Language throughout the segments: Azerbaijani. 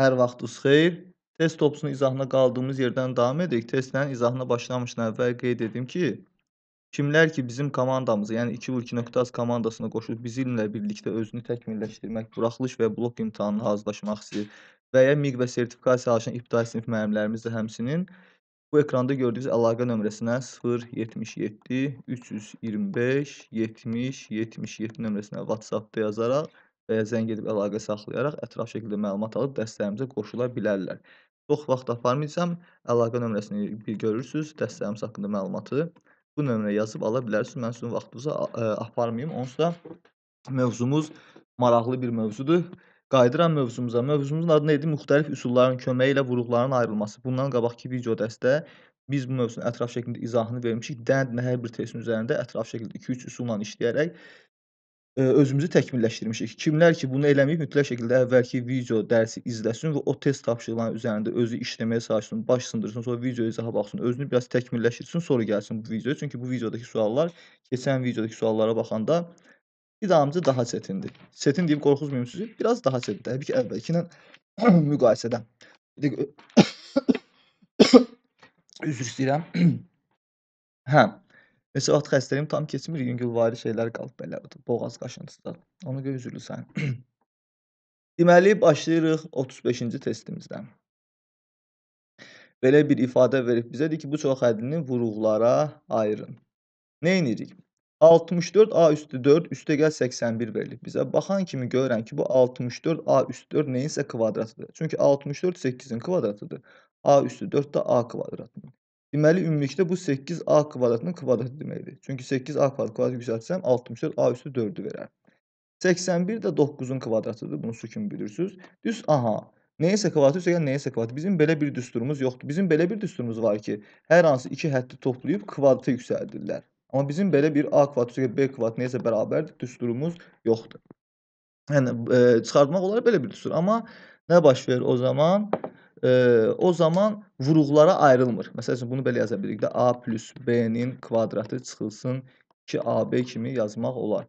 Hər vaxtınız xeyir. Test toplusunun izahına qaldığımız yerdən davam edirik. Testlərin izahına başlamışdan əvvəl qeyd etdim ki, kimlər ki bizim komandamızı, yəni 2 vur 2 nöqtəz komandasına qoşulub bizimlə birlikdə özünü təkmilləşdirmək, buraxılış və blok imtahanına hazırlaşmaq istəyir və ya MİQ və sertifikasiya alışan ibtidai sinif müəllimlərimiz də həmsinin bu ekranda gördüyünüz əlaqə nömrəsinə 077 325 70 77 nömrəsinə WhatsApp-da yazaraq və ya zəng edib əlaqə saxlayaraq ətraf şəkildə məlumat alıb dəstəyimizə qoşula bilərlər. Çox vaxt aparmayacam, əlaqə nömrəsini bir görürsüz, dəstəyimiz haqqında məlumatı bu nömrə yazıb ala bilərsiniz. Mən sizin vaxtınızı aparmayım. Onsuz da mövzumuz maraqlı bir mövzudur. Qayıdıram mövzumuza. Mövzumuzun adı nə idi? Müxtəlif üsulların köməyi ilə vuruqların ayrılması. Bundan qabaqki video dəstə biz bu mövzunun ətraf şəklində izahını vermişik. Dənd nəhər bir testin üzərində ətraf şəklində 2-3 üsulla işləyərək özümüzü təkmilləşdirmişik. Kimlər ki, bunu eləməyib, mütləq şəkildə əvvəlki video dərsi izləsin və o test tapşırıqlarının üzərində özü işləməyə çalışsın, baş sındırsın, sonra video izaha baxsın, özünü biraz təkmilləşdirsin, sonra gəlsin bu videoya. Çünki bu videodakı suallar keçən videodakı suallara baxanda bir damcı daha çətindir. Çətin deyib qorxuzmayım sizi, biraz daha çətin. Təbii ki, əvvəlki ilə müqayisədə. Üzr istəyirəm. hə, Neçə vaxt xəstəliyim tam keçmir, yüngülvari şeylər qalıb belə, boğaz qaşıntısı. Ona görə üzrlüsən. Deməli, başlayırıq 35-ci testimizdən. Belə bir ifadə verib bizə deyir ki, bu çox ədlini vuruqlara ayırın. Nə edirik? 64A üstü 4 üstə gəl 81 verilib bizə. Baxan kimi görürəm ki, bu 64A üstü 4 neyinsə kvadratıdır. Çünki 64 8-in kvadratıdır. A üstü 4 də A kvadratının. Deməli, ümumilikdə bu 8a kvadratının kvadratı deməkdir. Çünki 8a kvadrat kvadratı yüksəltsəm 64a üstü 4-ü verər. 81 də 9-un kvadratıdır. Bunu su kimi bilirsiniz. Düz, aha. Neyəsə kvadratı üstə gələn neyəsə kvadratı. Bizim belə bir düsturumuz yoxdur. Bizim belə bir düsturumuz var ki, hər hansı iki həddi toplayıb kvadratı yüksəldirlər. Amma bizim belə bir a kvadratı üstə b kvadratı neyəsə bərabərdir düsturumuz yoxdur. Yəni, e, çıxartmaq olar belə bir düstur. Amma nə baş verir o zaman? e, o zaman vuruqlara ayrılmır. Məsəl üçün bunu belə yaza bilirik də A plus B-nin kvadratı çıxılsın 2AB kimi yazmaq olar.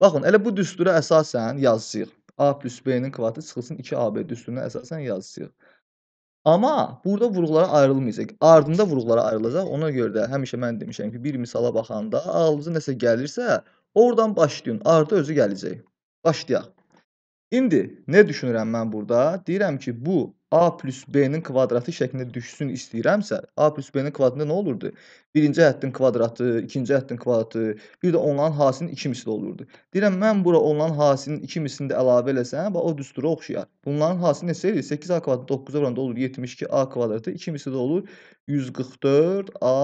Baxın, elə bu düstura əsasən yazacağıq. A plus B-nin kvadratı çıxılsın 2AB düsturuna əsasən yazacağıq. Amma burada vuruqlara ayrılmayacaq. Ardında vuruqlara ayrılacaq. Ona görə də həmişə mən demişəm ki, bir misala baxanda ağlınıza nəsə gəlirsə, oradan başlayın. Ardı özü gələcək. Başlayaq. İndi nə düşünürəm mən burada? Deyirəm ki, bu A plus B-nin kvadratı şəklində düşsün istəyirəmsə, A plus B-nin kvadratında nə olurdu? Birinci həddin kvadratı, ikinci həddin kvadratı, bir də onların hasinin iki misli olurdu. Deyirəm, mən bura onların hasinin iki mislini də əlavə eləsəm, bax, o düstura oxşayar. Bunların hasi neçə edir? 8A kvadratı 9-a vuranda olur 72A kvadratı, iki misli də olur 144A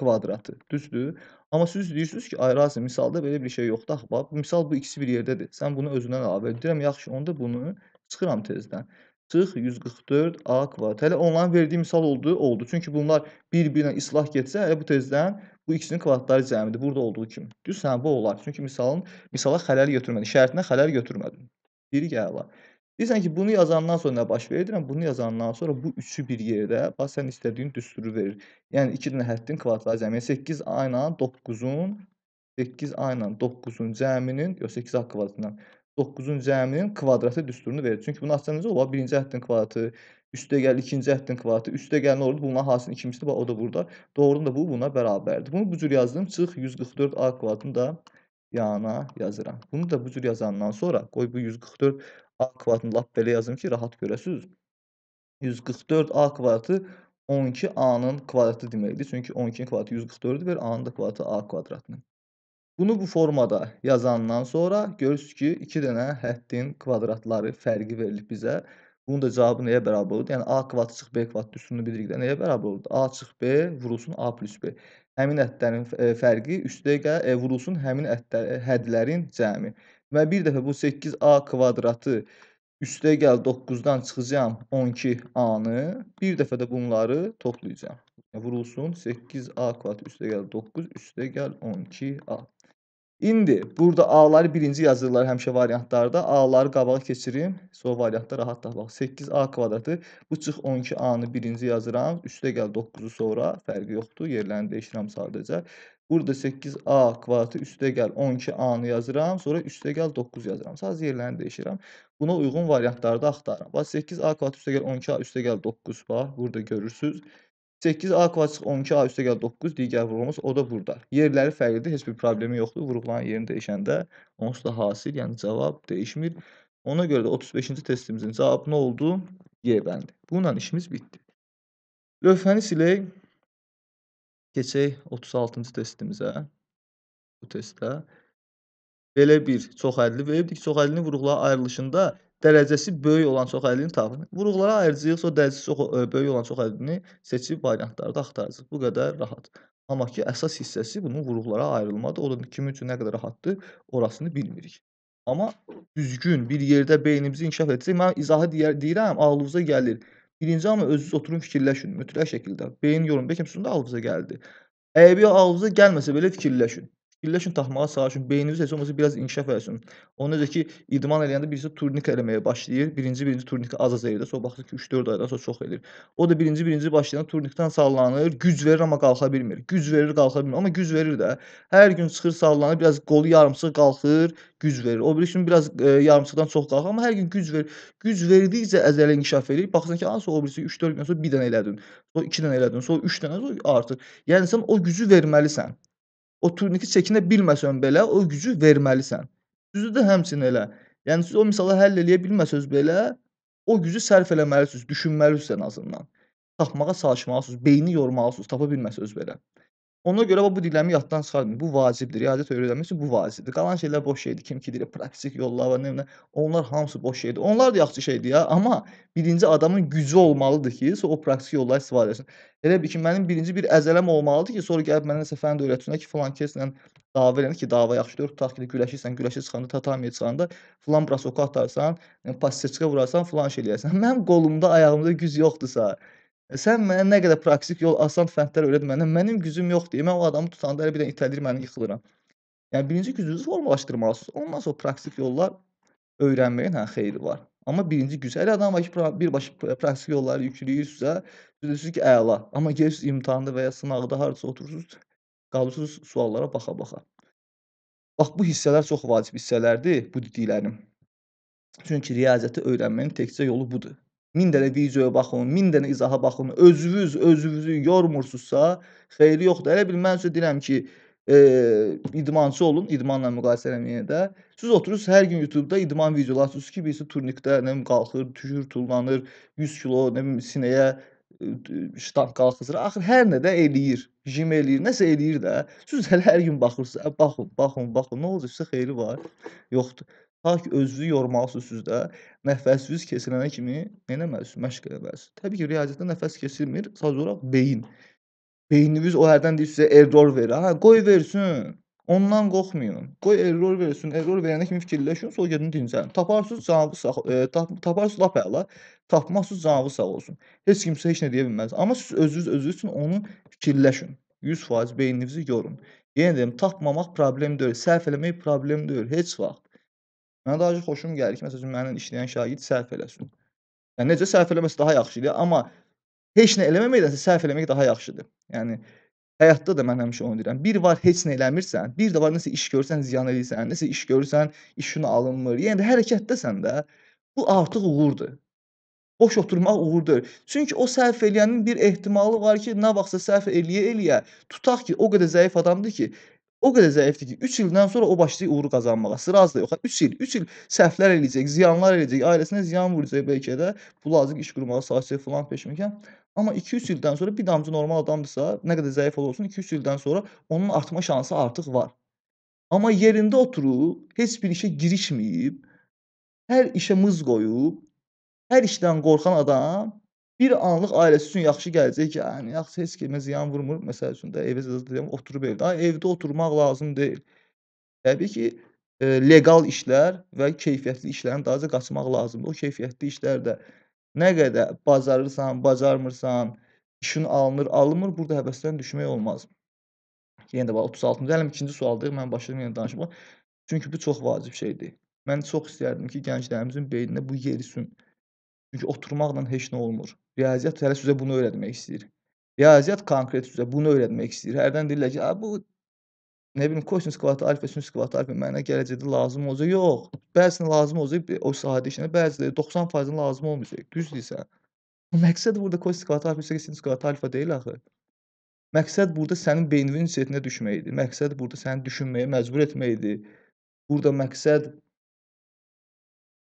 kvadratı. Düzdür? Amma siz deyirsiniz ki, ay Rasim, misalda belə bir şey yoxdur. Bax, misal bu ikisi bir yerdədir. Sən bunu özündən əlavə edirəm. Yaxşı, onda bunu çıxıram tezdən. 40, 144, A kvadrat. Hələ onların verdiyi misal oldu, oldu. Çünki bunlar bir-birinə islah getsə, hələ e, bu tezdən bu ikisinin kvadratları cəmidir. Burada olduğu kimi. Düz hə, bu olar. Çünki misalın misala xələl götürmədin, şərtinə xələl götürmədin. Biri gəla. Deyirsən ki, bunu yazandan sonra nə baş verir? Deyirəm, bunu yazandan sonra bu üçü bir yerdə, bax sən istədiyin düsturu verir. Yəni 2 dənə həddin kvadratları cəmi. Yəni 8 a ilə 9-un 8 a ilə 9-un cəminin, yox 8 a kvadratından 9-cu cəminin kvadratı düsturunu verir. Çünki bunu açsa necə olar? Birinci həddin kvadratı, üstə gəl ikinci həddin kvadratı, üstə gəl nə olur? Bunların hasilinin ikincisi o da burada. Doğrudan da bu buna bərabərdir. Bunu bu cür yazdım. Çıx 144a kvadratını da yana yazıram. Bunu da bu cür yazandan sonra qoy bu 144a kvadratını lap belə yazım ki, rahat görəsiniz. 144a kvadratı 12a-nın kvadratı deməkdir. Çünki 12-nin kvadratı 144-dür, A-nın da kvadratı a kvadratının. Bunu bu formada yazandan sonra görürsünüz ki, 2 dənə həddin kvadratları fərqi verilib bizə. Bunun da cavabı nəyə bərabər olur? Yəni, A kvadrat çıx B kvadrat üstünü bilirik də nəyə bərabər olur? A çıx B vurulsun A plus B. Həmin ədlərin e, fərqi üstə e, vurulsun həmin ədlər, e, hədlərin cəmi. Və bir dəfə bu 8A kvadratı üstə gəl 9-dan çıxacağım 12A-nı. Bir dəfə də bunları toplayacağam. Vurulsun 8A kvadrat üstə gəl 9 üstə gəl 12A. İndi burada A-ları birinci yazırlar həmişə variantlarda. A-ları qabağa keçirim. Son variantda rahat tapaq. 8A kvadratı. Bu çıx 12A-nı birinci yazıram. Üstə gəl 9-u sonra. Fərqi yoxdur. Yerlərini dəyişirəm sadəcə. Burada 8A kvadratı üstə gəl 12A-nı yazıram. Sonra üstə gəl 9 yazıram. Sadəcə yerlərini dəyişirəm. Buna uyğun variantlarda axtarıram. Bax 8A kvadratı üstə gəl 12A üstə gəl 9. Bax burada görürsüz. 8a kvadrat 12a üstəgəl 9 digər vurğumuz o da burada. Yerləri fərqlidir, heç bir problemi yoxdur. Vurğuların yerini dəyişəndə onsuz da hasil, yəni cavab dəyişmir. Ona görə də 35-ci testimizin cavabı nə oldu? Y bəndi. Bununla işimiz bitdi. Lövhəni silək. Keçək 36-cı testimizə. Bu testdə belə bir çoxədli veribdik. Çoxədlinin vurğuları ayrılışında dərəcəsi böyük olan çoxəlini tapın. Vuruqlara ayırıcıyıq, sonra dərəcəsi çox e, böyük olan çoxəlini seçib variantlarda axtaracağıq. Bu qədər rahat. Amma ki, əsas hissəsi bunun vuruqlara ayrılmadır. O da kimin üçün nə qədər rahatdır, orasını bilmirik. Amma düzgün bir yerdə beynimizi inkişaf etsək, mən izahı deyirəm, ağlınıza gəlir. Birinci amma özünüz oturun fikirləşin mütləq şəkildə. Beyin yorum, bəlkə sizin də ağlınıza gəldi. Əgər bir ağlınıza gəlməsə belə fikirləşin illəşin taxmağa çalışın, beyniniz heç olmasa biraz inkişaf eləsin. Ona necə ki, idman eləyəndə birisi turnik eləməyə başlayır. Birinci birinci turnik az-az eləyir, sonra baxır ki, 3-4 aydan sonra çox eləyir. O da birinci birinci başlayanda turnikdən sallanır, güc verir amma qalxa bilmir. Güc verir, qalxa bilmir, amma güc verir də. Hər gün çıxır sallanır, biraz qolu yarımçıq qalxır, güc verir. O biri üçün biraz e, yarımçıqdan çox qalxır, amma hər gün güc verir. Güc verdikcə əzələ inkişaf eləyir. Baxırsan ki, az o birisi 3-4 gün sonra 1 dənə elədin, sonra 2 dənə elədin, sonra 3 dənə sonra artır. Yəni sən o gücü verməlisən o turniki çəkinə bilməsən belə o gücü verməlisən. Düzü də həmçinin elə. Yəni siz o misalı həll eləyə bilməsəz belə o gücü sərf eləməlisiniz, düşünməlisiniz ən azından. Tapmağa çalışmalısınız, beyni yormalısınız, tapa bilməsəz belə. Ona görə bu dilləmi yaddan çıxarmayın. Bu vacibdir. İadət öyrənmək üçün bu vacibdir. Qalan şeylər boş şeydir. Kim ki deyir, praktik yollar var, nə bilim, onlar hamısı boş şeydir. Onlar da yaxşı şeydir ya, amma birinci adamın gücü olmalıdır ki, sonra o praktik yollar istifadə etsin. Elə bir ki, mənim birinci bir əzələm olmalıdır ki, sonra gəlib mənə nəsə fənd öyrətsinlər ki, falan kəslə dava verəndə ki, dava yaxşıdır. Tutaq ki, güləşirsən, güləşə çıxanda, tatamiyə çıxanda falan brasoka atarsan, yəni pasiçka vurarsan, falan şey eləyərsən. Mənim qolumda, ayağımda güc yoxdursa, E, Sən mənə nə qədər praktik yol, asan fəndlər öyrət mənə, mənim gücüm yoxdur. Mən o adamı tutanda elə bir də itəlir, məni yıxılıram. Yəni birinci gücünüzü formalaşdırmalısınız. Ondan sonra praktik yollar öyrənməyin hə xeyri var. Amma birinci güc. Elə adam var ki, birbaşa praktik yolları yükləyirsə, bilirsiniz ki, əla. Amma gelirsiniz imtahanda və ya sınaqda harda oturursunuz, qalırsınız suallara baxa-baxa. Bax bu hissələr çox vacib hissələrdir bu dediklərim. Çünki riyaziyyatı öyrənməyin təkcə yolu budur. Min dənə videoya baxın, min dənə izaha baxın. Özünüz özünüzü yormursunuzsa, xeyri yoxdur. Elə bil mən sizə deyirəm ki, e, idmançı olun, idmanla müqayisə eləməyə də. Siz oturursunuz hər gün YouTube-da idman videoları açırsınız ki, birisi turnikdə nə bilim qalxır, düşür, tullanır, 100 kilo, nə bilim sinəyə e, ştang qalxır. Axır hər nə də eləyir, jim eləyir, nəsə eləyir də. Siz hələ hər gün baxırsınız. Ə, baxın, baxın, baxın, nə olacaq? Sizə xeyri var? Yoxdur. Ta ki özünüzü yormalısınız sizdə, nəfəsiniz kesilənə kimi eləməlisiniz, məşq eləməlisiniz. Təbii ki, riyaziyyatda nəfəs kesilmir, sadəcə olaraq beyin. Beyniniz o hərdən deyir sizə error verir. Hə, qoy versin. Ondan qorxmayın. Qoy error versin. Error verənə kimi fikirləşin, sonra gedin dincəlin. Taparsınız cavabı sağ, e, tap, taparsınız lap əla. Tapmazsınız cavabı sağ olsun. Heç kimsə heç nə deyə bilməz. Amma siz özünüz özünüz üçün onu fikirləşin. 100% beyninizi yorun. Yenə deyim, tapmamaq problem deyil, səhv eləmək problem deyil heç vaxt. Mənə daha çox xoşum gəlir ki, məsələn, mənim işləyən şagird səhv eləsin. Yəni necə səhv eləməsi daha yaxşıdır, amma heç nə eləməməkdənsə səhv eləmək daha yaxşıdır. Yəni həyatda da mən həmişə onu deyirəm. Bir var heç nə eləmirsən, bir də var nəsə iş görsən ziyan eləyirsən, nəsə iş görürsən, işin alınmır. Yəni də hərəkətdəsən də bu artıq uğurdur. Boş oturmaq uğurdur. Çünki o səhv eləyənin bir ehtimalı var ki, nə vaxtsa səhv eləyə eləyə tutaq ki, o qədər zəif adamdır ki, O qədər zəifdir ki, 3 ildən sonra o başlayır uğur qazanmağa. Sıra az da yox. 3 il, 3 il səhvlər eləyəcək, ziyanlar eləyəcək, ailəsinə ziyan vuracaq bəlkə də. Bu lazım iş qurmağa, sahibsiz falan peşməkən. Amma 2-3 ildən sonra bir damcı normal adamdırsa, nə qədər zəif olsun, 2-3 ildən sonra onun artma şansı artıq var. Amma yerində oturub, heç bir işə girişməyib, hər işə mız qoyub, hər işdən qorxan adam bir anlıq ailəsi üçün yaxşı gələcək ki, hə, yəni yaxşı heç kimə ziyan vurmur. Məsəl üçün də evə deyirəm, oturub evdə. Ay evdə oturmaq lazım deyil. Təbii ki, e, leqal işlər və keyfiyyətli işlərin daha çox qaçmaq lazımdır. O keyfiyyətli işlər də nə qədər bacarırsan, bacarmırsan, işin alınır, alınmır, burada həvəsdən düşmək olmaz. Yenə yəni də bax 36-cı həlim ikinci sualdayıq. Mən başlayıram yenə danışmağa. Çünki bu çox vacib şeydir. Mən çox istərdim ki, gənclərimizin beyninə bu yer üçün Çünki oturmaqla heç nə olmur. Riyaziyyat hələ sizə bunu öyrətmək istəyir. Riyaziyyat konkret sizə bunu öyrətmək istəyir. Hərdən deyirlər ki, bu nə bilim kosinus kvadratı alfa sinus kvadratı alfa mənə gələcəkdə lazım olacaq. Yox, bəzisinin lazım olacaq o sahədə işinə, bəziləri 90% lazım olmayacaq. Düzdürsə. Məqsəd burada kosinus kvadratı alfa sinus kvadratı alfa deyil axı. Məqsəd burada sənin beyninin sirrinə düşmək idi. Məqsəd burada səni düşünməyə məcbur etmək idi. Burada məqsəd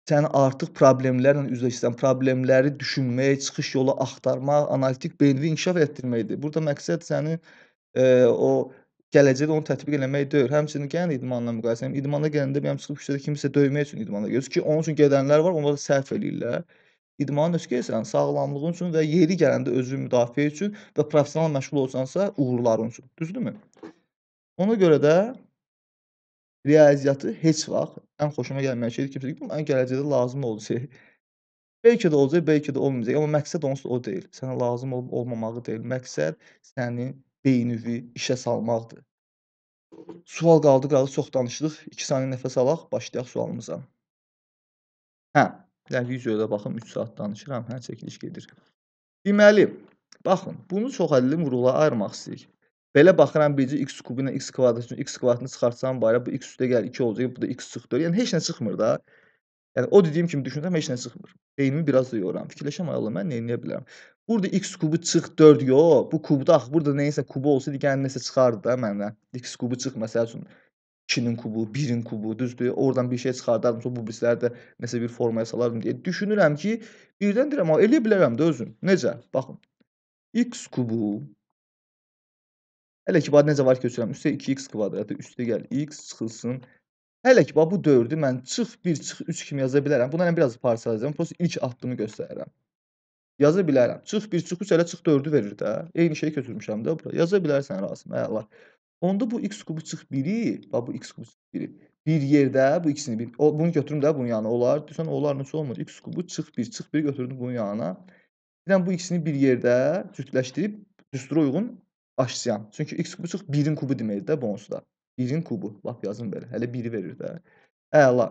sən artıq problemlərlə üzləşirsən, problemləri düşünməyə, çıxış yolu axtarmaq, analitik beynini inkişaf etdirməkdir. Burada məqsəd səni e, o gələcəkdə onu tətbiq eləmək deyil. Həmçinin gəlin idmanla müqayisə edin. İdmana gələndə mənim çıxıb küçədə kimsə döymək üçün idmana gedir ki, onun üçün gedənlər var, onlar səhv eləyirlər. İdmanın özü gəlsən sağlamlığın üçün və yeri gələndə özünü müdafiə üçün və professional məşğul olsansa uğurların üçün. Düzdürmü? Ona görə də riyaziyyatı heç vaxt Ən xoşuma gəlməyən şeydir kimsə ki, mən gələcəkdə lazım olacaq. Bəlkə də olacaq, bəlkə də olmayacaq, amma məqsəd onsuz o deyil. Sənə lazım olub olmamağı deyil. Məqsəd sənin beynini işə salmaqdır. Sual qaldı, qaldı, çox danışdıq. 2 saniyə nəfəs alaq, başlayaq sualımıza. Hə, yəni videoda baxın 3 saat danışıram, hə çəkiliş gedir. Deməli, baxın, bunu çox əlli vurğulara ayırmaq istəyirik. Belə baxıram bircə x kubu ilə x kvadrat üçün x kvadratını çıxartsam bayıra bu x üstə gəlir 2 olacaq, bu da x çıxdı. Yəni heç nə çıxmır da. Yəni o dediyim kimi düşünsəm heç nə çıxmır. Beynimi biraz da yoram. Fikirləşəm ay Allah mən nə edə bilərəm? Burada x kubu çıx 4 yox. Bu kubda axı burada nəyisə kubu olsaydı gəlin nəsə çıxardı da məndən. x kubu çıx məsəl üçün 2-nin kubu, 1-in kubu, düzdür? Oradan bir şey çıxardardım, sonra bu birisləri də nəsə bir formaya salardım deyə düşünürəm ki, birdən deyirəm, "A, eləyə bilərəm də özüm." Necə? Baxın. x kubu Hələ ki, bax, necə var ki, ölçürəm. Üstə 2x kvadratı, üstə gəl, x çıxılsın. Hələ ki, bax, bu 4-ü mən çıx 1, çıx 3 kimi yaza bilərəm. Bundan biraz parçalayacağam. Prosta ilk addımı göstərirəm. Yaza bilərəm. Çıx 1, çıx 3 hələ çıx 4-ü verir də. Eyni şeyi götürmüşəm də bura. Yaza bilərsən razım. Hə Allah. Onda bu x kubu çıx 1-i, bax bu x kubu çıx 1-i bir yerdə bu ikisini bir o, bunu götürüm də bunun yanına. Olar, desən olar necə olmur? x kubu çıx 1 çıx 1 götürdüm bunun yanına. Birdən bu ikisini bir yerdə cütləşdirib düstura uyğun aşsiyam. Çünki x kubu çox 1-in kubu deməkdir də bonusda. 1-in kubu. Lap yazın belə. Hələ 1-i verir də. Əla.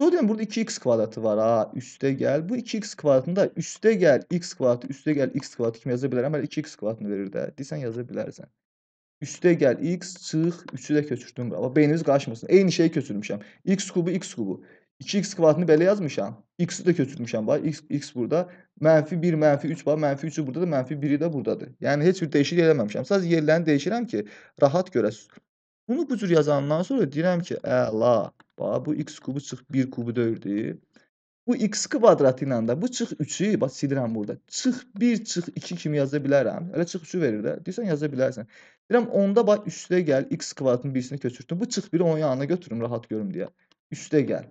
Sonra burada 2x kvadratı var. Ha, üstə gəl. Bu 2x kvadratını da üstə gəl x kvadratı, üstə gəl x kvadratı kimi yaza bilərəm. Hələ 2x kvadratını verir də. Deyirsən yaza bilərsən. Üstə gəl x, çıx, 3-ü də köçürdüm. Amma beyniniz qarışmasın. Eyni şeyi köçürmüşəm. x kubu, x kubu. 2x kvadratını belə yazmışam. X-i də köçürmüşəm. Bax, x, x burada. Mənfi 1, mənfi 3 var. Mənfi 3-ü buradadır. Mənfi 1-i də buradadır. Yəni, heç bir dəyişik eləməmişəm. Sadəcə yerlərini dəyişirəm ki, rahat görəsiniz. Bunu bu cür yazandan sonra deyirəm ki, əla, bax, bu x kubu çıx 1 kubu döyürdü. Bu x kvadratı ilə də bu çıx 3-ü, bax, silirəm burada. Çıx 1, çıx 2 kimi yaza bilərəm. Elə çıx 3-ü verir də. Deyirsən, yaza bilərsən. Deyirəm, onda bax, üstə gəl, x kvadratın birisini köçürtdüm. Bu çıx 1-i onun yanına götürüm, rahat görüm deyə. Üstə gəl.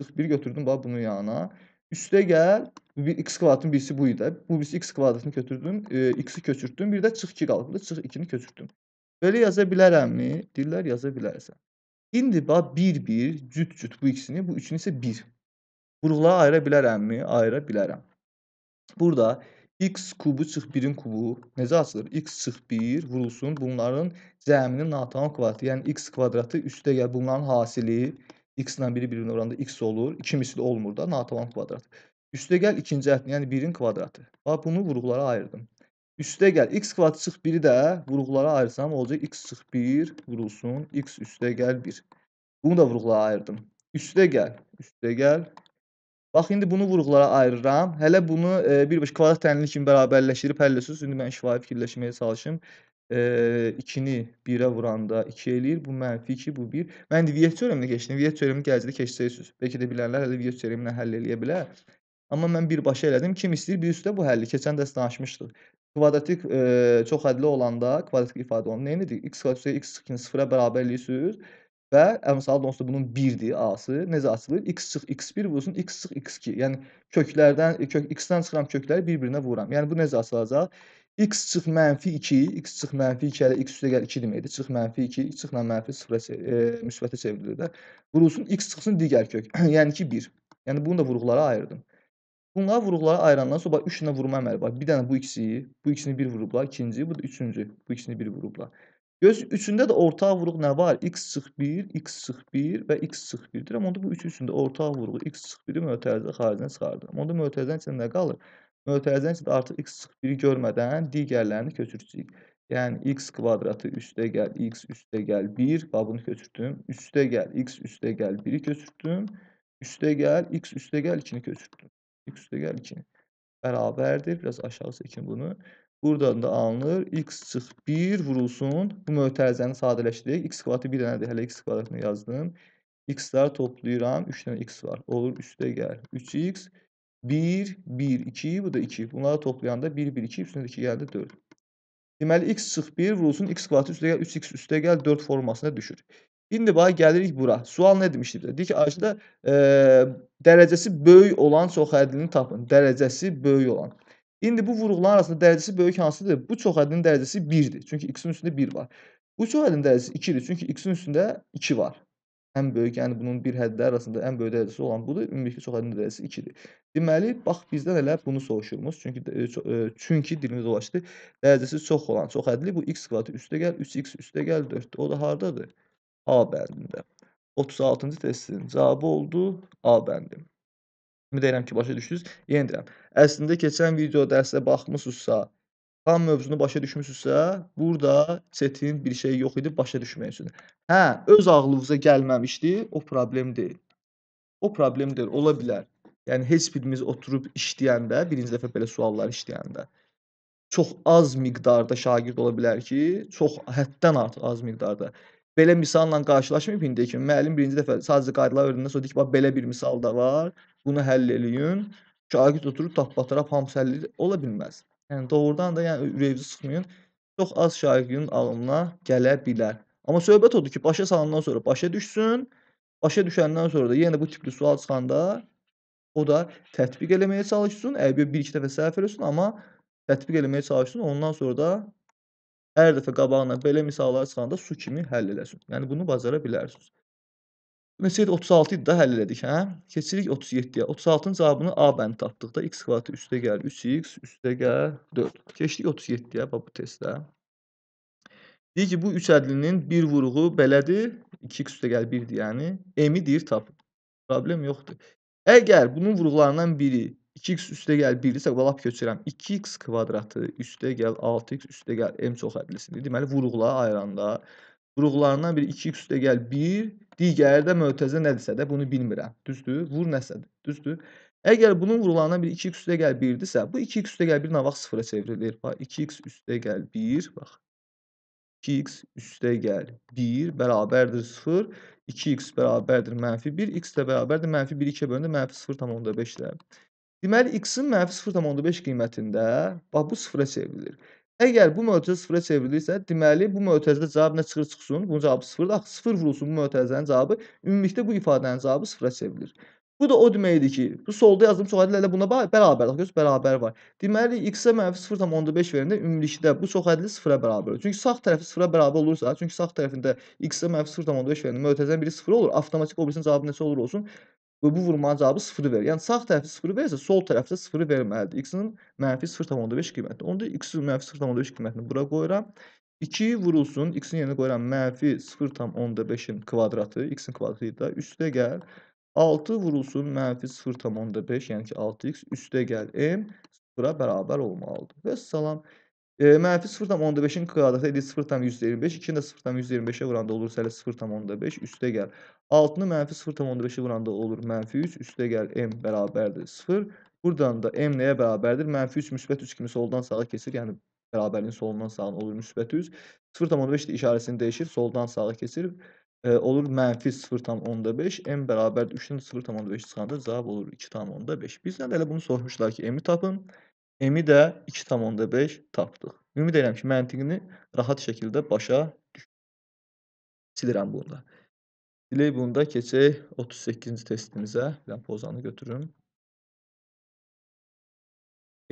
41 götürdüm bax bunun yanına. Üstə gəl, bir x kvadratın birisi bu idi. Bu birisi x kvadratını götürdüm, e, x-i köçürtdüm, bir də çıx 2 qalıb. Çıx 2-ni köçürtdüm. Belə yaza bilərəmmi? Deyirlər yaza bilərsən. İndi bax 1-1 cüt-cüt bu ikisini, bu üçünü isə 1. Buruqları ayıra bilərəmmi? Ayıra bilərəm. Burada x kubu çıx 1-in kubu necə açılır? x çıx 1 vurulsun. Bunların cəminin natamam kvadratı, yəni x kvadratı üstə gəl bunların hasili x-dən biri bir-birinə oranda x olur. 2 misli olmur da, natamam kvadrat. Üstə gəl ikinci ətnin, yəni 1-in kvadratı. Bax bunu vuruqlara ayırdım. Üstə gəl x kvadrat çıx 1-i də vuruqlara ayırsam olacaq x çıx 1 vurulsun x üstə gəl 1. Bunu da vuruqlara ayırdım. Üstə gəl, üstə gəl. Bax indi bunu vuruqlara ayırıram. Hələ bunu e, birbaşa kvadrat tənlili kimi bərabərləşdirib həll edirsiniz. İndi mən şifahi fikirləşməyə çalışım. 2-ni 1-ə vuranda 2 eləyir. Bu mənfi 2, bu 1. Mən diviziya teoreminə keçdim. Diviziya teoremini gəzdi keçsəyiz. Bəlkə də bilənlər hələ diviziya teoreminə həll eləyə bilər. Amma mən birbaşa elədim. Kim istəyir bir üstə bu həlli. Keçən dərs danışmışdıq. Kvadratik e, çox hədli olanda kvadratik ifadə olunur. Nə edir? x kvadratı x 0-ə bərabər eləyirsiniz və əmsal yəni dostu bunun 1-dir a-sı. Necə açılır? x çıx x1 vursun, x çıx x2. Yəni köklərdən kök x-dən çıxıram kökləri bir-birinə vururam. Yəni bu necə açılacaq? x çıx mənfi 2, x çıx mənfi 2 hələ x üstə gəl 2 deməkdir. Çıx mənfi 2, x çıxla mənfi 0-a e, müsbətə çevrilir də. Vurulsun, x çıxsın digər kök. yəni ki, 1. Yəni bunu da vuruqlara ayırdım. Bunlar vuruqlara ayırandan sonra bax 3 dənə vurma əməli var. Bir dənə bu ikisi, bu ikisini 1 vurublar, ikinci, bu da üçüncü. Bu ikisini 1 vurublar. Göz üçündə də ortaq vuruq nə var? x çıx 1, x çıx 1 və x çıx 1 deyirəm. Onda bu üç üçündə ortaq vuruğu x çıx 1-i mötərizə xaricinə çıxardıram. Onda mötərizənin içində nə qalır? Mötərizənin içində artıq x01-i görmədən digərlərini köçürtdük. Yəni x kvadratı üstə gəl x üstə gəl 1 qabını köçürtdüm. Üstə gəl x üstə gəl 1-i köçürtdüm. Üstə gəl x üstə gəl 2-ni köçürtdüm. x üstə gəl 2 bərabərdir. Biraz aşağı çəkin bunu. Buradan da alınır. x çıx 1 vurulsun. Bu mötərizəni sadələşdirək. x kvadratı 1 dənədir. Hələ x kvadratını yazdım. x-lər toplayıram. 3 dənə x var. Olur üstə gəl 3x. 1, 1, 2, bu da 2. Bunları toplayanda 1, 1, 2, üstündəki gəldi 4. Deməli, x çıx 1 vurulsun, x kvadrat üstə gəl, 3x üstə gəl, 4 formasına düşür. İndi bax, gəlirik bura. Sual nə demişdik? Deyir ki, aşıda e, dərəcəsi böyük olan çoxhədlini tapın. Dərəcəsi böyük olan. İndi bu vuruqların arasında dərəcəsi böyük hansıdır? Bu çoxhədlinin dərəcəsi 1-dir. Çünki x-in üstündə 1 var. Bu çoxhədlinin dərəcəsi 2-dir. Çünki x-in üstündə 2 var ən böyük, yəni bunun bir həddi arasında ən böyük dərəcəsi olan budur. Ümumilikdə çox həddi dərəcəsi 2-dir. Deməli, bax bizdən elə bunu soruşurmuş. Çünki e, e, çünki dilimiz dolaşdı. Dərəcəsi çox olan, çox hədli bu x kvadratı üstə gəl, 3x üstə gəl 4-dür. O da hardadır? A bəndində. 36-cı testin cavabı oldu A bəndi. Ümid edirəm ki, başa düşdünüz. Yenə yəni deyirəm, əslində keçən video dərsə baxmısınızsa, Tam mövzunu başa düşmüsünüzsə, burada çətin bir şey yox idi başa düşmək üçün. Hə, öz ağlınıza gəlməmişdi, o problem deyil. O problem deyil, ola bilər. Yəni heç birimiz oturub işləyəndə, birinci dəfə belə suallar işləyəndə çox az miqdarda şagird ola bilər ki, çox həddən artıq az miqdarda belə misalla qarşılaşmayıb indi ki, müəllim birinci dəfə sadəcə qaydalar öyrəndikdən sonra deyir ki, bax belə bir misal da var, bunu həll eləyin. Şagird oturub tapbatara hamısı həll ola bilməz. Yəni doğrudan da yəni ürəyinizi sıxmayın. Çox az şagirdin alımına gələ bilər. Amma söhbət odur ki, başa salandan sonra başa düşsün. Başa düşəndən sonra da yenə bu tipli sual çıxanda o da tətbiq eləməyə çalışsın. Əlbəttə 1-2 dəfə səhv eləsin, amma tətbiq eləməyə çalışsın. Ondan sonra da hər dəfə qabağına belə misallar çıxanda su kimi həll eləsin. Yəni bunu bacara bilərsiniz. Ümid 36 idi da həll elədik, hə? Keçirik 37-yə. 36-nın cavabını A bəndi tapdıqda x kvadratı üstə gəlir 3x, üstə gəlir 4. Keçdik 37-yə bax bu testdə. Deyir ki, bu 3 ədlinin bir vuruğu belədir. 2x üstə gəlir 1-dir, yəni. M-i deyir tapın. Problem yoxdur. Əgər bunun vuruqlarından biri 2x üstə gəl 1-dirsə, lap köçürəm. 2x kvadratı üstə gəl 6x üstə gəl m çox ədlisidir. Deməli, vuruqlar ayıranda Vuruqlarından biri 2x üstə gəl 1, digəri də mötəzə nədirsə də bunu bilmirəm. Düzdür? Vur nəsədir? Düzdür? Əgər bunun vurulandan biri 2x üstə gəl 1-dirsə, bu 2x üstə gəl 1 nə vaxt sıfıra çevrilir? Bax, 2x üstə gəl 1, bax, 2x üstə gəl 1 bərabərdir 0, 2x bərabərdir mənfi 1, x də bərabərdir mənfi 1, 2-yə bölündə mənfi 0,5-də. Deməli, x-in mənfi 0,5 qiymətində, bax, bu sıfıra çevrilir. Əgər bu mötərizə sıfıra çevrilirsə, deməli bu mötərizədə cavab nə çıxır çıxsın, bunun cavabı sıfırdır. Axı sıfır vurulsun bu mötərizənin cavabı, ümumilikdə bu ifadənin cavabı sıfıra çevrilir. Bu da o deməkdir ki, bu solda yazdım çoxədlilərlə buna bərabər, axı göz bərabər var. Deməli x-ə mənfi 0.5 verəndə ümumilikdə bu çoxədli sıfıra bərabər olur. Çünki sağ tərəfi sıfıra bərabər olursa, çünki sağ tərəfində x-ə mənfi 0.5 verəndə mötərizənin biri sıfır olur, avtomatik o birisinin cavabı neçə olur olsun? Və bu vurmanın cavabı 0 verir. Yəni sağ tərəfi 0 verirsə, sol tərəfdə 0 verməlidir. X-in mənfi 0.5 qiyməti. Onda x-in mənfi 0.5 qiymətini bura qoyuram. 2 vurulsun, x-in yerinə qoyuram mənfi 0.5-in kvadratı, x-in kvadratı da üstə gəl. 6 vurulsun, mənfi 0.5, yəni ki 6x üstə gəl m sıfıra bərabər olmalıdır. Və salam. E, mənfi 0,5-in kvadratı edir 0,125. 2-ni də 0,125-ə vuranda olur sələ 0,5 üstə gəl. 6-nı mənfi 0,5-i vuranda olur mənfi 3 üstə gəl m bərabərdir 0. Buradan da m nəyə bərabərdir? Mənfi 3 müsbət 3 kimi soldan sağa keçir. Yəni bərabərin solundan sağına olur müsbət 100. 0,5 də işarəsini dəyişir, soldan sağa keçir. E, olur mənfi 0,5, m bərabər 3-ün 0,5 çıxanda cavab olur 2,5. Bizdən də elə bunu sormuşlar ki, m-i tapın. M-i də 2,5 tapdıq. Ümid edirəm ki, məntiqini rahat şəkildə başa düşdük. Silirəm bunu da. Dilək bunda keçək 38-ci testimizə. Bir dənə pozanı götürüm.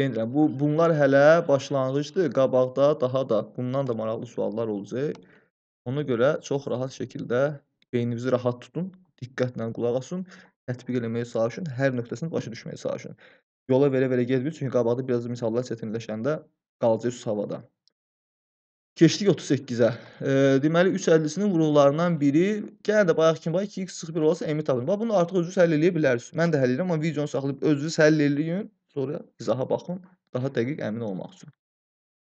Deyirəm, bu bunlar hələ başlanğıcdır. Qabaqda daha da bundan da maraqlı suallar olacaq. Ona görə çox rahat şəkildə beyninizi rahat tutun, diqqətlə qulaq asın, tətbiq eləməyə çalışın, hər nöqtəsini başa düşməyə çalışın yola verə-verə getmir. Çünki qabaqda biraz misallar çətinləşəndə qalacaq havada. Keçdik 38-ə. E, deməli 350-sinin vurularından biri yenə də bayaq kimi var 2x01 olsa emi tapın. Bax bunu artıq özünüz həll eləyə bilərsiniz. Mən də həll edirəm, amma videonu saxlayıb özünüz həll eləyin, sonra izaha baxın, daha dəqiq əmin olmaq üçün.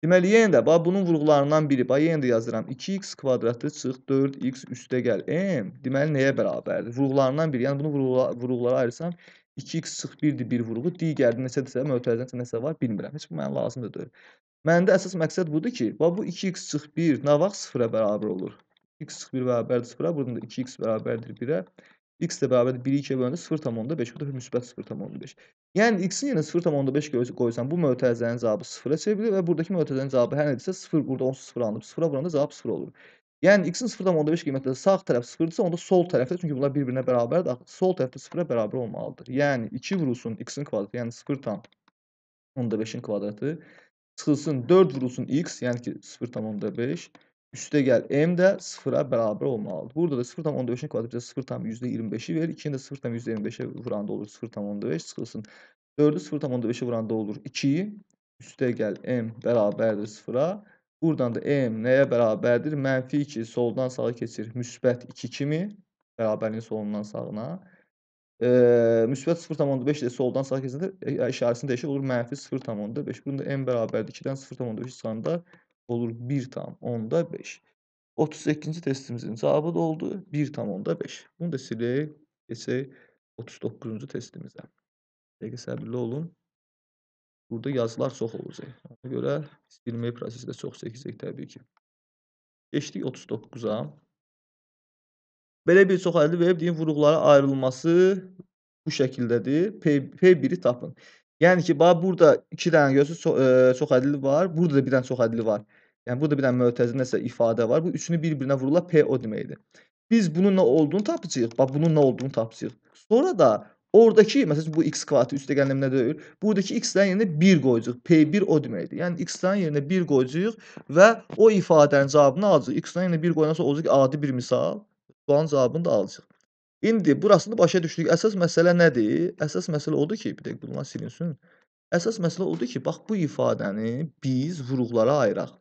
Deməli yenə də bax bunun vurğularından biri. Bax yenə də yazıram. 2x kvadratı çıx 4x üstə gəl m. Deməli nəyə bərabərdir? Vurğularından biri. Yəni bunu vurğulara ayırsam 2x sıx 1-dir bir vurğu, digərdə neçədirsə, mötərizədə nəsə var, bilmirəm. Heç bu mənə lazım da deyil. Məndə əsas məqsəd budur ki, bax bu 2x sıx 1 nə vaxt 0-a bərabər olur? x sıx 1 bərabərdir 0-a, burada da 2x bərabərdir 1-ə. x də bərabərdir 1-i 2-yə bölündə 0,5, bu da müsbət 0,5. Yəni x-in yerinə 0,5 qoysan, bu mötərizənin cavabı 0-a çevrilir və buradakı mötərizənin cavabı hər nədirsə 0, burada onsuz 0 alınıb, 0-a vuranda cavab 0 olur. Yəni x-in 0.5 qiymətində sağ tərəf 0-dırsa, onda sol tərəfdə, çünki bunlar bir-birinə bərabərdir, sol tərəfdə 0-a bərabər olmalıdır. Yəni 2 vurulsun x-in kvadratı, yəni 0.5-in kvadratı, çıxılsın 4 vurulsun x, yəni ki 0.5, üstə gəl m də 0-a bərabər olmalıdır. Burada da 0.5-in kvadratı bizə 0.25-i verir, 2-ni də 0.25-ə vuranda olur 0.15, çıxılsın 4-ü 0.15-ə vuranda olur 2, üstə gəl m bərabərdir 0-a, Buradan da M e nəyə bərabərdir? Mənfi 2 soldan sağa keçir. Müsbət 2 kimi. Bərabərin solundan sağına. E, müsbət 0,5 də soldan sağa keçəndə e, işarəsini dəyişir. Olur mənfi 0,5. Bunun da M bərabərdir. 2-dən 0,5 çıxanda olur 1,5. 38-ci testimizin cavabı da oldu 1,5. Bunu da silək, keçək 39-cu testimizə. Dəqiqə səbirli olun. Burada yazılar çox olacaq. Ona görə silmək prosesi də çox çəkəcək təbii ki. Keçdik 39-a. Belə bir çox əldə verib deyim vuruqlara ayrılması bu şəkildədir. P1-i tapın. Yəni ki, bax burada 2 dənə görürsüz e, çox, ə, çox ədli var. Burada da bir dənə çox ədli var. Yəni burada bir dənə mötəzi nəsə ifadə var. Bu üçünü bir-birinə vururlar PO deməkdir. Biz bunun nə olduğunu tapacağıq. Bax bunun nə olduğunu tapacağıq. Sonra da Oradakı, məsələn bu x kvadratı üstə gəlinimlə deyil. Buradakı x-lərin yerinə 1 qoyucuq. P1 o deməkdir. Yəni x-lərin yerinə 1 qoyucuq və o ifadənin cavabını alacağıq. X-lərin yerinə 1 qoyandan sonra olacaq adi bir misal. Sualın cavabını da alacaq. İndi burasını başa düşdük. Əsas məsələ nədir? Əsas məsələ odur ki, bir dəqiq bunlar silinsin. Əsas məsələ odur ki, bax bu ifadəni biz vuruqlara ayıraq.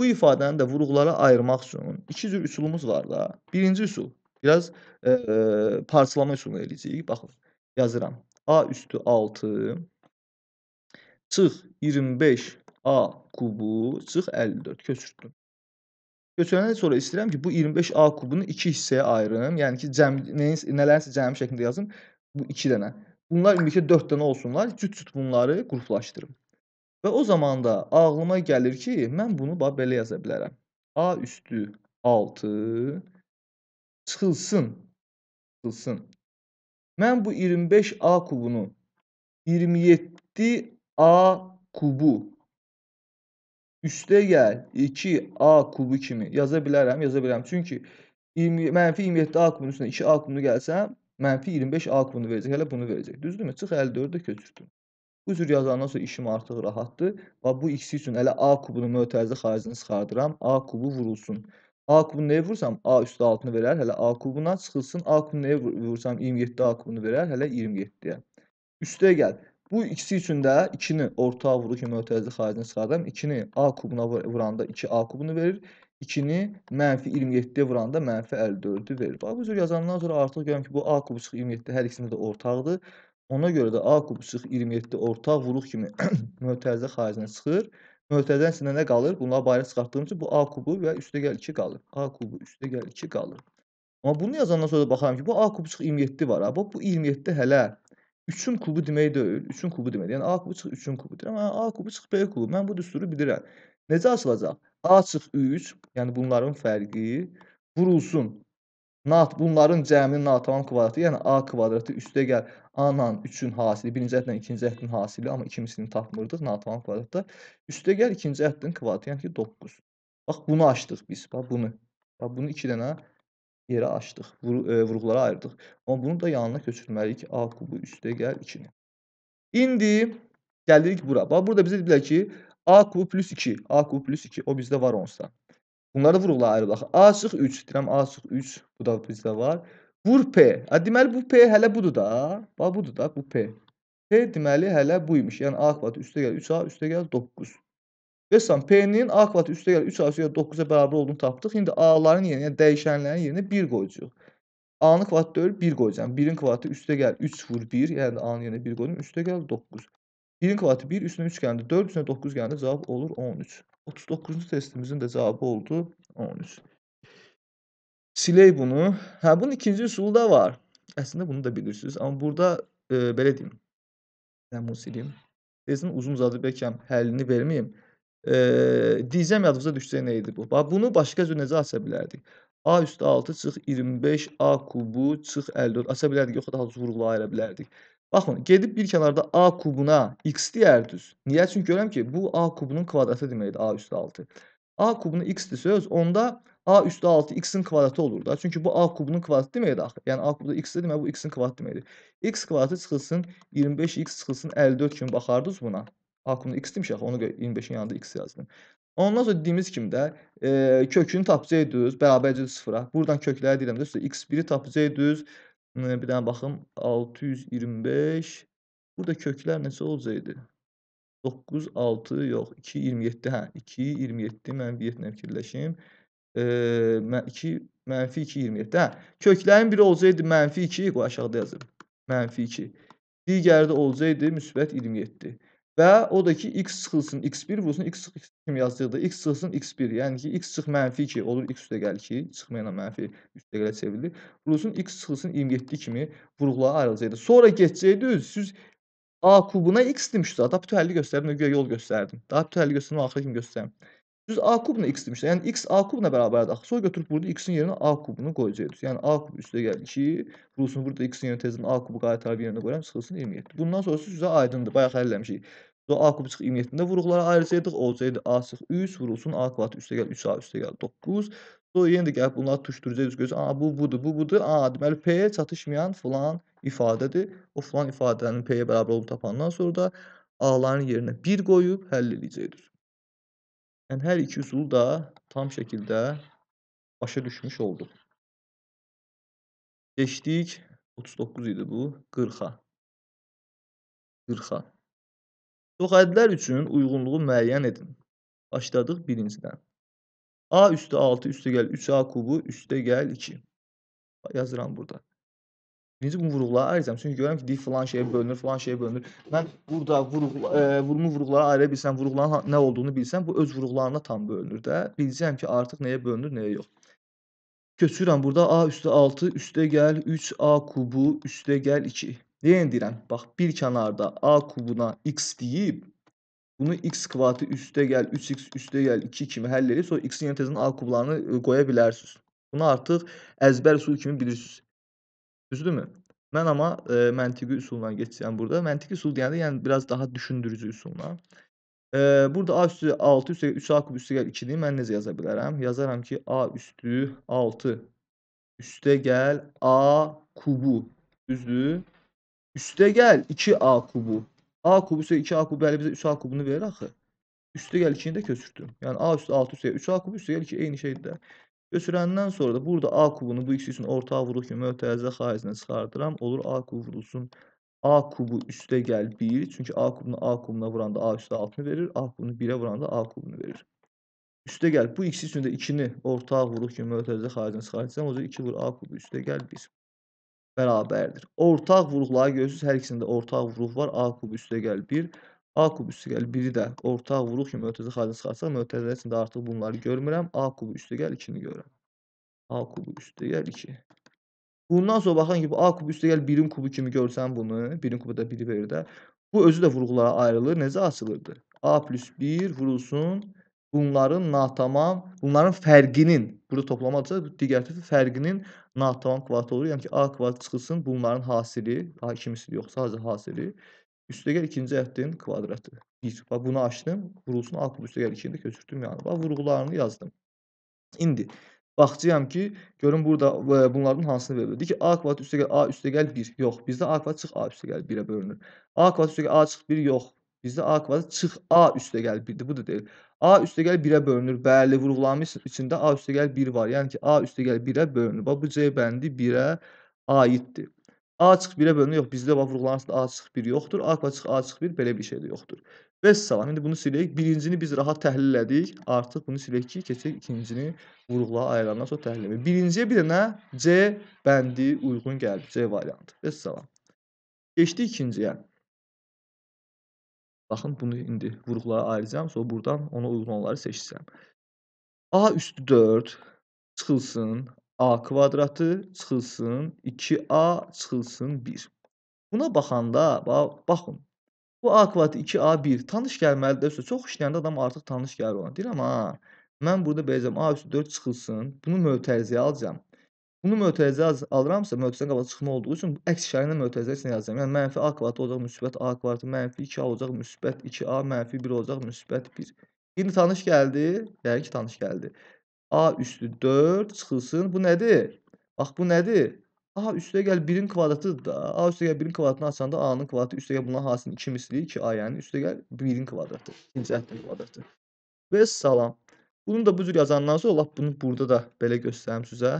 Bu ifadəni də vuruqlara ayırmaq üçün iki cür üsulumuz var da. Birinci üsul Biraz e, parçalama üsulunu eləyəcəyik. Baxın, yazıram. A üstü 6 çıx 25 A kubu çıx 54 köçürtdüm. Götürəndən sonra istəyirəm ki, bu 25A kubunu 2 hissəyə ayırım. Yəni ki, cəm, nəyin, nələrinsə cəmi şəklində yazım. Bu 2 dənə. Bunlar ümumilikdə 4 dənə olsunlar. Cüt-cüt bunları qruplaşdırım. Və o zaman da ağlıma gəlir ki, mən bunu bax belə yaza bilərəm. A üstü 6 çıxılsın. Çıxılsın. Mən bu 25A kubunu 27A kubu üstə gəl 2A kubu kimi yaza bilərəm, yaza bilərəm. Çünki 20, mənfi 27A kubunun üstünə 2A kubunu gəlsəm, mənfi 25A kubunu verəcək, hələ bunu verəcək. Düzdürmü? Çıx 54-də köçürdüm. Bu cür yazandan sonra işim artıq rahatdır. Bax, bu x üçün hələ A kubunun mötərizə xaricini çıxardıram. A kubu vurulsun. A kubunu nəyə vursam, A üstü 6-nı verər, hələ A kubuna çıxılsın. A kubunu nəyə vursam, 27 A kubunu verər, hələ 27-yə. Üstə gəl. Bu ikisi üçün də 2-ni ortağa vurur ki, mötəzli xaricini çıxardım. 2-ni A kubuna vuranda 2 A kubunu verir. 2-ni mənfi 27-yə vuranda mənfi 54-ü verir. Bax, bu cür yazandan sonra artıq görəm ki, bu A kubu çıx 27 hər ikisində də ortaqdır. Ona görə də A kubu çıx 27 ortaq vuruq kimi mötəzli xaricinə çıxır mötəzən sinə nə qalır? Bunlar bayıra çıxartdığım üçün bu A kubu və üstə gəl 2 qalır. A kubu üstə gəl 2 qalır. Amma bunu yazandan sonra baxaram ki, bu A kubu çıx 27 var. Amma bu 27 hələ 3-ün kubu demək deyil, 3-ün kubu deməkdir. Yəni A kubu çıx 3-ün kubudur. Amma A kubu çıx B kubu. Mən bu düsturu bilirəm. Necə açılacaq? A çıx 3, yəni bunların fərqi vurulsun. Nat bunların cəmi natamam kvadratı, yəni A kvadratı üstə gəl anan 3-ün hasili, birinci ədlə ikinci ədlin hasili, amma ikincisini tapmırdıq natamam kvadratda. Üstə gəl ikinci ədlin kvadratı, yəni ki 9. Bax bunu açdıq biz, bax bunu. Bax bunu 2 dənə yerə açdıq, vur, e, vurğulara ayırdıq. Amma bunu da yanına köçürməliyik A kubu üstə gəl 2-ni. İndi gəlirik bura. Bax burada bizə deyirlər ki A kubu plus 2, A kubu plus 2 o bizdə var onsda. Bunları vurğulara ayırırıq. A çıx 3, deyirəm A çıx 3, bu da bizdə var. Vur P. A, deməli bu P hələ budur da. Bax budur da bu P. P deməli hələ buymuş. Yəni A kvadratı üstə gəl 3A üstə gəl 9. Görsən P-nin A kvadratı üstə gəl 3A üstə gəl 9-a bərabər olduğunu tapdıq. İndi A-ların yerinə, yəni dəyişənlərin yerinə 1 qoyacağıq. A-nın kvadratı deyil 1 qoyacağam. 1-in yəni kvadratı üstə gəl 3 vur 1. Yəni A-nın yerinə 1 qoydum. Üstə gəl 9. 1-in kvadratı 1, üstünə 3 gəldi 4, üstünə 9 gəldi cavab olur 13. 39-cu testimizin də cavabı oldu 13. Silək bunu. Hə, bunun ikinci üsulu da var. Əslində bunu da bilirsiniz, amma burada e, belə deyim. Mən bunu sileyim. Desin uzun-uzadı bəlkə həllini verməyim. E, diyeceğim yadınıza düşsə nə idi bu? Bax bunu başqa cür necə aça bilərdik? A üstü 6 çıx 25, A kubu çıx 54. Aça bilərdik, yox da vurğulu ayıra bilərdik. Baxın, gedib bir kənarda A kubuna x deyərdiniz. Niyə? Çünki görəm ki, bu A kubunun kvadratı deməkdir A üstü 6. A kubunu x-dir söz, onda A üstü 6 x-in kvadratı olur da. Çünki bu A kubunun kvadratı deməkdir axı. Yəni A kubu da x-dir, demək bu x-in kvadratı deməkdir. x kvadratı çıxılsın 25x çıxılsın 54 kimi baxardınız buna. A kubunu x demişik, ona görə 25-in yanında x yazdım. Ondan sonra dediyimiz kimi də e, kökünü tapacaqdınız, bərabərcədir 0-a. Buradan kökləri deyirəm də üstə x1-i tapacaqdınız. Bir dənə baxım 625 Burada köklər neçə olacaqdı? 9, 6, yox, 2, 27, hə, 2, 27, mən bir yetinə fikirləşim. 2, e, 2 mənfi 2 27. Hə, köklərin biri olsaydı mənfi 2, qoy aşağıda yazım. Mənfi 2. Digəri də olsaydı müsbət 27. Və o da ki, x çıxılsın, x1 vursun, x, x kimi yazdıq da, x çıxılsın, x1. Yəni ki, x çıx mənfi 2 olur, x üstə gəl 2, çıxmayla mənfi üstə gələ çevrilir. Vurulsun, x çıxılsın, 27 kimi vurğulara ayrılacaqdı. Sonra geçsəydiniz, siz A kubuna x demişdiniz. Daha bütün həlli göstərdim, güya yol göstərdim. Daha bütün həlli göstərdim, axıra kimi göstərdim. 100 A kubuna x demişlər. Yəni x A kubuna bərabərdir. Axı sonra götürüb burada x-in yerinə A kubunu qoyacağıq. Yəni A kub üstə gəl 2, rulusunu burada x-in yerinə tezdən A kubu qayı tərəfi yerinə qoyuram, çıxılsın 27. Bundan sonrası sizə aydındır. Bayaq həlləmişik. Sonra A kubu çıx 27-də vuruqları ayırsaydıq, olsaydı A çıx 3, vurulsun A kvadrat üstə gəl 3A üstə gəl 9. Sonra yenə də gəlib bunları tuşduracağız, görürüz. A bu budur, bu budur. A deməli P çatışmayan filan ifadədir. O filan ifadənin P-yə bərabər olduğunu tapandan sonra da A-ların yerinə 1 qoyub həll edəcəyik. Yəni hər iki üsulu da tam şəkildə başa düşmüş olduq. Keçdik 39 idi bu 40-a. 40-a. Çox ədlər üçün uyğunluğu müəyyən edin. Başladıq birincidən. A üstü 6 üstə gəl 3A kubu üstə gəl 2. Yazıram burada. Birinci gün vuruqlara ayıracam. Çünki görürəm ki, dil filan şeyə bölünür, filan şeyə bölünür. Mən burada vuruq, e, vurumu vuruqlara ayıra bilsəm, vuruqların nə olduğunu bilsəm, bu öz vuruqlarına tam bölünür də. Bilsəm ki, artıq nəyə bölünür, nəyə yox. Köçürəm burada A üstə 6, üstə gəl 3A kubu, üstə gəl 2. Yenə deyirəm, bax, bir kənarda A kubuna x deyib, Bunu x kvadratı üstə gəl 3x üstə gəl 2 kimi həll edib, sonra x-in yenə yəni tezinin a kublarını e, qoya bilərsiniz. Bunu artıq əzbər üsulu kimi bilirsiniz. Üzdü mü? Ben ama e, mentiki usuluna geçeceğim burada. Mentiki usul deyəndə yani biraz daha düşündürücü usuluna. E, burada A üstü 6 üstü 3 A küp üstü gel 2 deyim. Mən necə yaza bilərəm? Yazaram ki A üstü 6 üstə gel A kubu. Düzdür? Üstə gel 2A kubu. A kubu ise 2A kubu bəli bize 3A kubunu verir axı. Üstə gəl 2-ni də köçürtdüm. A üstü 6 üstə 3A kubu üstə gel 2 eyni şeydi. də. Götürəndən sonra da burada A kubunu bu x-in ortağı vuruq ki, mötərizə xaricinə çıxardıram. Olur A kubu vurulsun. A kubu üstə gəl 1. Çünki A kubunu A kubuna vuranda A üstə 6-nı verir. A kubunu 1-ə vuranda A kubunu verir. Üstə gəl. Bu x üçün də 2-ni ortağı vuruq ki, mötərizə xaricinə çıxardıram. O da 2 vur A kubu üstə gəl 1 bərabərdir. Ortaq vuruqları görürsünüz, hər ikisində ortaq vuruq var. A kubu üstə gəl 1. A kubu üstəgəl 1-i də ortaq vuruq ki, mötəzə xarici çıxarsa, mötəzə içində artıq bunları görmürəm. A kubu üstəgəl 2-ni görürəm. A kubu üstəgəl 2. Bundan sonra baxın ki, bu A kubu üstəgəl 1-in kubu kimi görsən bunu, 1-in kubu da 1-i verir də. Bu özü də vuruqlara ayrılır. Necə açılırdı? A plus 1 vurulsun bunların natamam, bunların fərqinin, burada toplamaca digər tərəfi fərqinin natamam kvadratı olur. Yəni ki, A kvadrat çıxılsın bunların hasili, A kimisi yoxsa, hazır hasili üstəgəl ikinci ədədin kvadratı 1. Bax bunu açdım, vurulsun A kub üstəgəl 2-ni də köçürtdüm yəni. Bax vurğularını yazdım. İndi baxacağam ki, görüm burada ə, bunlardan hansını verir. Deyir ki, A kvadrat üstəgəl A üstəgəl 1. Yox, bizdə A kvadrat çıx A üstəgəl 1-ə bölünür. A kvadrat üstəgəl A çıx 1 yox. Bizdə A kvadrat çıx A üstəgəl 1-dir. Bu da deyil. A üstəgəl 1-ə bölünür. Bəli, vurğulanmış içində A üstəgəl 1 var. Yəni ki, A üstəgəl 1-ə bölünür. Bax bu C bəndi 1-ə aiddir. A açıq 1-ə bölünür, yox, bizdə bax vurğuların arasında A açıq 1 yoxdur. A açıq A açıq 1 belə bir şey də yoxdur. Və salam, indi bunu silək. Birincini biz rahat təhlil elədik. Artıq bunu silək ki, keçək ikincini vurğulara ayırandan sonra təhlil edək. Birinciyə bir dənə C bəndi uyğun gəldi. C variantı. Və salam. Keçdi ikinciyə. Baxın, bunu indi vurğulara ayıracağam. Sonra buradan ona uyğun onları seçsəm. A üstü 4 çıxılsın a kvadratı çıxılsın 2a çıxılsın 1. Buna baxanda, baxın. Bu a kvadratı 2a 1 tanış gəlməlidirsə, çox işləyəndə adam artıq tanış gəlir ona. Deyirəm, ha, mən burada bəyəcəm a üstü 4 çıxılsın, bunu mötərizəyə alacam. Bunu mötərizə alıramsa, mötərizənin qabağa çıxma olduğu üçün bu əks şərhində mötərizə üçün yazacağam. Yəni mənfi a kvadratı olacaq müsbət a kvadratı, mənfi 2a olacaq müsbət 2a, mənfi 1 olacaq müsbət 1. İndi tanış gəldi, yəqin ki tanış gəldi. A üstü 4 çıxılsın. Bu nədir? Bax bu nədir? A üstə gəl 1-in kvadratıdır da. A üstə gəl 1-in kvadratını açanda A-nın kvadratı üstə gəl bundan hansının 2 misli 2A-nın yəni, üstə gəl 1-in kvadratı. İkinci həddin kvadratı. Və salam. Bunu da bu cür yazandan sonra lap bunu burada da belə göstərim sizə.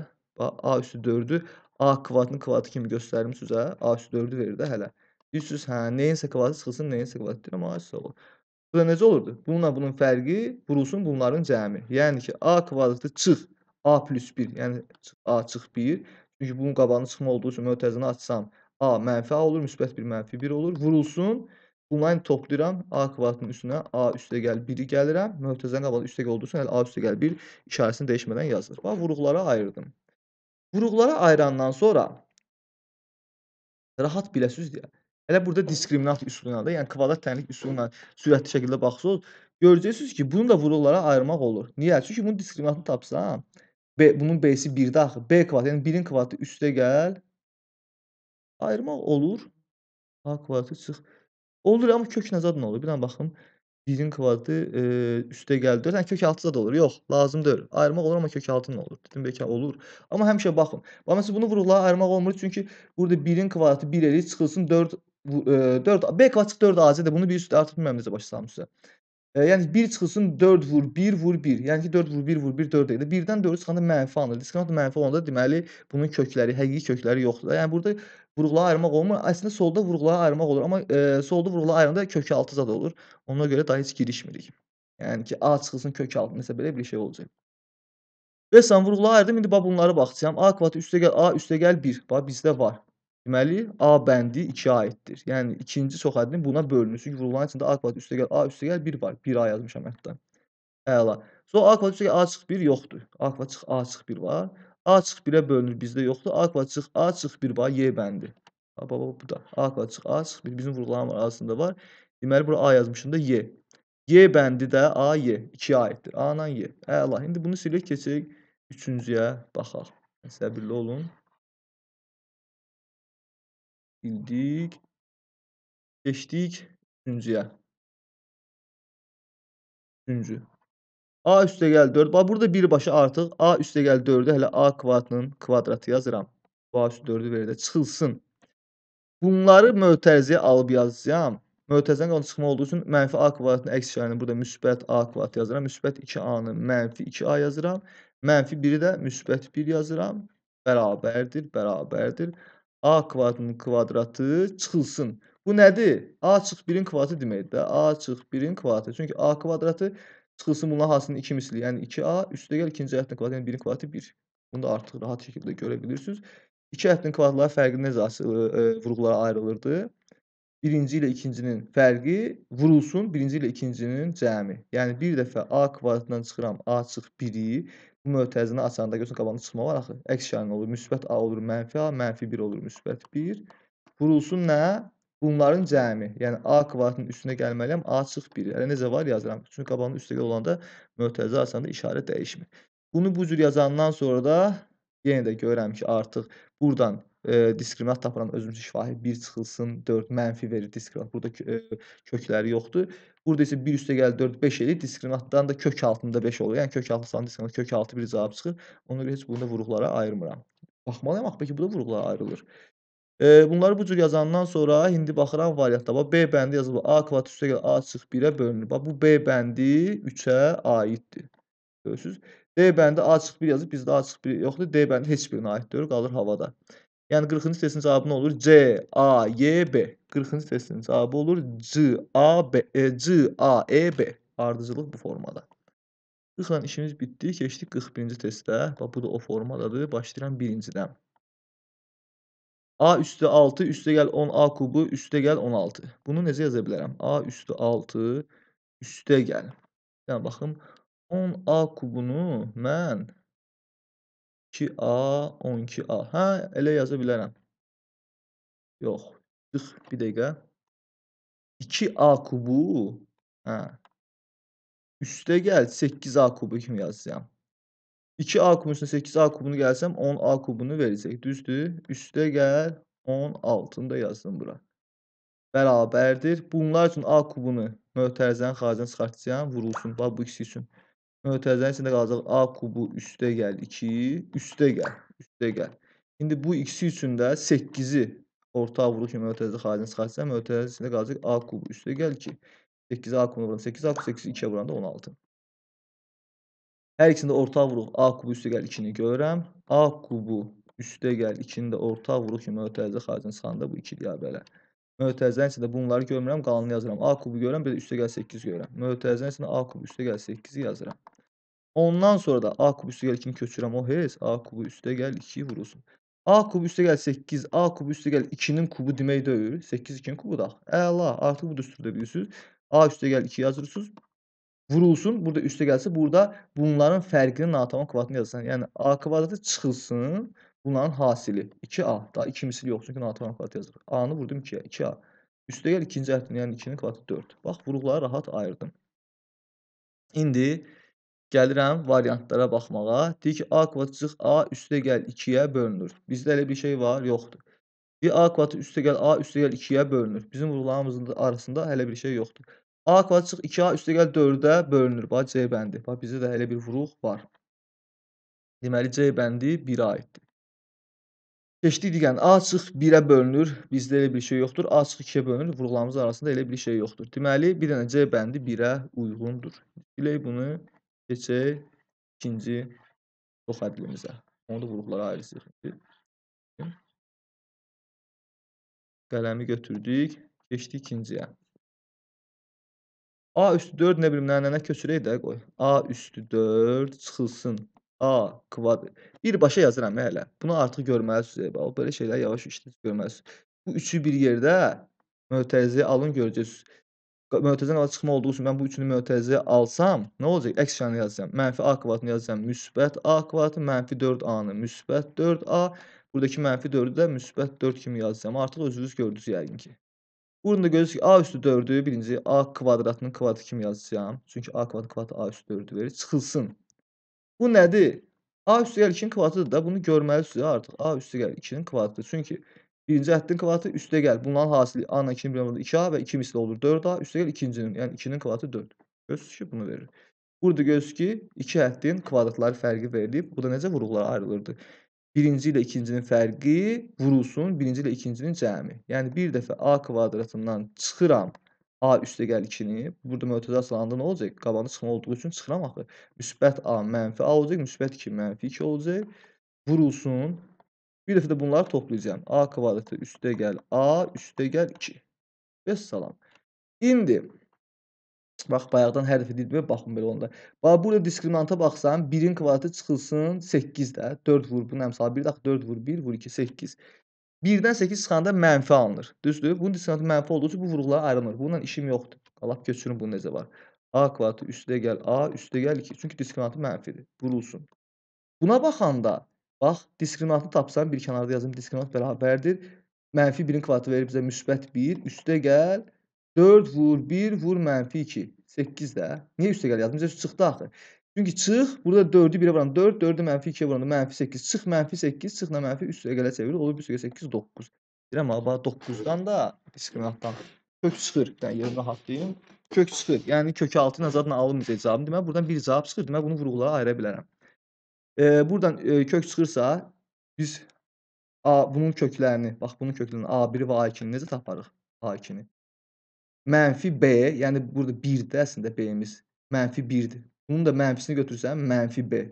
A üstü 4-ü A kvadratının kvadratı kimi göstərim sizə. A üstü 4-ü verir də hələ. Üstsüz, hə, neyinsə kvadratı çıxılsın, neyinsə kvadratı deyirəm, A üstü olur. Bu da necə olurdu? Bununla bunun fərqi vurulsun bunların cəmi. Yəni ki, A kvadratı çıx A plus 1, yəni A çıx 1. Çünki bunun qabağını çıxma olduğu üçün mötəzini açsam A mənfi A olur, müsbət 1 mənfi 1 olur. Vurulsun, bunları yəni toplayıram A kvadratının üstünə A üstə gəl 1-i gəlirəm. Mötəzənin qabağı üstə olduğu üçün A üstə gəl 1 işarəsini dəyişmədən yazılır. Bax, vuruqlara ayırdım. Vuruqlara ayırandan sonra rahat biləsiz deyə. Elə burada diskriminant üsuluna da, yəni kvadrat tənlik üsuluna sürətli şəkildə baxsınız, görəcəksiniz ki, bunu da vuruqlara ayırmaq olur. Niyə? Çünki bunun diskriminantını tapsan, B, bunun B-si 1-də axı, B kvadrat, yəni 1-in kvadratı üstə gəl, ayırmaq olur, A kvadratı çıx. Olur, amma kök nəzad nə olur? Bir dənə baxın, 1-in kvadratı e, üstə gəl 4, yəni hə, kök 6-da da olur, yox, lazım deyil. Ayırmaq olur, amma kök 6 nə olur? Dedim, bəlkə olur. Amma həmişə baxın, bax, məsələn, bunu vuruqlara ayırmaq olmur, çünki burada 1-in kvadratı 1 eləyir, çıxılsın 4 bu, e, 4 B klasik 4 AC də bunu bir üstə artıq bilmirəm necə başa salmışsa. E, yəni 1 çıxılsın 4 vur 1 vur 1. Yəni ki 4 vur 1 vur 1 4 idi. 1-dən 4 çıxanda mənfi alınır. Diskant mənfi olanda deməli bunun kökləri, həqiqi kökləri yoxdur. Yəni burada vurğulara ayırmaq olmur. Əslində solda vurğulara ayırmaq olur, amma e, solda vurğulara ayıranda kökü 6 zad olur. Ona görə daha heç girişmirik. Yəni ki A çıxılsın kökü 6 məsələ belə bir şey olacaq. Rəssan vurğulara ayırdım. İndi bax bunlara baxacağam. A kvadrat üstə gəl A üstə gəl 1. Bax bizdə var. Deməli, A bəndi 2-yə aiddir. Yəni, ikinci çox ədinin buna bölünüsü. Vurulan içində A kvadrat üstə gəl, A üstə gəl, 1 var. 1 A yazmışam hətta. Əla. Sonra A kvadrat üstə gəl, A çıx 1 yoxdur. A kvadrat çıx, A çıx 1 var. A çıx 1-ə bölünür, bizdə yoxdur. A kvadrat çıx, A çıx 1 var, Y bəndi. Baba, baba, bu da. A kvadrat çıx, A çıx 1 bizim vurulanın arasında var. Deməli, bura A yazmışım da Y. Y bəndi də A, Y. 2-yə aiddir. A ilə Y. Əla. İndi bunu silək, keçək üçüncüyə baxaq. Səbirli olun. sildik. Geçtik üçüncüye. Üçüncü. A üste gel 4. Bak burada bir başa artık A üste gel 4'ü hele A kvadratının kvadratı yazıram. A üstü 4'ü verir də çıxılsın. Bunları mötərizəyə alıb yazacağam. Mötərizənin qanun çıxma olduğu için mənfi A kvadratının əks işarəsini burada müsbət A kvadrat yazıram. Müsbət 2A-nı mənfi 2A yazıram. Mənfi 1-i də müsbət 1 yazıram. Bərabərdir, bərabərdir. A kvadratının kvadratı çıxılsın. Bu nədir? A çıx 1-in kvadratı deməkdir də. A çıx 1-in kvadratı. Çünki A kvadratı çıxılsın bunların hasilinin 2 misli. Yəni 2A üstə gəl ikinci ədətin yəni kvadratı, yəni 1-in kvadratı 1. Bunu da artıq rahat şəkildə görə bilirsiniz. İki ədətin kvadratları fərqli necə vurğulara ayrılırdı? Birinci ilə ikincinin fərqi vurulsun birinci ilə ikincinin cəmi. Yəni bir dəfə A kvadratından çıxıram A çıx 1-i, bu mötəzini açanda görürsən qabağında çıxma var axı. Əks şəklin olur. Müsbət A olur mənfi A, mənfi 1 olur müsbət 1. Vurulsun nə? Bunların cəmi, yəni A kvadratının üstünə gəlməliyəm, A çıx 1. Hələ yəni necə var yazıram. Çünki qabağının üstə qədər olanda mötəzə açanda işarə dəyişmir. Bunu bu cür yazandan sonra da yenə də görürəm ki, artıq buradan e, diskriminat tapıram özümüzü şifahi 1 çıxılsın, 4 mənfi verir diskriminat. Burada e, kökləri yoxdur. Burada isə 1 üstə gəl 4 5 eləyir. Diskriminatdan da kök altında 5 olur. Yəni kök altı sanı diskriminat kök altı bir cavab çıxır. Ona görə heç bunda vurğulara ayırmıram. Baxmalıyam axı ki, bu da vurğulara ayrılır. E, bunları bu cür yazandan sonra indi baxıram variantda. Bax B bəndi yazılıb A kvadrat üstə gəl A çıx 1-ə bölünür. Bax bu B bəndi 3-ə aiddir. Görürsüz? D bəndi A çıx 1 yazıb bizdə A çıx 1 yoxdur. D bəndi heç birinə aid deyil, qalır havada. Yani 40. testin cevabı ne olur? C, A, Y, B. 40. testin cevabı olur. C, A, B, e, C, A, E, B. Ardıcılıq bu formada. 40'dan işimiz bitti. Keçdik 41. testə. Bak bu da o formadadır. Başlayıram birincidən. A üstü 6, üstə gəl 10A kubu, üstə gəl 16. Bunu necə yaza bilərəm? A üstü 6, üstə gəl. Yəni, baxım, 10A kubunu mən 2A, 12A. Hə, elə yaza bilərəm. Yox, çıx bir dəqiqə. 2A kubu, hə, üstə gəl 8A kubu kimi yazacağam. 2A kubusuna 8A kubunu gəlsəm 10A kubunu verəcək, düzdür? Üstə gəl 16-nı da yazdım bura. Bərabərdir. Bunlar üçün A kubunu möhtərizənin xaricdən çıxartacağam, vurulsun, bax bu ikisi üçün. Mötəzənin içində qalacaq A kubu üstə gəl 2, üstə gəl, üstə gəl. İndi bu ikisi üçün də 8-i ortaq vurur ki, mötəzə xaricdən çıxartsa, mötəzənin içində qalacaq A kubu üstə gəl 2. 8-i A kubuna vuran 8, A kubu 8-i 2-yə vuranda 16. Hər ikisini də ortaq vuruq. A kubu üstə gəl 2-ni görürəm. A kubu üstə gəl 2-ni də ortaq vuruq ki, mötəzə xaricdən çıxanda bu 2-dir ya belə. Mötəzənin içində bunları görmürəm, qalanını yazıram. A kubu görürəm, bir də üstə gəl 8 görürəm. Mötəzənin içində A kubu üstə gəl 8 yazıram. Ondan sonra da A kubu üstə gəl 2-ni köçürəm o hez. A kubu üstə gəl 2 vurulsun. A kubu üstə gəl 8, A kubu üstə gəl 2-nin kubu demək deyil. 8 2-nin kubudur. Əla, artıq bu düsturda bilirsiniz. A üstə gəl 2 yazırsınız. Vurulsun, burada üstə gəlsə, burada bunların fərqinin atom kvadratını yazırsan. Yəni A kvadratı çıxılsın bunların hasili. 2A, daha 2 misli yox, çünki atom kvadratı yazırıq. A-nı vurdum 2-yə, 2A. Üstə gəl ikinci hərfini, yəni 2-nin kvadratı 4. Bax, vuruqları rahat ayırdım. İndi Gəlirəm variantlara baxmağa. Deyir ki, A kvadratçıq A üstə gəl 2-yə bölünür. Bizdə elə bir şey var, yoxdur. Bir A kvadratı üstə gəl A üstə gəl 2-yə bölünür. Bizim vurularımızın arasında hələ bir şey yoxdur. A kvadratçıq 2A üstə gəl 4-ə bölünür. Bax, C bəndi. Bax, bizdə də elə bir vuruq var. Deməli, C bəndi 1-ə aiddir. Keçdik digən A çıx 1-ə bölünür. Bizdə elə bir şey yoxdur. A çıx 2-yə bölünür. Vurğularımız arasında elə bir şey yoxdur. Deməli, bir dənə C bəndi 1-ə uyğundur. Dilək bunu Keçək ikinci çox hədlimizə. Onu da vuruqlara ayırırıq. Qələmi götürdük. Keçdik ikinciyə. A üstü 4 nə bilim nənənə köçürək də qoy. A üstü 4 çıxılsın. A kvadrat. Birbaşa yazıram hələ. Bunu artıq görməlisiniz. Bax, belə şeylər yavaş işləyirsiniz görməlisiniz. Bu üçü bir yerdə mötərizəyə alın görəcəksiniz mötəzənin ala çıxma olduğu üçün mən bu üçünü mötəzəyə alsam, nə olacaq? Əks şəklində yazacağam. Mənfi a kvadratını yazacağam, müsbət a kvadratı, mənfi 4a-nı müsbət 4a, buradakı mənfi 4-ü də müsbət 4 kimi yazacağam. Artıq özünüz gördünüz yəqin ki. Burada görürsünüz ki, a üstü 4-ü birinci a kvadratının kvadratı kimi yazacağam. Çünki a kvadrat kvadrat a üstü 4-ü verir. Çıxılsın. Bu nədir? a üstü gəl 2-nin kvadratıdır da. Bunu görməlisiniz artıq. a üstü gəl 2-nin kvadratıdır. Çünki Birinci həddin kvadratı üstə gəl. Bunların hasili A ilə 2-nin bir olanda 2A və 2 misli olur 4A. Üstə gəl 2-cinin, yəni 2-nin kvadratı 4. Görürsünüz ki, bunu verir. Burada görürsünüz ki, iki həddin kvadratları fərqi verilib. Bu da necə vurğulara ayrılırdı? Birinci ilə ikincinin fərqi vurulsun, birinci ilə ikincinin cəmi. Yəni bir dəfə A kvadratından çıxıram A üstə gəl 2-ni. Burada mötəzə açılanda nə olacaq? Qabanı çıxma olduğu üçün çıxıram axı. Müsbət A mənfi A olacaq, müsbət 2 mənfi 2 olacaq. Vurulsun, Bir dəfə də bunları toplayacağam. A kvadratı üstə gəl A, üstə gəl 2. Və salam. İndi bax bayaqdan hər dəfə dedim, baxın belə onda. Bax burada diskriminanta baxsan 1-in kvadratı çıxılsın 8-də. 4 vur bunun əmsalı 1 daxil 4 vur 1 vur 2 8. 1-dən 8 çıxanda mənfi alınır. Düzdür? Bunun diskriminantı mənfi olduğu üçün bu vurğular ayrılmır. Bununla işim yoxdur. Qalab köçürün bu necə var. A kvadratı üstə gəl A, üstə gəl 2. Çünki diskriminantı mənfidir. Vurulsun. Buna baxanda Bax, diskriminantı tapsam, bir kənarda yazım, diskriminant bərabərdir. Mənfi 1-in kvadratı verir bizə müsbət 1, üstə gəl, 4 vur 1 vur mənfi 2, 8 də. Niyə üstə gəl yazdım? Bizə çıxdı axı. Çünki çıx, burada 4-ü 1-ə vuran 4, 4-ü mənfi 2-yə vuran mənfi 8, çıx mənfi 8, çıxla mənfi üstə gələ çevirir, olur 1 üstə 8, 9. Deyirəm, amma 9-dan da diskriminantdan kök çıxır. Yəni, yerim rahatlayım. Kök çıxır. Yəni, kökü 6 nəzarına alınmayacaq cavabım. Demək, buradan bir cavab çıxır. Demək, bunu vurğulara ayıra bilərəm. E, buradan e, kök çıxırsa biz A, bunun köklərini, bax bunun köklərini A1 və A2-ni necə taparıq? A2-ni. Mənfi B, yəni burada 1-dir əslində B-imiz. Mənfi 1-dir. Bunun da mənfisini götürsən, mənfi B.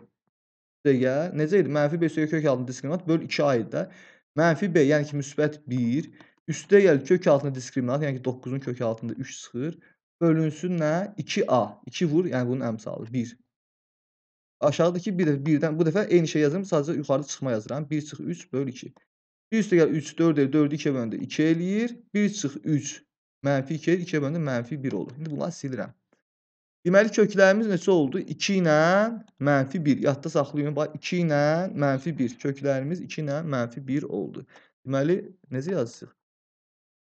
Dəyə, necə idi? Mənfi B üstə kök altında diskriminant böl 2 A idi də. Mənfi B, yəni ki, müsbət 1. Üstə gəlir kök altında diskriminant, yəni ki, 9-un kök altında 3 çıxır. Bölünsün nə? 2A. 2 vur, yəni bunun əmsalı 1. Aşağıdakı bir dəfə birdən bu dəfə eyni şey yazıram. Sadəcə yuxarı çıxma yazıram. 1 çıx 3 böl 2. 1 üstə gəl 3, 4 edir, 4-ü 2 böləndə 2 eləyir. 1 çıx 3, mənfi 2 edir, 2 böləndə mənfi 1 olur. İndi bunları silirəm. Deməli, köklərimiz neçə oldu? 2 ilə mənfi 1. Yadda saxlayın, bax, 2 ilə mənfi 1. Köklərimiz 2 ilə mənfi 1 oldu. Deməli, necə yazacaq?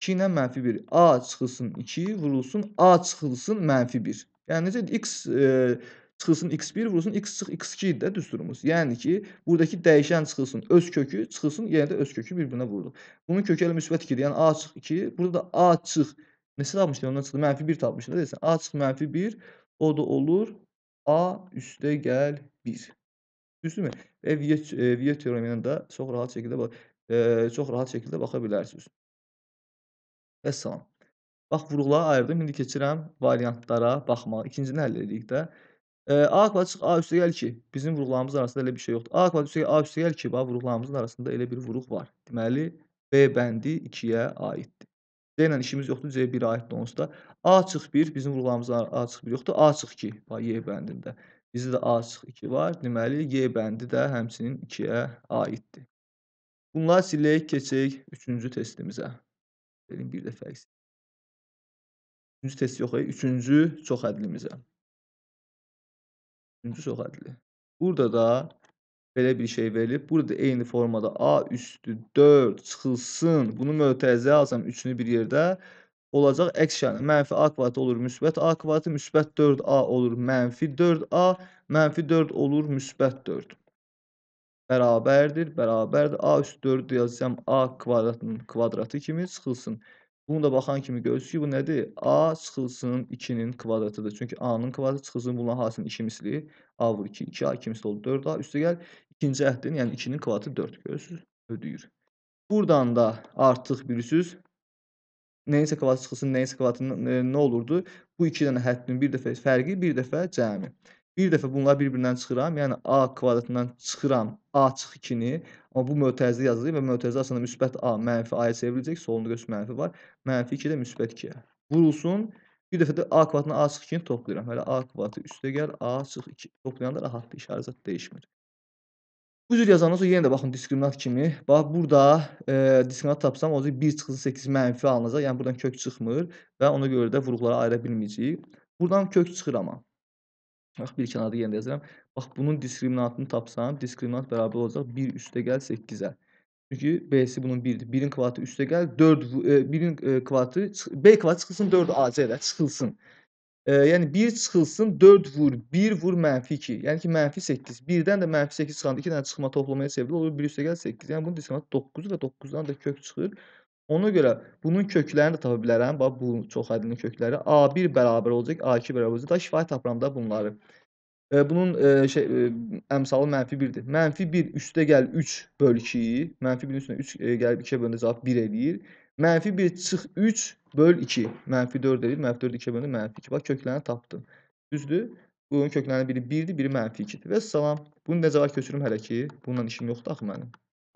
2 ilə mənfi 1. A çıxılsın 2, vurulsun, A çıxılsın mənfi 1. Yəni, necədir? X... E, çıxılsın x1 vurulsun x çıx x2 də düsturumuz. Yəni ki, buradakı dəyişən çıxılsın öz kökü, çıxılsın yenə yəni də öz kökü bir-birinə vurduq. Bunun kökü elə müsbət 2-dir. Yəni a çıx 2, burada da a çıx neçə tapmışdı? Ondan çıxdı. Mənfi 1 tapmışdı da desən. A çıx mənfi 1 o da olur a üstə gəl 1. Düzdürmü? Və Viet e, teoremi ilə də çox rahat şəkildə e, çox rahat şəkildə baxa bilərsiniz. Vəssalam. Bax, vurğuları ayırdım. İndi keçirəm variantlara baxmağa. İkincini həll edirik də. A kvadrat A üstə gəl 2. Bizim vuruqlarımızın arasında elə bir şey yoxdur. A kvadrat üstə A üstə gəl 2. Bax vuruqlarımızın arasında elə bir vuruq var. Deməli B bəndi 2-yə aiddir. D ilə işimiz yoxdur. C 1-ə aiddir onsuz da. A çıx 1 bizim vuruqlarımızda A çıx 1 yoxdur. A çıx 2 bax Y bəndində. Bizdə də A çıx 2 var. Deməli Y bəndi də həmçinin 2-yə aiddir. Bunlar silək keçək 3-cü testimizə. Dedim bir də fərqsiz. 3-cü test yox, 3-cü e, çox hədlimizə. 3-cü çox ədli. Burada da belə bir şey verilib. Burada eyni formada A üstü 4 çıxılsın. Bunu mötəzə alsam üçünü bir yerdə olacaq əks şəklində. Mənfi A kvadratı olur müsbət A kvadratı, müsbət 4A olur mənfi 4A, mənfi 4 olur müsbət 4. Bərabərdir, bərabərdir. A üstü 4 yazacağam A kvadratının kvadratı kimi çıxılsın. Bunu da baxan kimi görürsüz ki, bu nədir? A çıxılsın 2-nin kvadratıdır. Çünki A-nın kvadratı çıxılsın bunların hansının 2 misli. A vur 2, 2A 2 misli oldu 4A. Üstə gəl ikinci əhdin, yəni 2-nin kvadratı 4 görürsüz, ödəyir. Buradan da artıq bilirsiniz, nəyinsə kvadratı çıxılsın, nəyinsə e, kvadratı nə olurdu? Bu iki dənə həddin bir dəfə fərqi, bir dəfə cəmi. Bir dəfə bunlar bir-birindən çıxıram, yəni a kvadratından çıxıram a çıx 2-ni, amma bu mötərizə yazılır və mötərizə aslında müsbət a mənfi a-ya çevriləcək, solunda göz mənfi var. Mənfi 2 də müsbət 2-yə. Vurulsun. Bir dəfə də a kvadratına a çıx 2-ni toplayıram. Hələ a kvadratı üstə gəl, a çıx 2 toplayanda rahatdır, işarə zət dəyişmir. Bu cür yazandan sonra yenə də baxın diskriminant kimi. Bax burada e, diskriminant tapsam, o 1 çıxsın 8 mənfi alınacaq. Yəni buradan kök çıxmır və ona görə də vuruqlara ayıra bilməyəcəyik. Buradan kök çıxır amma. Bax, bir kənarda yenə yazıram. Bax, bunun diskriminantını tapsam, diskriminant bərabər olacaq 1 üstə gəl 8-ə. Çünki B-si bunun 1-dir. 1-in kvadratı üstə gəl, 4, 1-in e, e, kvadratı, B kvadratı çıxılsın 4 AC-də, çıxılsın. E, yəni 1 çıxılsın, 4 vur, 1 vur mənfi 2. Yəni ki, mənfi 8. 1-dən də mənfi 8 çıxanda 2 dənə çıxma toplamaya çevrilir, olur 1 üstə gəl 8. Yəni bunun diskriminantı 9 və 9-dan da kök çıxır. Ona görə bunun köklərini də tapa bilərəm. Bax bu çox hədlinin kökləri A1 bərabər olacaq, A2 bərabər olacaq. Da kifayət tapıram da bunları. E, bunun e, şey e, əmsalı mənfi 1-dir. Mənfi 1 üstə gəl 3 böl 2, mənfi 1-in üstünə 3 e, gəlib 2-yə böləndə cavab 1 eləyir. Mənfi 1 çıx 3 böl 2, mənfi 4 eləyir, mənfi 4 2-yə böləndə mənfi 2. Bax köklərini tapdım. Düzdür? Bunun köklərinin biri 1-dir, biri mənfi 2-dir. Və salam, bunu necə var köçürüm hələ ki? Bununla işim yoxdur axı mənim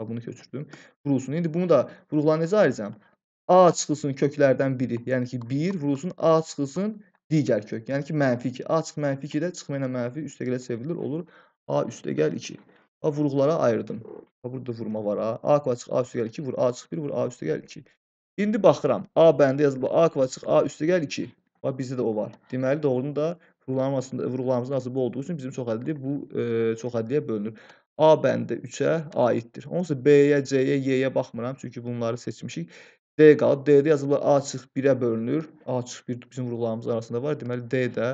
bunu köçürdüm. Vurulsun. İndi bunu da vuruqla necə ayıracağam? A çıxılsın köklərdən biri. Yəni ki 1 vurulsun A çıxılsın digər kök. Yəni ki mənfi 2. A çıx mənfi 2 də çıxma ilə mənfi üstəgələ çevrilir. Olur A üstəgəl 2. A vuruqlara ayırdım. A, burada vurma var A. A kvadrat çıx A üstəgəl 2 vur A çıx 1 vur A üstəgəl 2. İndi baxıram. A bəndə yazılıb A kvadrat çıx A üstəgəl 2. Bax bizdə də o var. Deməli doğrudan da vuruqlarımızın, vuruqlarımızın nasib olduğu üçün bizim çoxədli bu e, çoxədliyə bölünür. A bəndi 3-ə aiddir. Onsuz B-yə, C-yə, Y-yə baxmıram, çünki bunları seçmişik. D qalıb. D-də yazıblar A çıx 1-ə bölünür. A çıx 1 bizim vuruqlarımız arasında var. Deməli D də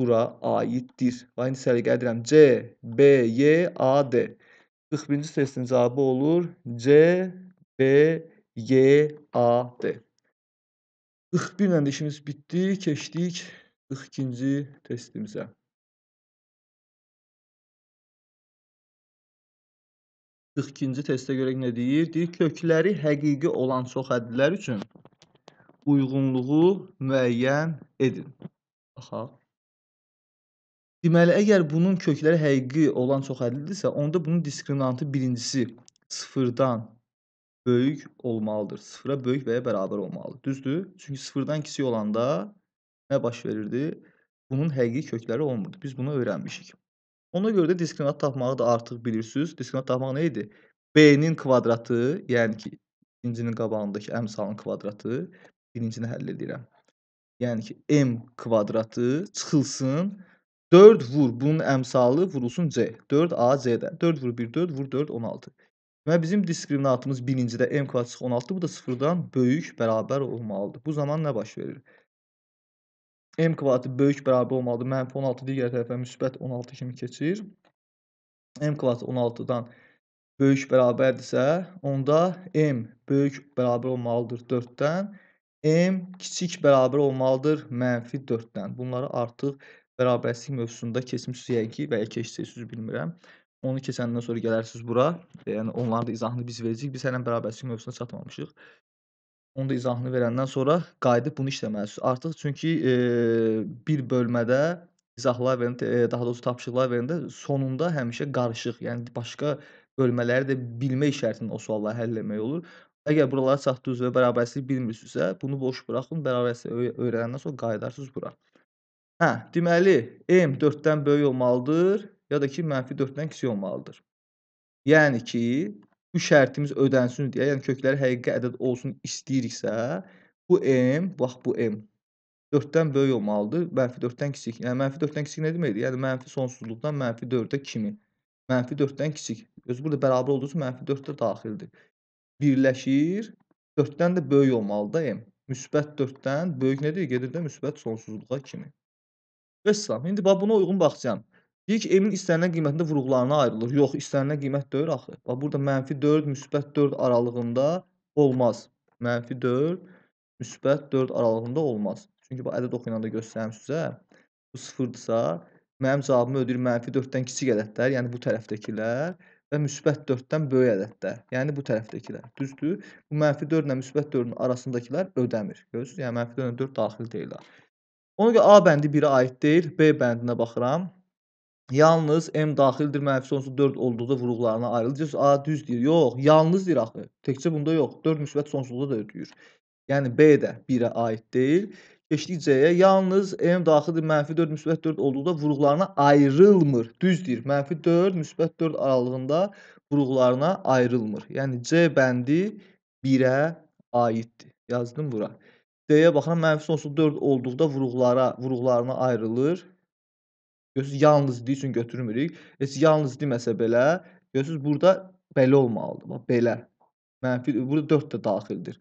bura aiddir. Və indi səliqə edirəm. C, B, Y, A, D. 41-ci testin cavabı olur C, B, Y, A, D. 41 ilə də işimiz bitdi. Keçdik 42-ci testimizə. 42-ci testə görə nə deyir? Deyir, kökləri həqiqi olan çox hədlər üçün uyğunluğu müəyyən edin. Baxaq. Deməli, əgər bunun kökləri həqiqi olan çoxhədlidirsə, onda bunun diskriminantı birincisi sıfırdan böyük olmalıdır. Sıfıra böyük və ya bərabər olmalıdır. Düzdür? Çünki sıfırdan kiçik olanda nə baş verirdi? Bunun həqiqi kökləri olmurdu. Biz bunu öyrənmişik. Ona görə də diskriminant tapmağı da artıq bilirsiniz. Diskriminant tapmaq nə idi? B-nin kvadratı, yəni ki, birincinin qabağındakı əmsalın kvadratı, birincini həll edirəm. Yəni ki, m kvadratı çıxılsın 4 vur bunun əmsalı vurulsun c. 4 a c-də. 4 vur 1 4 vur 4 16. Və bizim diskriminantımız birincidə m kvadrat 16 bu da 0-dan böyük bərabər olmalıdır. Bu zaman nə baş verir? M kvadratı böyük bərabər olmalıdır. Mənfi 16 digər tərəfə müsbət 16 kimi keçir. M kvadratı 16-dan böyük bərabərdirsə, onda M böyük bərabər olmalıdır 4-dən. M kiçik bərabər olmalıdır mənfi 4-dən. Bunları artıq bərabərsizlik mövzusunda keçmişsiniz yəqin ki, və ya keçirsiniz bilmirəm. Onu keçəndən sonra gələrsiniz bura. Yəni onların da izahını biz verəcəyik. Biz hələ bərabərsizlik mövzusuna çatmamışıq. Onun da izahını verəndən sonra qayıdıb bunu işləməlisiniz. Artıq çünki e, bir bölmədə izahlar verəndə, e, daha doğrusu tapşırıqlar verəndə sonunda həmişə qarışıq, yəni başqa bölmələri də bilmək şərtində o sualları həll etmək olur. Əgər buraları çatdınız və bərabərliyi bilmirsinizsə, bunu boş buraxın, bərabərliyi öyrənəndən sonra qayıdarsınız bura. Hə, deməli, m 4-dən böyük olmalıdır, ya da ki, mənfi 4-dən kiçik olmalıdır. Yəni ki, bu şərtimiz ödənsin deyə, yəni kökləri həqiqi ədəd olsun istəyiriksə, bu m, bax bu m 4-dən böyük olmalıdır, mənfi 4-dən kiçik. Yəni, mənfi 4-dən kiçik nə deməkdir? Yəni, mənfi sonsuzluqdan mənfi 4-ə kimi. Mənfi 4-dən kiçik. Özü burada bərabər olduğu üçün mənfi 4 də daxildir. Birləşir, 4-dən də böyük olmalı da m. Müsbət 4-dən böyük nədir? Gedir də müsbət sonsuzluğa kimi. Vəssalam, indi bax buna uyğun baxacağım. Deyir ki, M-in istənilən qiymətində vurğularına ayrılır. Yox, istənilən qiymət 4 axı. Bax, burada mənfi 4, müsbət 4 aralığında olmaz. Mənfi 4, müsbət 4 aralığında olmaz. Çünki bax, ədəd oxuyanda göstərim sizə. Bu 0-dırsa, mənim cavabımı ödəyir mənfi 4-dən kiçik ədədlər, yəni bu tərəfdəkilər və müsbət 4-dən böyük ədədlər, yəni bu tərəfdəkilər. Düzdür? Bu mənfi 4 ilə müsbət 4-ün arasındakılər ödəmir. Görürsünüz? Yəni mənfi 4 ilə 4 daxil deyillər. Ona görə A bəndi 1-ə aid deyil, B bəndinə baxıram. Yalnız M daxildir mənfi sonsuz 4 olduqda vuruqlarına ayrılacaq. A düzdür. Yox, yalnız deyir axı. Təkcə bunda yox. 4 müsbət sonsuzda da ödəyir. Yəni B də 1-ə aid deyil. Keçdik C-yə. Yalnız M daxildir mənfi 4 müsbət 4 olduqda vuruqlarına ayrılmır. Düz deyir. Mənfi 4 müsbət 4 aralığında vuruqlarına ayrılmır. Yəni C bəndi 1-ə aiddir. Yazdım bura. D-yə baxıram, mənfi sonsuz 4 olduqda vuruqlara, vuruqlarına ayrılır. Görürsüz, yalnız deyil üçün götürmürük. Heç yalnız deməsə belə, görürsüz, burada belə olmalıdır. Bax, belə. Mənfi, burada 4 də daxildir.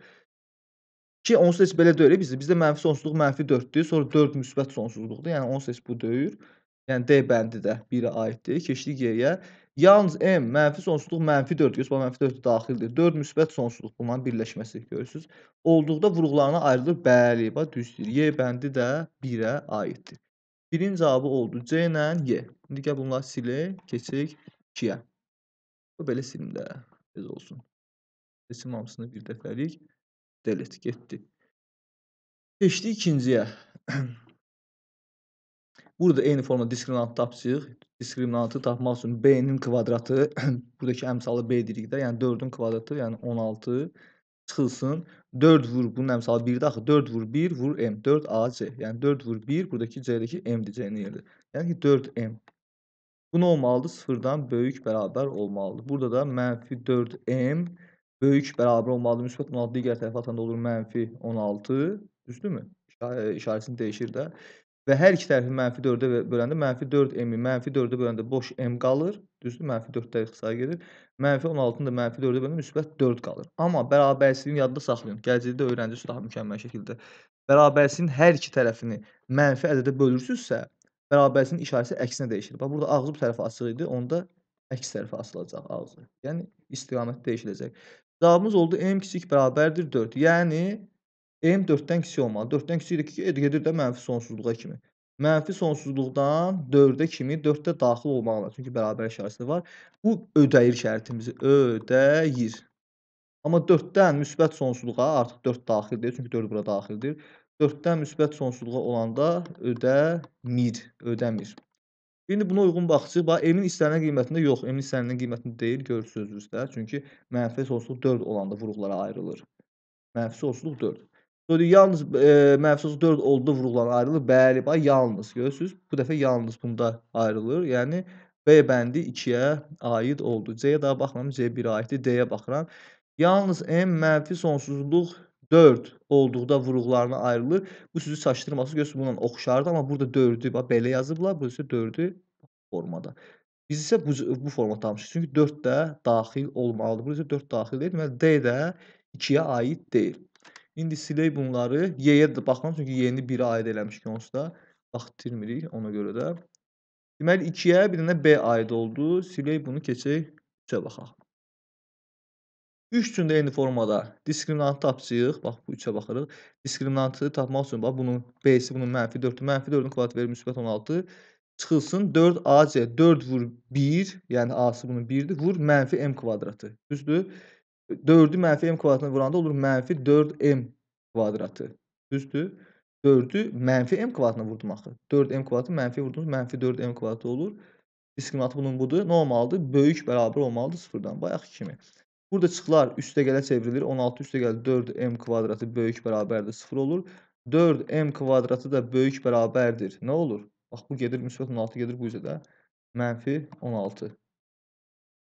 Ki, onsuz heç belə deyil. Bizdə, bizdə mənfi sonsuzluq mənfi 4-dür. Sonra 4 müsbət sonsuzluqdur. Yəni, onsuz heç bu deyil. Yəni, D bəndi də 1-ə aiddir. Keçdik Y-yə. Yalnız M mənfi sonsuzluq mənfi 4 görürsüz, mənfi 4 daxildir. 4 müsbət sonsuzluq bunların birləşməsi görürsüz. Olduqda vurğularına ayrılır. Bəli, bax düzdür. Y bəndi də 1-ə aiddir. 1-ci cavabı oldu C ilə Y. İndi gəl bunları silək, keçək 2-yə. Bu belə silim də, tez olsun. Seçim hamısını bir dəfəlik delete getdi. Keçdi ikinciyə. Burada eyni formada diskriminantı tapacağıq. Diskriminantı tapmaq üçün B-nin kvadratı, buradakı əmsalı B deyirik də, yəni 4-ün kvadratı, yəni 16 çıxılsın. 4 vur bunun əmsalı 1-dir axı. 4 vur 1 vur M. 4AC. Yəni 4 vur 1 buradakı C-dəki M-dir C-nin yeridir. Yəni ki 4M. Bu nə olmalıdır? 0-dan böyük bərabər olmalıdır. Burada da mənfi 4M böyük bərabər olmalıdır. Müsbət 16 digər tərəfə atanda olur mənfi 16. Düzdürmü? E, işarəsini dəyişir də. Və hər iki tərəfi mənfi 4-ə böləndə mənfi 4m-i mənfi 4-ə böləndə boş m qalır. Düzdür? Mənfi 4-də ixtisara gedir. Mənfi 16-nı da mənfi 4-ə böləndə müsbət 4 qalır. Amma bərabərsizliyini yadda saxlayın. Gələcəkdə öyrəncisi daha mükəmməl şəkildə bərabərsizliyin hər iki tərəfini mənfi ədədə bölürsünüzsə, bərabərsizliyin işarəsi əksinə dəyişir. Bax burada ağzı bu tərəfə açıq idi, onda əks tərəfə açılacaq ağzı. Yəni istiqamət dəyişiləcək. Cavabımız oldu m kiçik bərabərdir 4. Yəni M 4-dən kiçik olmalı. 4-dən kiçikdir ki, gedir də mənfi sonsuzluğa kimi. Mənfi sonsuzluqdan 4-ə kimi 4-də daxil olmaqla. Çünki bərabər işarəsi var. Bu ödəyir şərtimizi. Ödəyir. Amma 4-dən müsbət sonsuzluğa artıq 4 daxildir. Çünki 4 bura daxildir. 4-dən müsbət sonsuzluğa olanda ödəmir. Ödəmir. İndi buna uyğun baxıcı, bax, M-in istənilən qiymətində yox, M-in istənilən qiymətində deyil, görürsünüz üzrə. Çünki mənfi sonsuzluq 4 olanda vuruqlara ayrılır. Mənfi sonsuzluq 4. Gördük, yalnız e, məfsus 4 oldu vurulan ayrılır. Bəli, bax yalnız görürsüz. Bu dəfə yalnız bunda ayrılır. Yəni B bəndi 2-yə aid oldu. C-yə daha baxıram, C 1-ə aiddir. D-yə baxıram. Yalnız M mənfi sonsuzluq 4 olduqda vuruqlarına ayrılır. Bu sözü çaşdırması görürsüz bununla oxşardı, amma burada 4-ü bax belə yazıblar. Bu isə 4-ü formada. Biz isə bu, bu format almışıq. Çünki 4 də daxil olmalıdır. Burada isə 4 daxil deyil. Deməli D də 2-yə aid deyil. İndi silək bunları. Y-yə də baxıram. Çünki y-ni 1-ə aid eləmişik onsuz da. Baxdırmırıq ona görə də. Deməli 2-yə bir dənə B aid oldu. Silək bunu keçək 3-ə baxaq. 3 üçün də eyni formada diskriminantı tapacağıq. Bax bu 3-ə baxırıq. Diskriminantı tapmaq üçün bax bunun B-si bunun mənfi 4-dür. Mənfi 4-ün kvadrat verir müsbət 16. Çıxılsın 4AC 4 vur 1, yəni A-sı bunun 1-dir, vur mənfi M kvadratı. Düzdür? 4-ü mənfi m kvadratına vuranda olur mənfi 4m kvadratı. Düzdür? 4-ü mənfi m kvadratına vurdum axı. 4m kvadratı mənfi vurdunuz, mənfi 4m kvadratı olur. Diskriminatı bunun budur. Nə olmalıdır? Böyük bərabər olmalıdır sıfırdan, bayaq kimi. Burada çıxılar üstə gələ çevrilir. 16 üstə gələ 4m kvadratı böyük bərabərdir, sıfır olur. 4m kvadratı da böyük bərabərdir. Nə olur? Bax, bu gedir, müsbət 16 gedir bu üzrə də. Mənfi 16.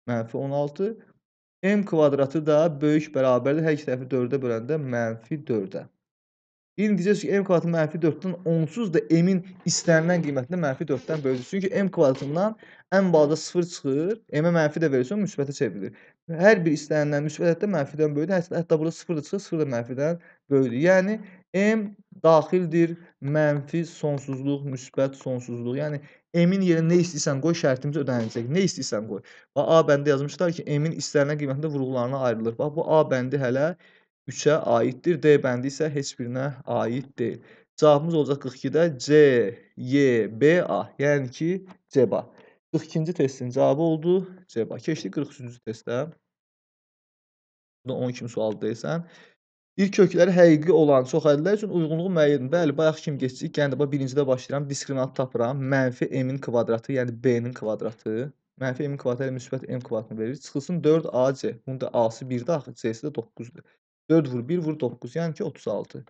Mənfi 16. M kvadratı da böyük bərabərdir. Hər iki tərəfi 4-ə böləndə mənfi 4-ə. İndi deyəcəz ki, M kvadratı mənfi 4-dən onsuz da M-in istənilən qiymətində mənfi 4-dən böyükdür. Çünki M kvadratından ən balaca 0 çıxır, M-ə mənfi də verirsən, müsbətə çevrilir. Hər bir istənilən müsbət ədəd də mənfidən böyükdür. Hətta burada 0 da çıxır, 0 da mənfidən böyükdür. Yəni M daxildir mənfi sonsuzluq, müsbət sonsuzluq. Yəni M-in yerinə nə istəyirsən qoy, şərtimiz ödəniləcək. Nə istəyirsən qoy. Bax A bəndi yazmışlar ki, M-in istənilən qiymətində vurğularına ayrılır. Bax bu A bəndi hələ 3-ə aiddir. D bəndi isə heç birinə aid deyil. Cavabımız olacaq 42-də C, Y, B, A. Yəni ki, CEBA. 42-ci testin cavabı oldu CEBA. Keçdik 43-cü testə. Burada 12-ci sualda deyilsən. İlk kökləri həqiqi olan çoxədlər üçün uyğunluğu müəyyən. Bəli, bayaq kimi keçdik. Yəni birincidə başlayıram, diskriminantı tapıram. Mənfi m-in kvadratı, yəni b-nin kvadratı. Mənfi m kvadratı ilə müsbət m kvadratını verir. Çıxılsın 4ac. Bunun da a-sı 1-də axı, c-si də 9-dur. 4 vur 1 vur 9, yəni ki 36.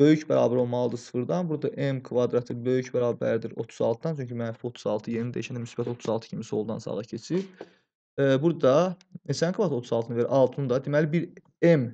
Böyük bərabər olmalıdır 0-dan. Burada m kvadratı böyük bərabərdir 36-dan. Çünki mənfi 36 yeni dəyişəndə müsbət 36 kimi soldan sağa keçir. Burada neçənin kvadratı 36-nı verir? 6-nı da. Deməli 1 m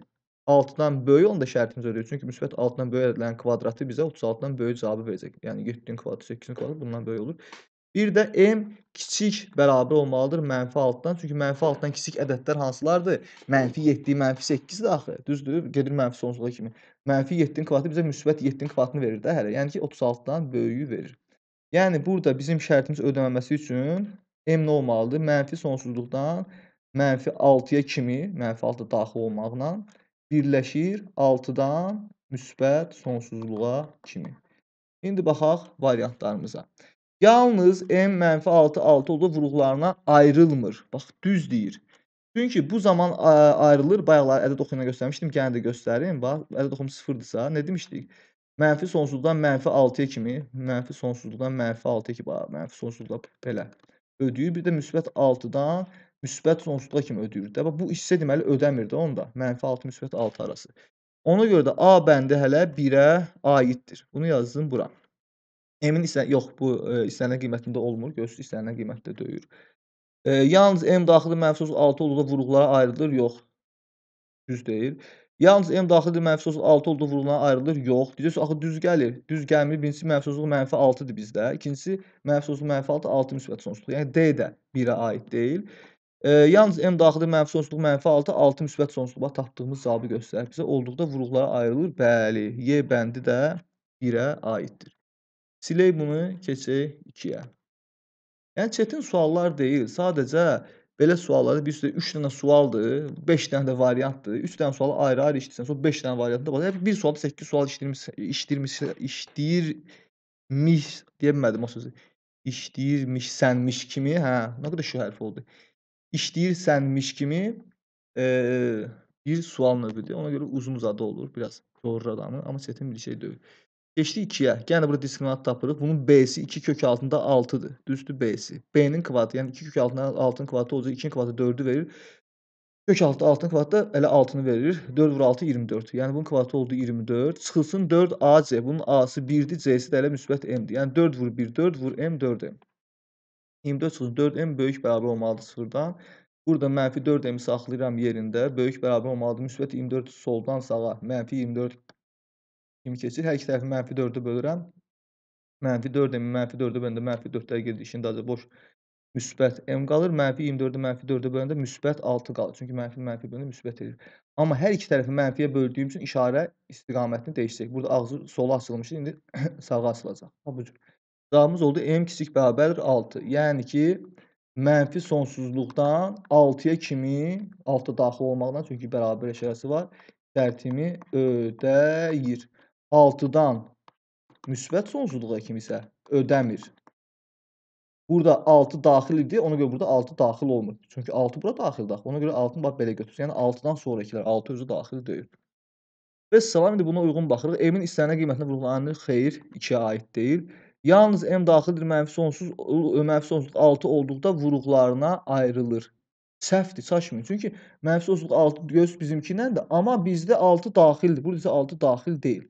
6-dan böyük onda şərtimiz ödəyir. Çünki müsbət 6-dan böyük ədədlərin kvadratı bizə 36-dan böyük cavabı verəcək. Yəni 7-nin kvadratı, 8-nin kvadratı bundan böyük olur. Bir də m kiçik bərabər olmalıdır mənfi 6-dan. Çünki mənfi 6-dan kiçik ədədlər hansılardır? Mənfi 7, mənfi 8-dir axı. Düzdür? Gedir mənfi sonsuza kimi. Mənfi 7-nin kvadratı bizə müsbət 7-nin kvadratını verir də hələ. Yəni ki, 36-dan böyüyü verir. Yəni burada bizim şərtimiz ödəməməsi üçün m nə olmalıdır? Mənfi sonsuzluqdan mənfi 6-ya kimi, mənfi 6-da daxil olmaqla birləşir 6-dan müsbət sonsuzluğa kimi. İndi baxaq variantlarımıza. Yalnız M-6 6 oldu vuruqlarına ayrılmır. Bax, düz deyir. Çünki bu zaman ayrılır. Bayaqlar ədəd oxuyuna göstərmişdim. Gənə də göstərim. Bax, ədəd oxum sıfırdırsa nə demişdik? Mənfi sonsuzdan mənfi 6-ya kimi. Mənfi sonsuzdan mənfi 6-ya kimi. Mənfi sonsuzdan belə ödüyür. Bir də müsbət 6-dan müsbət sonsuzluğa kimi ödəyir də. Bax bu hissə deməli ödəmir də onda. Mənfi 6 müsbət 6 arası. Ona görə də A bəndi hələ 1-ə aiddir. Bunu yazdım bura. M-in isə yox, bu e, istənilən qiymətində olmur. Göz istənilən qiymətdə döyür. E, yalnız M daxili mənfi sonsuz 6 olduqda vurğulara ayrılır. Yox. Düz deyil. Yalnız M daxildir mənfi sonsuz 6 olduğu vurğulan ayrılır. Yox. Deyəcəsə axı düz gəlir. Düz gəlmir. Birincisi mənfi sonsuzluq mənfi 6-dır bizdə. İkincisi mənfi sonsuzluq mənfi 6 6 müsbət sonsuzluq. Yəni D də 1-ə aid deyil. E, yalnız M daxili mənfi sonsuzluq mənfi 6, 6 müsbət sonsuzluğa tapdığımız cavabı göstərir. Bizə olduqda vuruqlara ayrılır. Bəli, Y bəndi də 1-ə aiddir. Silək bunu, keçək 2-yə. Yəni, çətin suallar deyil. Sadəcə belə sualları bir üstə 3 dənə sualdır, 5 dənə də variantdır. 3 dənə sualı ayrı-ayrı işləyirsən, sonra 5 dənə variantı da var. Yəni, bir sualda 8 sual işləyirmiş, işləyirmiş, işləyirmiş, deyə bilmədim o sözü. İşləyirmiş, sənmiş kimi, hə, nə qədər şu hərfi oldu işləyirsənmiş kimi e, bir sual növüdür. Ona görə uzun uzadı olur. Biraz yorur adamı. Amma çətin bir şey deyil. Keçdik 2-yə. Yəni burada diskriminant tapırıq. Bunun B-si 2 kök altında 6-dır. Düzdür B-si. B-nin kvadratı, yəni 2 kök altında 6-nın kvadratı olacaq. 2-nin kvadratı 4-ü verir. Kök altı 6-nın kvadratı elə 6-nı verir. 4 vur 6 24. Yəni bunun kvadratı oldu 24. Çıxılsın 4AC. Bunun A-sı 1-dir, C-si də elə müsbət M-dir. Yəni 4 vur 1 4 vur M 4M. 24 çıxır 4m böyük bərabər olmalıdır 0-dan. Burada mənfi 4m saxlayıram yerində. Böyük bərabər olmalıdır. Müsbət 24 soldan sağa mənfi 24 kimi keçir. Hər iki tərəfi mənfi 4-ə bölürəm. Mənfi 4m mənfi 4-ə böləndə mənfi 4-lər gedir. İşin daha boş müsbət m qalır. Mənfi 24-ü mənfi 4-ə böləndə müsbət 6 qalır. Çünki mənfi mənfi böləndə müsbət edir. Amma hər iki tərəfi mənfiyə böldüyüm üçün işarə istiqamətini dəyişəcək. Burada ağzı sola açılmışdı, indi sağa açılacaq. Ha, bu cür cavabımız oldu m kiçik bərabərdir 6. Yəni ki, mənfi sonsuzluqdan 6-ya kimi, 6 daxil olmaqdan, çünki bərabər işarəsi var, dərtimi ödəyir. 6-dan müsbət sonsuzluğa kimi isə ödəmir. Burada 6 daxil idi, ona görə burada 6 daxil olmur. Çünki 6 bura daxildir. Ona görə 6-nı bax belə götürür. Yəni 6-dan sonrakilər 6 özü daxil deyil. Və salam indi buna uyğun baxırıq. M-in istənilən qiymətinə vurğulananı xeyir 2-yə aid deyil. Yalnız m daxildir mənfi sonsuz mənfi sonsuzluq 6 olduqda vuruqlarına ayrılır. Səhvdir, çaşmayın. Çünki mənfi sonsuzluq 6 göz bizimkindən də, amma bizdə 6 daxildir. Burada isə 6 daxil deyil.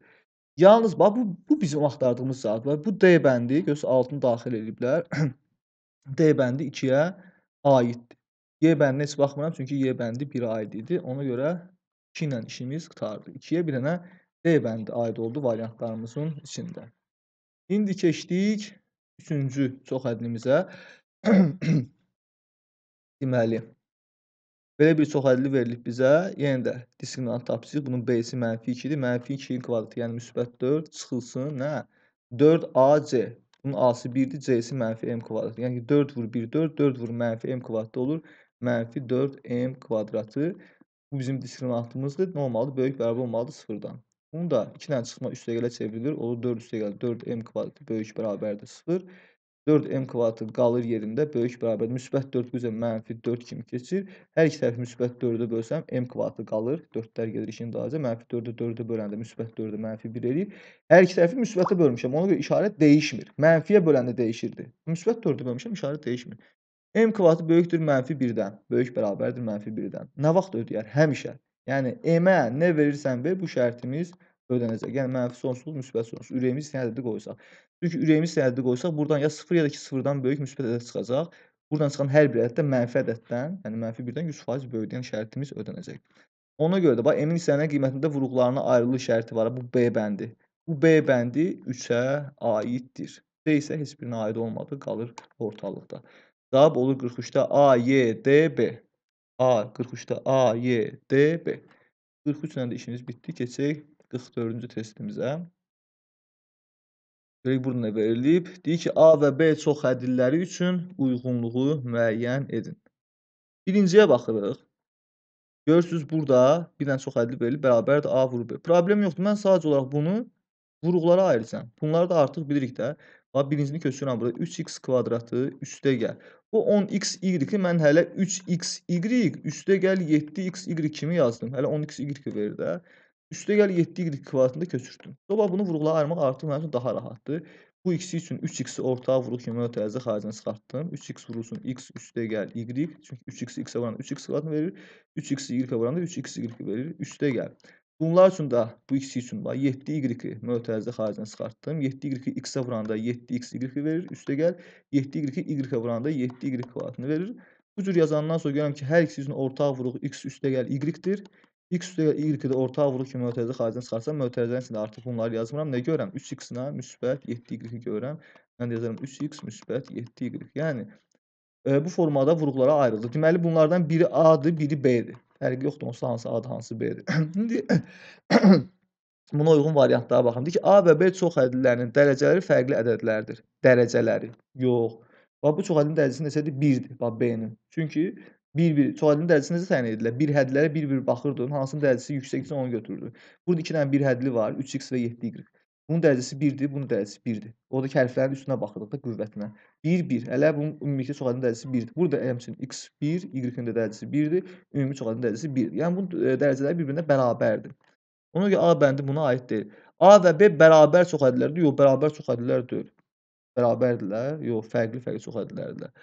Yalnız bax bu, bu bizim axtardığımız zat var. Bu D bəndi göz 6-nı daxil ediblər. D bəndi 2-yə aiddir. Y bəndinə heç baxmıram, çünki Y bəndi 1-ə aid idi. Ona görə 2 ilə işimiz qutardı. 2-yə bir dənə D bəndi aid oldu variantlarımızın içində. İndi keçdik üçüncü çox hədlimizə. Deməli, belə bir çox hədli verilib bizə. Yenə də diskriminant tapsıyıq. Bunun B-si mənfi 2-dir. Mənfi 2-nin kvadratı, yəni müsbət 4 çıxılsın. Nə? 4AC. Bunun A-sı 1-dir, C-si mənfi M kvadratı. Yəni 4 vur 1, 4. 4 vur mənfi M kvadratı olur. Mənfi 4M kvadratı. Bu bizim diskriminantımızdır. Nə olmalıdır? Böyük bərabər olmalıdır 0-dan. Bunu da 2-dən çıxma üstəgələ çevrilir. Olur 4 üstəgəl 4m kvadratı böyük bərabərdir 0. 4m kvadratı qalır yerində böyük bərabərdir. Müsbət 4 üzə mənfi 4 kimi keçir. Hər iki tərəfi müsbət 4-ə bölsəm m kvadratı qalır. 4-lər gedir işin dağıca. Mənfi 4-ü 4-ə böləndə müsbət 4-ü mənfi 1 eləyir. Hər iki tərəfi müsbətə bölmüşəm. Ona görə işarət dəyişmir. Mənfiyə böləndə dəyişirdi. Müsbət 4-ü bölmüşəm, işarət dəyişmir. M kvadratı böyükdür mənfi 1-dən. Böyük bərabərdir mənfi 1-dən. Nə vaxt ödəyər? Həmişə. Yəni M-ə nə verirsən ver, bu şərtimiz ödənəcək. Yəni mənfi sonsuz, müsbət sonsuz. Ürəyimiz istəyən ədədi qoysaq. Çünki ürəyimiz istəyən ədədi qoysaq, buradan ya 0 ya da 2-0-dan böyük müsbət ədəd çıxacaq. Buradan çıxan hər bir ədəd də mənfi ədəddən, yəni mənfi 1-dən 100% böyüdüyən yəni şərtimiz ödənəcək. Ona görə də bax M-in istənilən qiymətində vurğularına ayrılı şərti var. Bu B bəndi. Bu B bəndi 3-ə aiddir. D isə heç birinə aid olmadı, qalır ortalıqda. Cavab olur 43-də A, Y, D, B. A 43-də A, Y, D, B. 43 ilə də işimiz bitdi. Keçək 44-cü testimizə. Görək burada nə verilib? Deyir ki, A və B çox hədilləri üçün uyğunluğu müəyyən edin. Birinciyə baxırıq. Görürsünüz burada birdən çox hədli verilib, bərabərdir A vurub B. Problem yoxdur. Mən sadəcə olaraq bunu vuruqlara ayırsam. Bunları da artıq bilirik də. Bax birincini köçürəm burada. 3x kvadratı üstə gəl. Bu 10xy-i mən hələ 3xy üstə gəl 7xy kimi yazdım. Hələ 10xy verir də. Üstə gəl 7y kvadratında köçürtdüm. Sonra bunu vurğulara ayırmaq artıq mənim üçün daha rahatdır. Bu x-i üçün 3x-i ortağa vurub ki, mən ötərizə xaricdən çıxartdım. 3x vurulsun x üstə gəl y. Çünki 3x x-ə varanda 3x kvadratını verir. 3x y-ə varanda 3xy verir. Üstə gəl. Bunlar üçün də bu ikisi üçün bax 7y-i mötərizə xaricdən çıxartdım. 7y-i x-ə vuranda 7xy verir. Üstə gəl 7y-i y-ə vuranda 7y kvadratını verir. Bu cür yazandan sonra görürəm ki, hər ikisi üçün ortaq vuruq x üstə gəl y-dir. x üstə gəl y-də ortaq vuruq ki, mötərizə xaricdən çıxarsam, mötərizənin içində artıq bunları yazmıram. Nə görürəm? 3x-nə müsbət 7y görürəm. Mən yazarım 3x müsbət 7y. Yəni e, bu formada vuruqlara ayrıldı. Deməli bunlardan biri A-dır, biri B-dir. Fərqi yoxdur, onsuz hansı A-dır, hansı B-dir. İndi buna uyğun variantlara baxın. Deyir ki, A və B çox ədədlərinin dərəcələri fərqli ədədlərdir. Dərəcələri. Yox. Bax, bu çox ədədin dərəcəsi neçədir? 1-dir. Bax, B-nin. Çünki bir-bir çoxadın dərəcəsini necə təyin edirlər? Bir hədlərə bir-bir baxırdın, hansının dərəcəsi yüksəkdirsə onu götürürdün. Burada 2 dənə bir hədli var, 3x və 7y. Bunun dərəcəsi 1-dir, bunun dərəcəsi 1-dir. Oradakı hərflərin üstünə baxırıq da qüvvətinə. 1, 1. Hələ bunun ümumilikdə çoxadın dərəcəsi 1-dir. Burada həmçinin x1, y-in də dərəcəsi 1-dir, ümumi çoxadın dərəcəsi 1-dir. Yəni bu e, dərəcələr bir-birinə bərabərdir. Ona görə A bəndi buna aid deyil. A və B bərabər çoxadlərdir. Yox, bərabər çoxadlər deyil. Bərabərdirlər. Yox, fərqli-fərqli çoxadlərdirlər.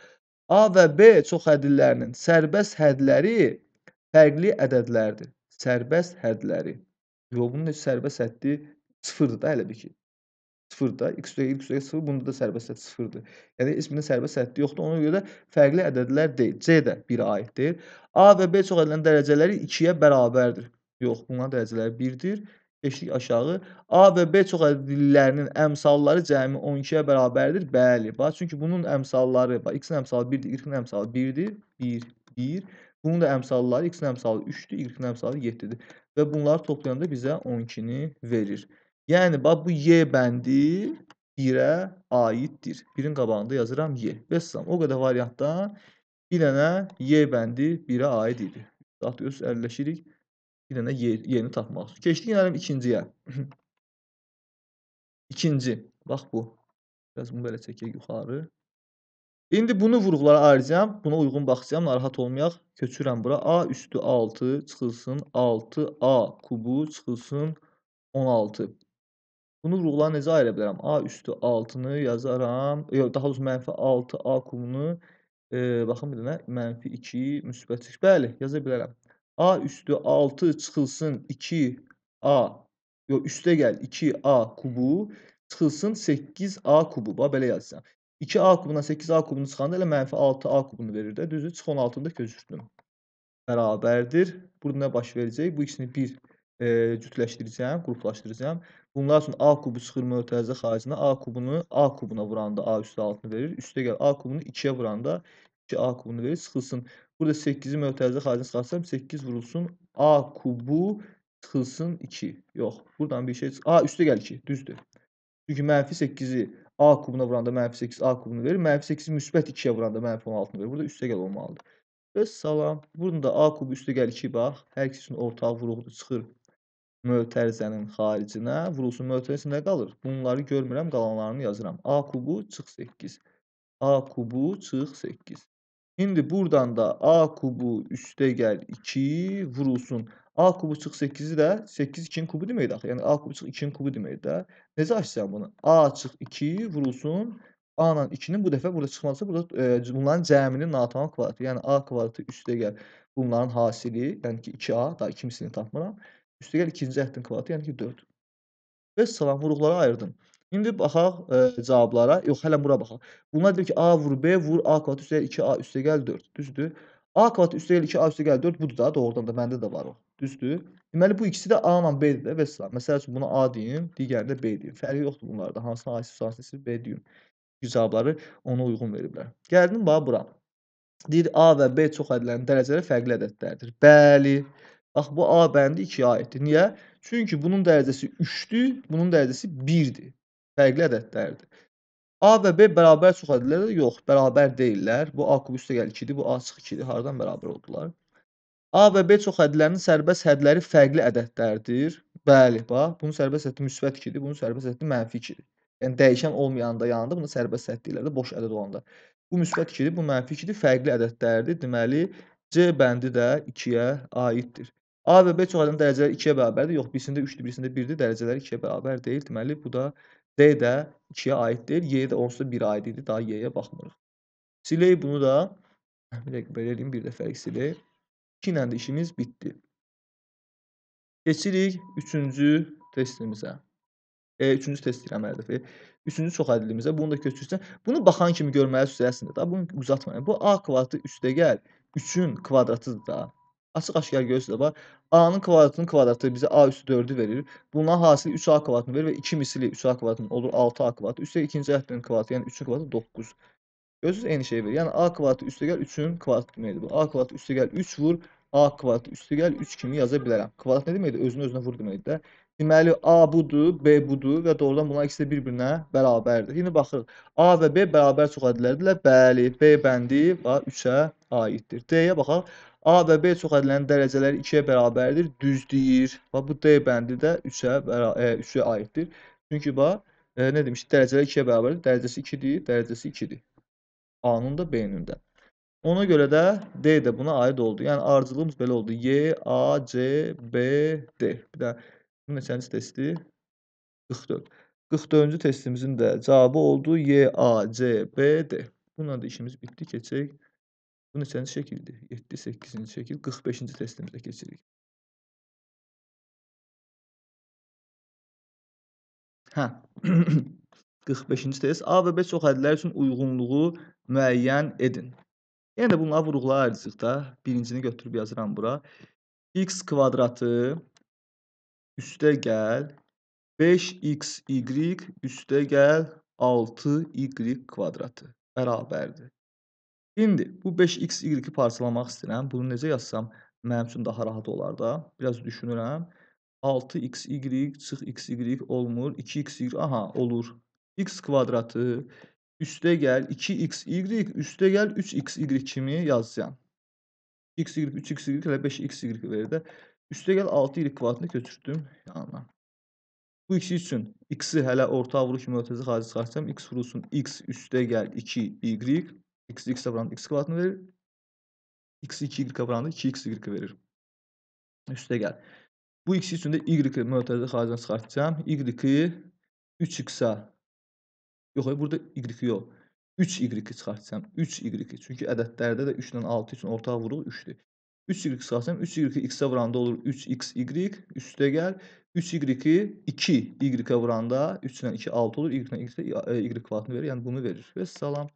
A və B çoxədillərinin sərbəst hədləri fərqli ədədlərdir. Sərbəst hədləri. Yox, bunun heç sərbəst həddi yoxdur. Sıfırdır da hələ bir ki. Sıfırdır da. X üzəri Y üzəri sıfır. Bunda da sərbəst sət sıfırdır. Yəni isminin sərbəst səthi yoxdur. Ona görə də fərqli ədədlər deyil. C də 1-ə aiddir. A və B çox edilən dərəcələri 2-yə bərabərdir. Yox, bunların dərəcələri 1-dir. Keçdik aşağı. A və B çox ədədlilərinin əmsalları cəmi 12-yə bərabərdir. Bəli. Bax, çünki bunun əmsalları, bax, x-in əmsalı 1-dir, y-in əmsalı 1-dir. 1, 1. Bunun da əmsalları x-in əmsalı 3-dür, y-in əmsalı 7-dir. Və bunları toplayanda bizə 12-ni verir. Yəni, bax, bu Y bəndi 1-ə aiddir. Birin qabağında yazıram Y. Vəssalam, o qədər variantdan bir dənə Y bəndi 1-ə aid idi. Atıyoruz, əlləşirik. Bir dənə Y-ni tapmaq üçün. Keçdik gələm ikinciyə. İkinci. Bax bu. Biraz bunu belə çəkək yuxarı. İndi bunu vurğulara ayıracağam. Buna uyğun baxacağam. Narahat olmayaq. Köçürəm bura. A üstü 6 çıxılsın. 6A kubu çıxılsın 16. Bunu vurğuları necə ayıra bilərəm? A üstü 6-nı yazaram. Yox, daha doğrusu mənfi 6 A kubunu e, baxın bir dənə mənfi 2 müsbət 2. Bəli, yaza bilərəm. A üstü 6 çıxılsın 2 A. Yox, üstə gəl 2 A kubu çıxılsın 8 A kubu. Bax belə yazacağam. 2 A kubundan 8 A kubunu çıxanda elə mənfi 6 A kubunu verir də. Düzdür? Çıx 16-nı da gözürdüm. Bərabərdir. Burada nə baş verəcək? Bu ikisini bir e, cütləşdirəcəm, qruplaşdıracağam. Bunlar üçün A kubu çıxır mötərizə xaricinə. A kubunu A kubuna vuranda A üstü 6-nı verir. Üstə gəl A kubunu 2-yə vuranda 2A kubunu verir. Sıxılsın. Burada 8-i mötərizə xaricinə çıxarsam 8 vurulsun. A kubu çıxılsın 2. Yox. Buradan bir şey çıx. A üstə gəl 2. Düzdür. Çünki mənfi 8-i A kubuna vuranda mənfi 8 A kubunu verir. Mənfi 8-i müsbət 2-yə vuranda mənfi 16-nı verir. Burada üstə gəl olmalıdır. Və salam. Bunun da A kubu üstə gəl 2 bax. Hər ikisi üçün ortaq vuruqdur. Çıxır mötərizənin xaricinə, vurulsun mötərizəsində qalır. Bunları görmürəm, qalanlarını yazıram. A kubu çıx 8. A kubu çıx 8. İndi buradan da A kubu 3'də gəl 2 vurulsun. A kubu çıx 8-i də 8 2-nin kubu deməkdir axı. Yəni A kubu çıx 2-nin kubu deməkdir də. Necə açacağam bunu? A çıx 2 vurulsun. A ilə 2-nin bu dəfə burada çıxması burada e, bunların cəminin natamam kvadratı. Yəni A kvadratı 3-də gəl bunların hasili, yəni ki 2A, daha ikincisini tapmıram. Üstəgəl ikinci əhdin kvadratı, yəni ki 4. Və salam vuruqlara ayırdım. İndi baxaq e, cavablara. Yox, hələ bura baxaq. Bunlar deyir ki, A vur B vur A kvadrat üstəgəl 2A üstəgəl 4. Düzdür? A kvadrat üstəgəl 2A üstəgəl 4 budur da, doğrudan da məndə də var o. Düzdür? Deməli bu ikisi də A ilə B-dir də və salam. Məsəl üçün buna A deyim, digərini də B deyim. Fərqi yoxdur bunlarda. Hansına A isə hansına B deyim. Cavabları ona uyğun veriblər. Gəldim bax bura. Deyir A və B çox ədlərin dərəcələri fərqli ədədlərdir. Bəli. Bəli. Bax bu A bəndi 2-yə aiddir. Niyə? Çünki bunun dərəcəsi 3-dür, bunun dərəcəsi 1-dir. Fərqli ədədlərdir. A və B bərabər çoxadırlar? Yox, bərabər deyillər. Bu A kub üstə gəl 2-dir, bu A çıx 2-dir. Hardan bərabər oldular? A və B çoxədlərinin sərbəst hədləri fərqli ədədlərdir. Bəli, bax, bunun sərbəst həddi müsbət 2-dir, bunun sərbəst həddi mənfi 2-dir. Yəni dəyişən olmayanda yanında, bunun sərbəst həddi ilə də boş ədəd olanda. Bu müsbət 2-dir, bu mənfi 2-dir, fərqli ədədlərdir. Deməli C bəndi də 2-yə aiddir. A və B çoxadan dərəcələri 2-yə bərabərdir. Yox, birisində 3-dür, birisində 1-dir. Dərəcələri 2-yə bərabər deyil. Deməli, bu da D də 2-yə aid deyil. Y də onsuz da 1-ə aid idi. Daha Y-yə baxmırıq. Silək bunu da hə, bir dəqiqə belə eləyim, bir dəfəlik silək. 2 ilə də işimiz bitdi. Keçirik 3-cü testimizə. E, 3-cü test deyirəm hər dəfə. 3-cü çoxədlimizə. Bunu da köçürsən. Bunu baxan kimi görməlisiniz əslində. Da bunu uzatmayın. Bu A kvadratı üstə gəl 3-ün kvadratıdır da. Açıq aşkar görürsüz amma A-nın kvadratının kvadratı bizə A üstü 4-ü verir. Bundan hasil 3A kvadratını verir və 2 misli 3A kvadratının olur 6A kvadratı. Üstə ikinci ədədinin kvadratı, yəni 3-ün kvadratı 9. Görürsüz eyni şey verir. Yəni A kvadratı üstə gəl 3-ün kvadratı deməkdir. A kvadratı üstə gəl 3 vur. A kvadratı üstə gəl 3 kimi yaza bilərəm. Kvadrat nə deməkdir? Özünü özünə vur deməkdir də. Deməli A budur, B budur və doğrudan bunlar ikisi də bir-birinə bərabərdir. İndi baxırıq. A və B bərabər çox ədədlərdirlər. Bəli, B bəndi var 3-ə aiddir. D-yə baxaq. A və B çoxədəlinin dərəcələri 2-yə bərabərdir, düz deyir. Bax bu D bəndi də 3-ə 3-ə e, aiddir. Çünki bax e, nə demişdik? Dərəcələr 2-yə bərabərdir. Dərəcəsi 2-dir, dərəcəsi 2-dir. A-nın da B-nin də. Ona görə də D də buna aid oldu. Yəni ardıcılığımız belə oldu. Y, A, C, B, D. Bir də bu neçənci testdir? 44. 44-cü testimizin də cavabı oldu. Y, A, C, B, D. Bununla da işimiz bitdi. Keçək Bu neçənci şəkildir? 7-8-ci şəkil. 45-ci testimizə keçirik. Hə. 45-ci test. A və B çox hədlər üçün uyğunluğu müəyyən edin. Yəni də bunlar vuruqlar ayrıcıq da. Birincini götürüb yazıram bura. x kvadratı üstə gəl 5xy üstə gəl 6y kvadratı bərabərdir. İndi bu 5x y-i parçalamaq istəyirəm. Bunu necə yazsam mənim üçün daha rahat olar da. Biraz düşünürəm. 6x y çıx x y olmur. 2x y aha olur. x kvadratı üstə gəl 2x y üstə gəl 3x y kimi yazacağam. x y 3x y ilə 5x y verir də. Üstə gəl 6 y kvadratını götürdüm yanına. Bu ikisi üçün x-i hələ orta vuru kimi ötəzi xarici çıxartsam x vurulsun x üstə gəl 2 y x x kvadratının x kvadratını verir. x 2 y kvadratının 2 x y verir. Üstə gəl. Bu x üçün də y-i mötərizə xaricdən çıxartacağam. Y-i 3x-a yox, burada y yox. 3y çıxartacağam. 3y. Çünki ədədlərdə də 3 ilə 6 üçün ortaq vuruq 3-dür. 3y çıxartsam 3y x-ə vuranda olur 3xy üstə gəl 3y 2y-ə vuranda 3 ilə 2 6 olur y ilə y, y kvadratını verir. Yəni bunu verir. Və salam.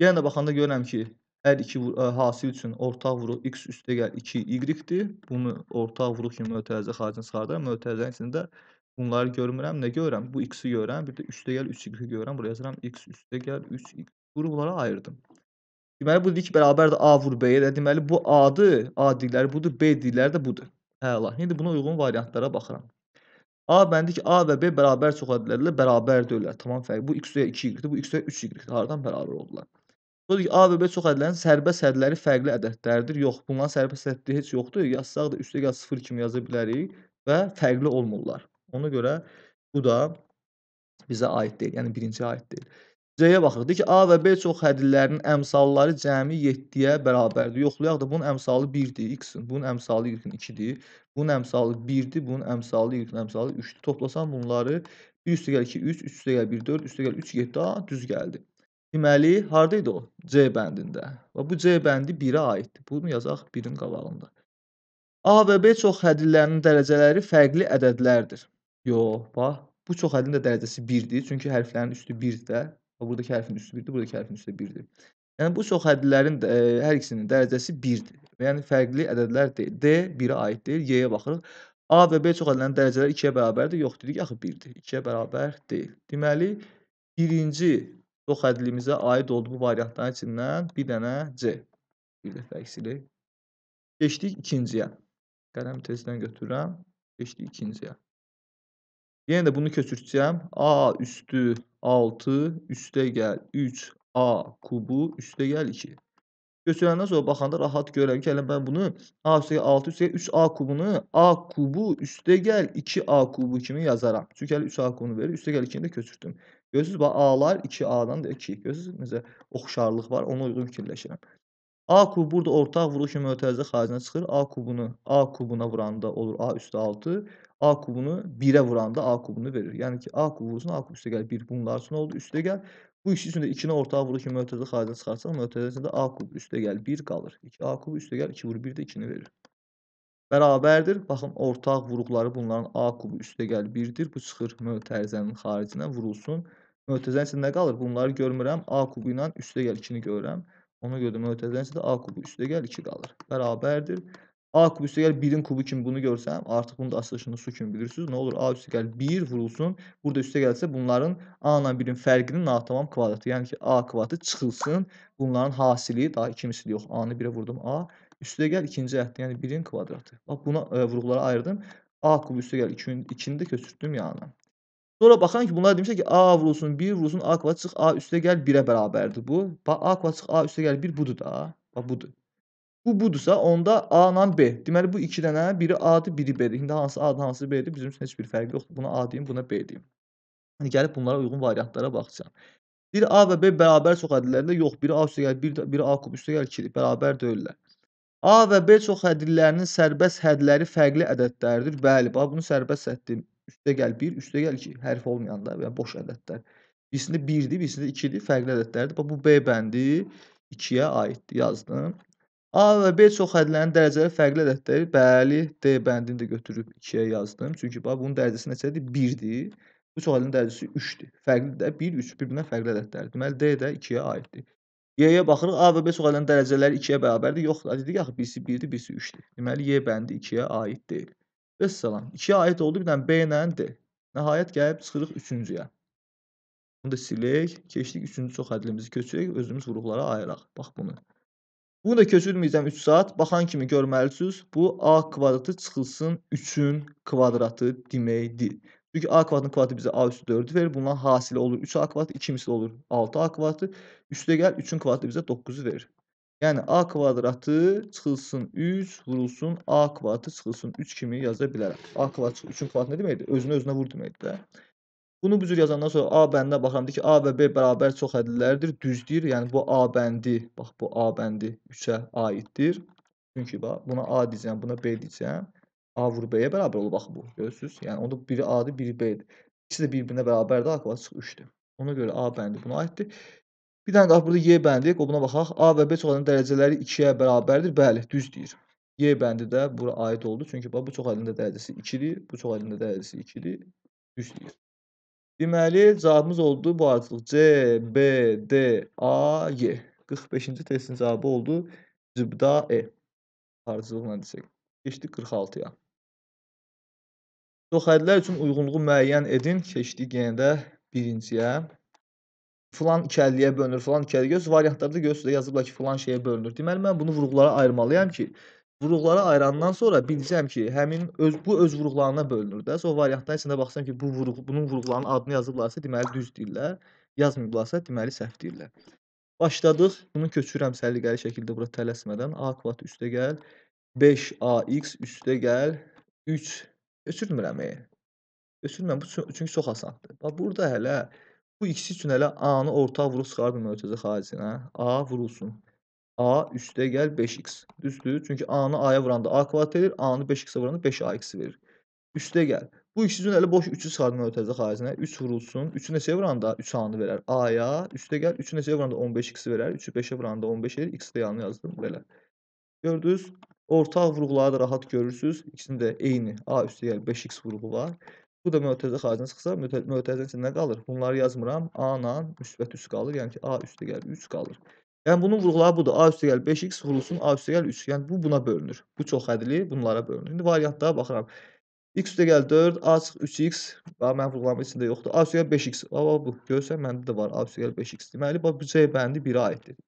Yenə də baxanda görürəm ki, hər iki hasil üçün ortaq vuruq x üstə gəl 2 y-dir. Bunu ortaq vuruq kimi mötərizə xaricini çıxardıram. Mötərizənin içində bunları görmürəm. Nə görürəm? Bu x-i görürəm. Bir də üstə gəl 3y görürəm. Buraya yazıram x üstə gəl 3y. Qruplara ayırdım. Deməli budur ki, bərabərdir A vur B-yə. Deməli bu A-dır, A dedikləri budur, B dedikləri də budur. Əla. İndi buna uyğun variantlara baxıram. A bəndi ki, A və B bərabər çox ədədlərlə bərabərdirlər. Tamam fərqi. Bu x-ə 2y-dir, bu x-ə 3y-dir. Hardan bərabər oldular? Sonra A və B çox ədədlərin sərbəst ədədləri fərqli ədədlərdir. Yox, bunların sərbəst ədədi heç yoxdur. Yazsaq da üstə ya 0 kimi yaza bilərik və fərqli olmurlar. Ona görə bu da bizə aid deyil. Yəni birinci aid deyil. C-yə baxırıq. Deyir ki, A və B çox hədillərinin əmsalları cəmi 7-yə bərabərdir. Yoxlayaq da bunun əmsalı 1-dir, x-in, bunun əmsalı y-in 2-dir, bunun əmsalı 1-dir, bunun əmsalı y-in əmsalı 3-dir. Toplasan bunları 1 üstə gəl 2, 3, 3 üstə gəl 1, 4, üstə gəl 3, 7, A düz gəldi. Deməli, harda idi o? C bəndində. Və bu C bəndi 1-ə aiddir. Bunu yazaq 1-in qabağında. A və B çox hədlilərinin dərəcələri fərqli ədədlərdir. Yox, bax, bu çox hədlin də dərəcəsi 1-dir. Çünki hərflərin üstü 1-dir də. Buradakı hərfin üstü 1-dir, buradakı hərfin üstü 1-dir. Yəni bu çox hədlilərin ə, e, hər ikisinin dərəcəsi 1-dir. Yəni fərqli ədədlər deyil. D 1-ə aiddir. Y-yə baxırıq. A və B çox hədlilərin dərəcələri 2-yə bərabərdir. Yox dedik, axı 1-dir. 2-yə bərabər deyil. Deməli, birinci Çox hədlimizə aid olduğu variantların içindən bir dənə C. Bir dəfə əksilik. Keçdik ikinciyə. Qələm tezdən götürürəm. Keçdik ikinciyə. Yenə də bunu köçürtcəm. A üstü 6 üstə gəl 3 A kubu üstə gəl 2. Götürəndən sonra baxanda rahat görürəm ki, hələ mən bunu A üstə 6 üstə 3A kubunu A kubu üstə gəl 2A kubu kimi yazaram. Çünki hələ 3A kubunu verir, üstə gəl 2-ni də köçürtdüm. Görürsüz, bax A-lar 2A-dan da 2. Görürsüz, necə oxşarlıq var. Ona uyğun fikirləşirəm. A kubu burada ortaq vurur ki, mötərizə xaricinə çıxır. A kubunu A kubuna vuranda olur A üstü 6. A kubunu 1-ə vuranda A kubunu verir. Yəni ki, A kubu vursun, A kubu üstə gəl 1. Bunlar üçün oldu, üstə gəl. Bu ikisi üçün də 2-nə ortağa vurur ki, mötərizə xaricinə çıxarsa, mötərizə də A kubu üstə gəl 1 qalır. 2A kubu üstə gəl 2 vur 1 də 2-ni verir bərabərdir. Baxın, ortaq vuruqları bunların A kubu üstə gəl 1-dir. Bu çıxır mötərizənin xaricinə vurulsun. Mötərizənin içində nə qalır? Bunları görmürəm. A kubu ilə üstə gəl 2-ni görürəm. Ona görə də mötərizənin içində A kubu üstə gəl 2 qalır. Bərabərdir. A kubu üstə gəl 1-in kubu kimi bunu görsəm, artıq bunun da açılışını su kimi bilirsiniz. Nə olur? A üstə gəl 1 vurulsun. Burada üstə gəlsə bunların A ilə 1-in fərqinin natamam kvadratı. Yəni ki, A kvadratı çıxılsın. Bunların hasili, daha 2 misli yox. A-nı 1-ə vurdum A. Üstə gəl ikinci əddi, yəni 1-in kvadratı. Bax buna ə, e, vuruqlara ayırdım. A kubu üstə gəl 2-ni də köçürtdüm yanına. Sonra baxan ki, bunlar demişlər ki, A vurulsun 1 vurulsun A kvadrat çıx A üstə gəl 1-ə bərabərdir bu. Bax A kvadrat çıx A üstə gəl 1 budur da. Bax budur. Bu budursa, onda A ilə B. Deməli bu 2 dənə, biri A-dır, biri B-dir. İndi hansı A-dır, hansı B-dir bizim üçün heç bir fərqi yoxdur. Buna A deyim, buna B deyim. Yəni gəlib bunlara uyğun variantlara baxacağam. Deyir A və B bərabər çox ədədlərdə yox. Biri A üstə gəlir, biri, biri A kub üstə gəlir, 2 bərabər deyillər. A və B çox hədlilərinin sərbəst hədləri fərqli ədədlərdir. Bəli, bax bunu sərbəst həddim. Üstə gəl 1, üstə gəl 2 hərf olmayanda və ya boş ədədlər. Birisində 1-dir, birisində 2-dir, fərqli ədədlərdir. Bax bu B bəndi 2-yə aiddir, yazdım. A və B çox hədlilərinin dərəcələri fərqli ədədləri. Bəli, D bəndini də götürüb 2-yə yazdım. Çünki bax bunun dərəcəsi neçədir? 1-dir. Bu çox hədlinin dərəcəsi 3-dir. Fərqli də 1, 3 bir-birindən fərqli ədədlərdir. Deməli D də 2-yə aiddir. Y-yə baxırıq. A və B suallarının dərəcələri 2-yə bərabərdir. Yox, dedik axı birisi 1-dir, birisi 3-dür. Deməli Y bəndi 2-yə aid deyil. Vəssalam. 2-yə aid oldu, bir dənə B ilə D. Nəhayət gəlib çıxırıq 3-cüyə. Bunu da silək, keçdik 3-cü çox hədlimizi köçürək, özümüz vuruqlara ayıraq. Bax bunu. Bunu da köçürməyəcəm 3 saat. Baxan kimi görməlisiniz. Bu A kvadratı çıxılsın 3-ün kvadratı deməkdir. Çünki A kvadratın kvadratı bizə A üstü 4-ü verir. Bundan hasili olur 3A kvadratı, ikincisi olur 6A kvadratı. Üstə gəl 3-ün kvadratı bizə 9-u verir. Yəni A kvadratı çıxılsın 3, vurulsun A kvadratı çıxılsın 3 kimi yaza bilərəm. A kvadratı 3-ün kvadratı nə deməkdir? Özünə özünə vur deməkdir də. Bunu bu cür yazandan sonra A bəndinə baxıram deyir ki, A və B bərabər çox hədlilərdir. Düz deyir. Yəni bu A bəndi, bax bu A bəndi 3-ə aiddir. Çünki bax buna A deyəcəm, buna B deyəcəm. A vur B-yə bərabər olub axı bu. Görürsüz? Yəni onda biri A-dır, biri B-dir. İkisi də bir-birinə bərabərdir, axı açıq 3-dür. Ona görə A bəndi buna aiddir. Bir dənə daha burada Y bəndi, qobuna baxaq. A və B çoxadının dərəcələri 2-yə bərabərdir. Bəli, düz deyir. Y bəndi də bura aid oldu. Çünki bax bu çoxadının dərəcəsi 2-dir, bu çoxadının dərəcəsi 2-dir. Düz deyir. Deməli, cavabımız oldu bu artıq C, B, D, A, Y. 45-ci testin cavabı oldu cıbda E. Harcılıqla desək. Keçdik 46-ya. Çox hədlər üçün uyğunluğu müəyyən edin. Keçdik yenə də birinciyə. Filan ikəliyə bölünür, filan ikəliyə. Göz variantlarda gözlə yazıblar ki, filan şeyə bölünür. Deməli, mən bunu vuruqlara ayırmalıyam ki, vuruqlara ayırandan sonra bilsəm ki, həmin öz bu öz vuruqlarına bölünür də. Sonra variantların içində baxsam ki, bu vuruq bunun vuruqlarının adını yazıblarsa, deməli düz deyirlər. Yazmayıblarsa, deməli səhv deyirlər. Başladıq. Bunu köçürəm səliqəli şəkildə bura tələsmədən. A kvadrat üstə gəl. 5AX üstə gəl 3 ötürmürəm e. Ötürmürəm, bu çünki çox asandır. Bax burada hələ bu x üçün hələ A-nı ortaq vurub çıxardım mərkəzi xaricinə. A vurulsun. A üstə gəl 5x. Düzdür? Çünki A-nı A-ya vuranda A kvadrat verir, A-nı 5x-ə vuranda 5AX verir. Üstə gəl. Bu x üçün hələ boş 3-ü çıxardım mərkəzi xaricinə. 3 vurulsun. 3-ü neçəyə vuranda 3 A-nı verər A-ya. Üstə gəl 3-ü neçəyə vuranda 15x verər. 3-ü 5-ə vuranda 15 verir. X-də yanına yazdım belə. Gördünüz? Ortaq vurğuları da rahat görürsüz. İkisində də eyni A üstü gəl yəni 5x vurğu var. Bu da mötərizə xaricinə çıxsa, mötərizənin içində nə qalır? Bunları yazmıram. A ilə müsbət 3 qalır. Yəni ki, A üstə gəl 3 qalır. Yəni bunun vurğuları budur. A üstə gəl 5x vurulsun, A üstə gəl 3. Yəni bu buna bölünür. Bu çox ədli, bunlara bölünür. İndi variantlara baxıram. X üstə gəl 4, A çıx 3x. Bax mənim vurğularım içində yoxdur. A üstə gəl 5x. Bax bu görsən məndə də var. A üstə gəl 5x. Deməli bax bu C bəndi 1-ə aiddir.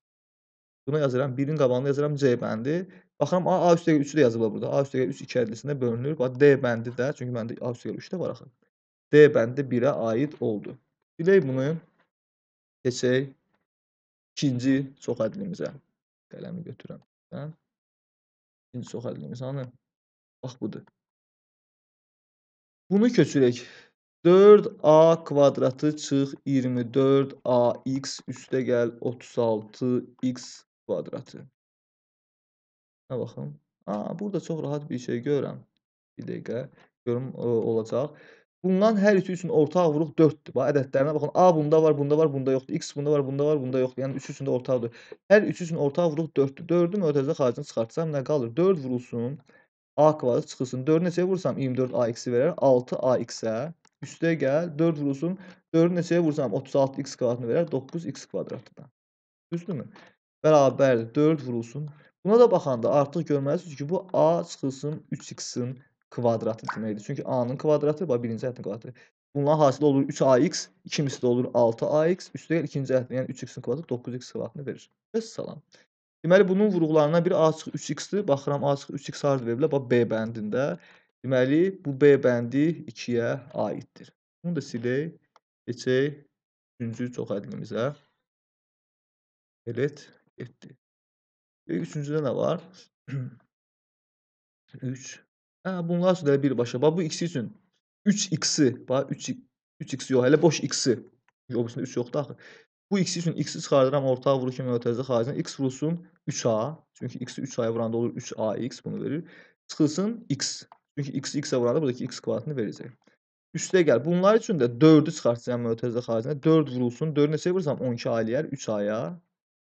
Buna yazıram, 1-in qabağına yazıram C bəndi. Baxıram A, A üstə 3 də yazılıb burada. A üstə 3 2 ədlisində bölünür. Bax D bəndi də, çünki məndə A üstə 3 də var axı. D bəndi 1-ə aid oldu. Bilək bunu keçək ikinci çox ədlimizə. Qələmi götürəm. Hə? İkinci çox ədlimiz hanı? Bax budur. Bunu köçürək. 4a kvadratı çıx 24ax üstə gəl 36x kvadratı. Nə baxım. A, burada çox rahat bir şey görürəm. Bir dəqiqə görüm ə, e, olacaq. Bundan hər üçü üçün ortaq vuruq 4-dür. Bax ədədlərinə baxın. A bunda var, bunda var, bunda yoxdur. X bunda var, bunda var, bunda yoxdur. Yəni üçü üçün də ortaqdır. Hər üçü üçün ortaq vuruq 4-dür. 4-ü mötərizə xaricini çıxartsam nə qalır? 4 vurulsun. A kvadrat çıxılsın. 4 neçəyə vursam 24 AX-i verər. 6 AX-ə üstə gəl. 4 vurulsun. 4 neçəyə vursam 36 X kvadratını verər. 9 X kvadratından. Düzdürmü? Bərabər 4 vurulsun. Buna da baxanda artıq görməlisiniz ki, bu a çıxılsın 3x-in kvadratı deməkdir. Çünki a-nın kvadratı və birinci hədin kvadratı. Bundan hasil olur 3ax, ikincisi də olur 6ax, üstə gəl ikinci hədin, yəni 3x-in kvadratı 9x kvadratını verir. Vəssalam. Deməli, bunun vuruqlarından biri a çıxı 3x-dir. Baxıram, a çıxı 3x harada verilə, bax b bəndində. Deməli, bu b bəndi 2-yə aiddir. Bunu da silək, keçək üçüncü çox hədlimizə. Evet, etdi. Ve üçüncüde ne var? 3. Ha, bunlar da bir başa. Bak bu x için. 3x'i. Bak 3 3x yox. hele boş x-i. Obusunda 3 yoxdur axı. Bu x için x-i çıxardıram ortağa vuruşum mötərizə xaricinə. x vurulsun 3a. çünkü x-i a vuranda olur 3ax bunu verir. Çıxılsın x. çünkü x-i x vuranda buradaki x kvadratını verəcək. Üstə gel. Bunlar üçün də 4-ü çıxartacağam mötərizə xaricinə. 4 vurulsun. 4 neçə vursam 12a eləyər 3a-ya.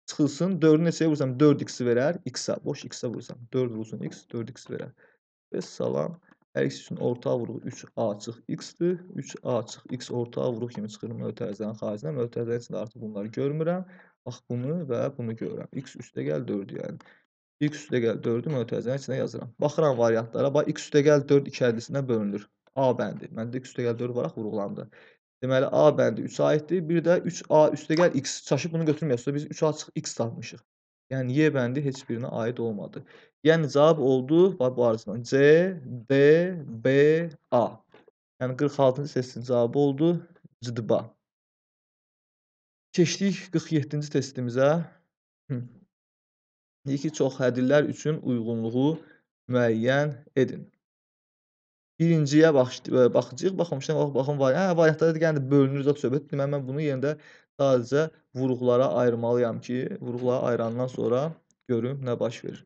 çıxılsın. 4-ü neçəyə vursam 4x verər. X-a, boş x-a vursam 4 vurulsun x, 4x verər. Və salam hər x üçün ortağa vuruq 3a açıq x-dir. 3a açıq x ortağa vuruq kimi çıxır mötərizənin xaricinə. Mötərizənin içində artıq bunları görmürəm. Bax ah, bunu və bunu görürəm. x üstə gəl 4-dür yəni. x üstə gəl 4-ü mötərizənin içində yazıram. Baxıram variantlara. Bax x üstə gəl 4 2 ədlisindən bölünür. A bəndi. Məndə x üstə gəl 4 varaq vurulandı. Deməli A bəndi 3A aiddir. Bir də 3A üstəgəl x çaşıb bunu götürməyəsə biz 3A çıx x tapmışıq. Yəni Y bəndi heç birinə aid olmadı. Yəni cavab oldu bax bu arasından C, D, B, A. Yəni 46-cı testin cavabı oldu Cıdba. Keçdik 47-ci testimizə. Deyir ki, çox hədillər üçün uyğunluğu müəyyən edin. Birinciyə bax e, baxacağıq. Baxmışam, bax, baxın variant. Hə, variantlarda yəni bölünür zət söhbət. Deməli mən bunu yenə də sadəcə vuruqlara ayırmalıyam ki, vuruqlara ayırandan sonra görüm nə baş verir.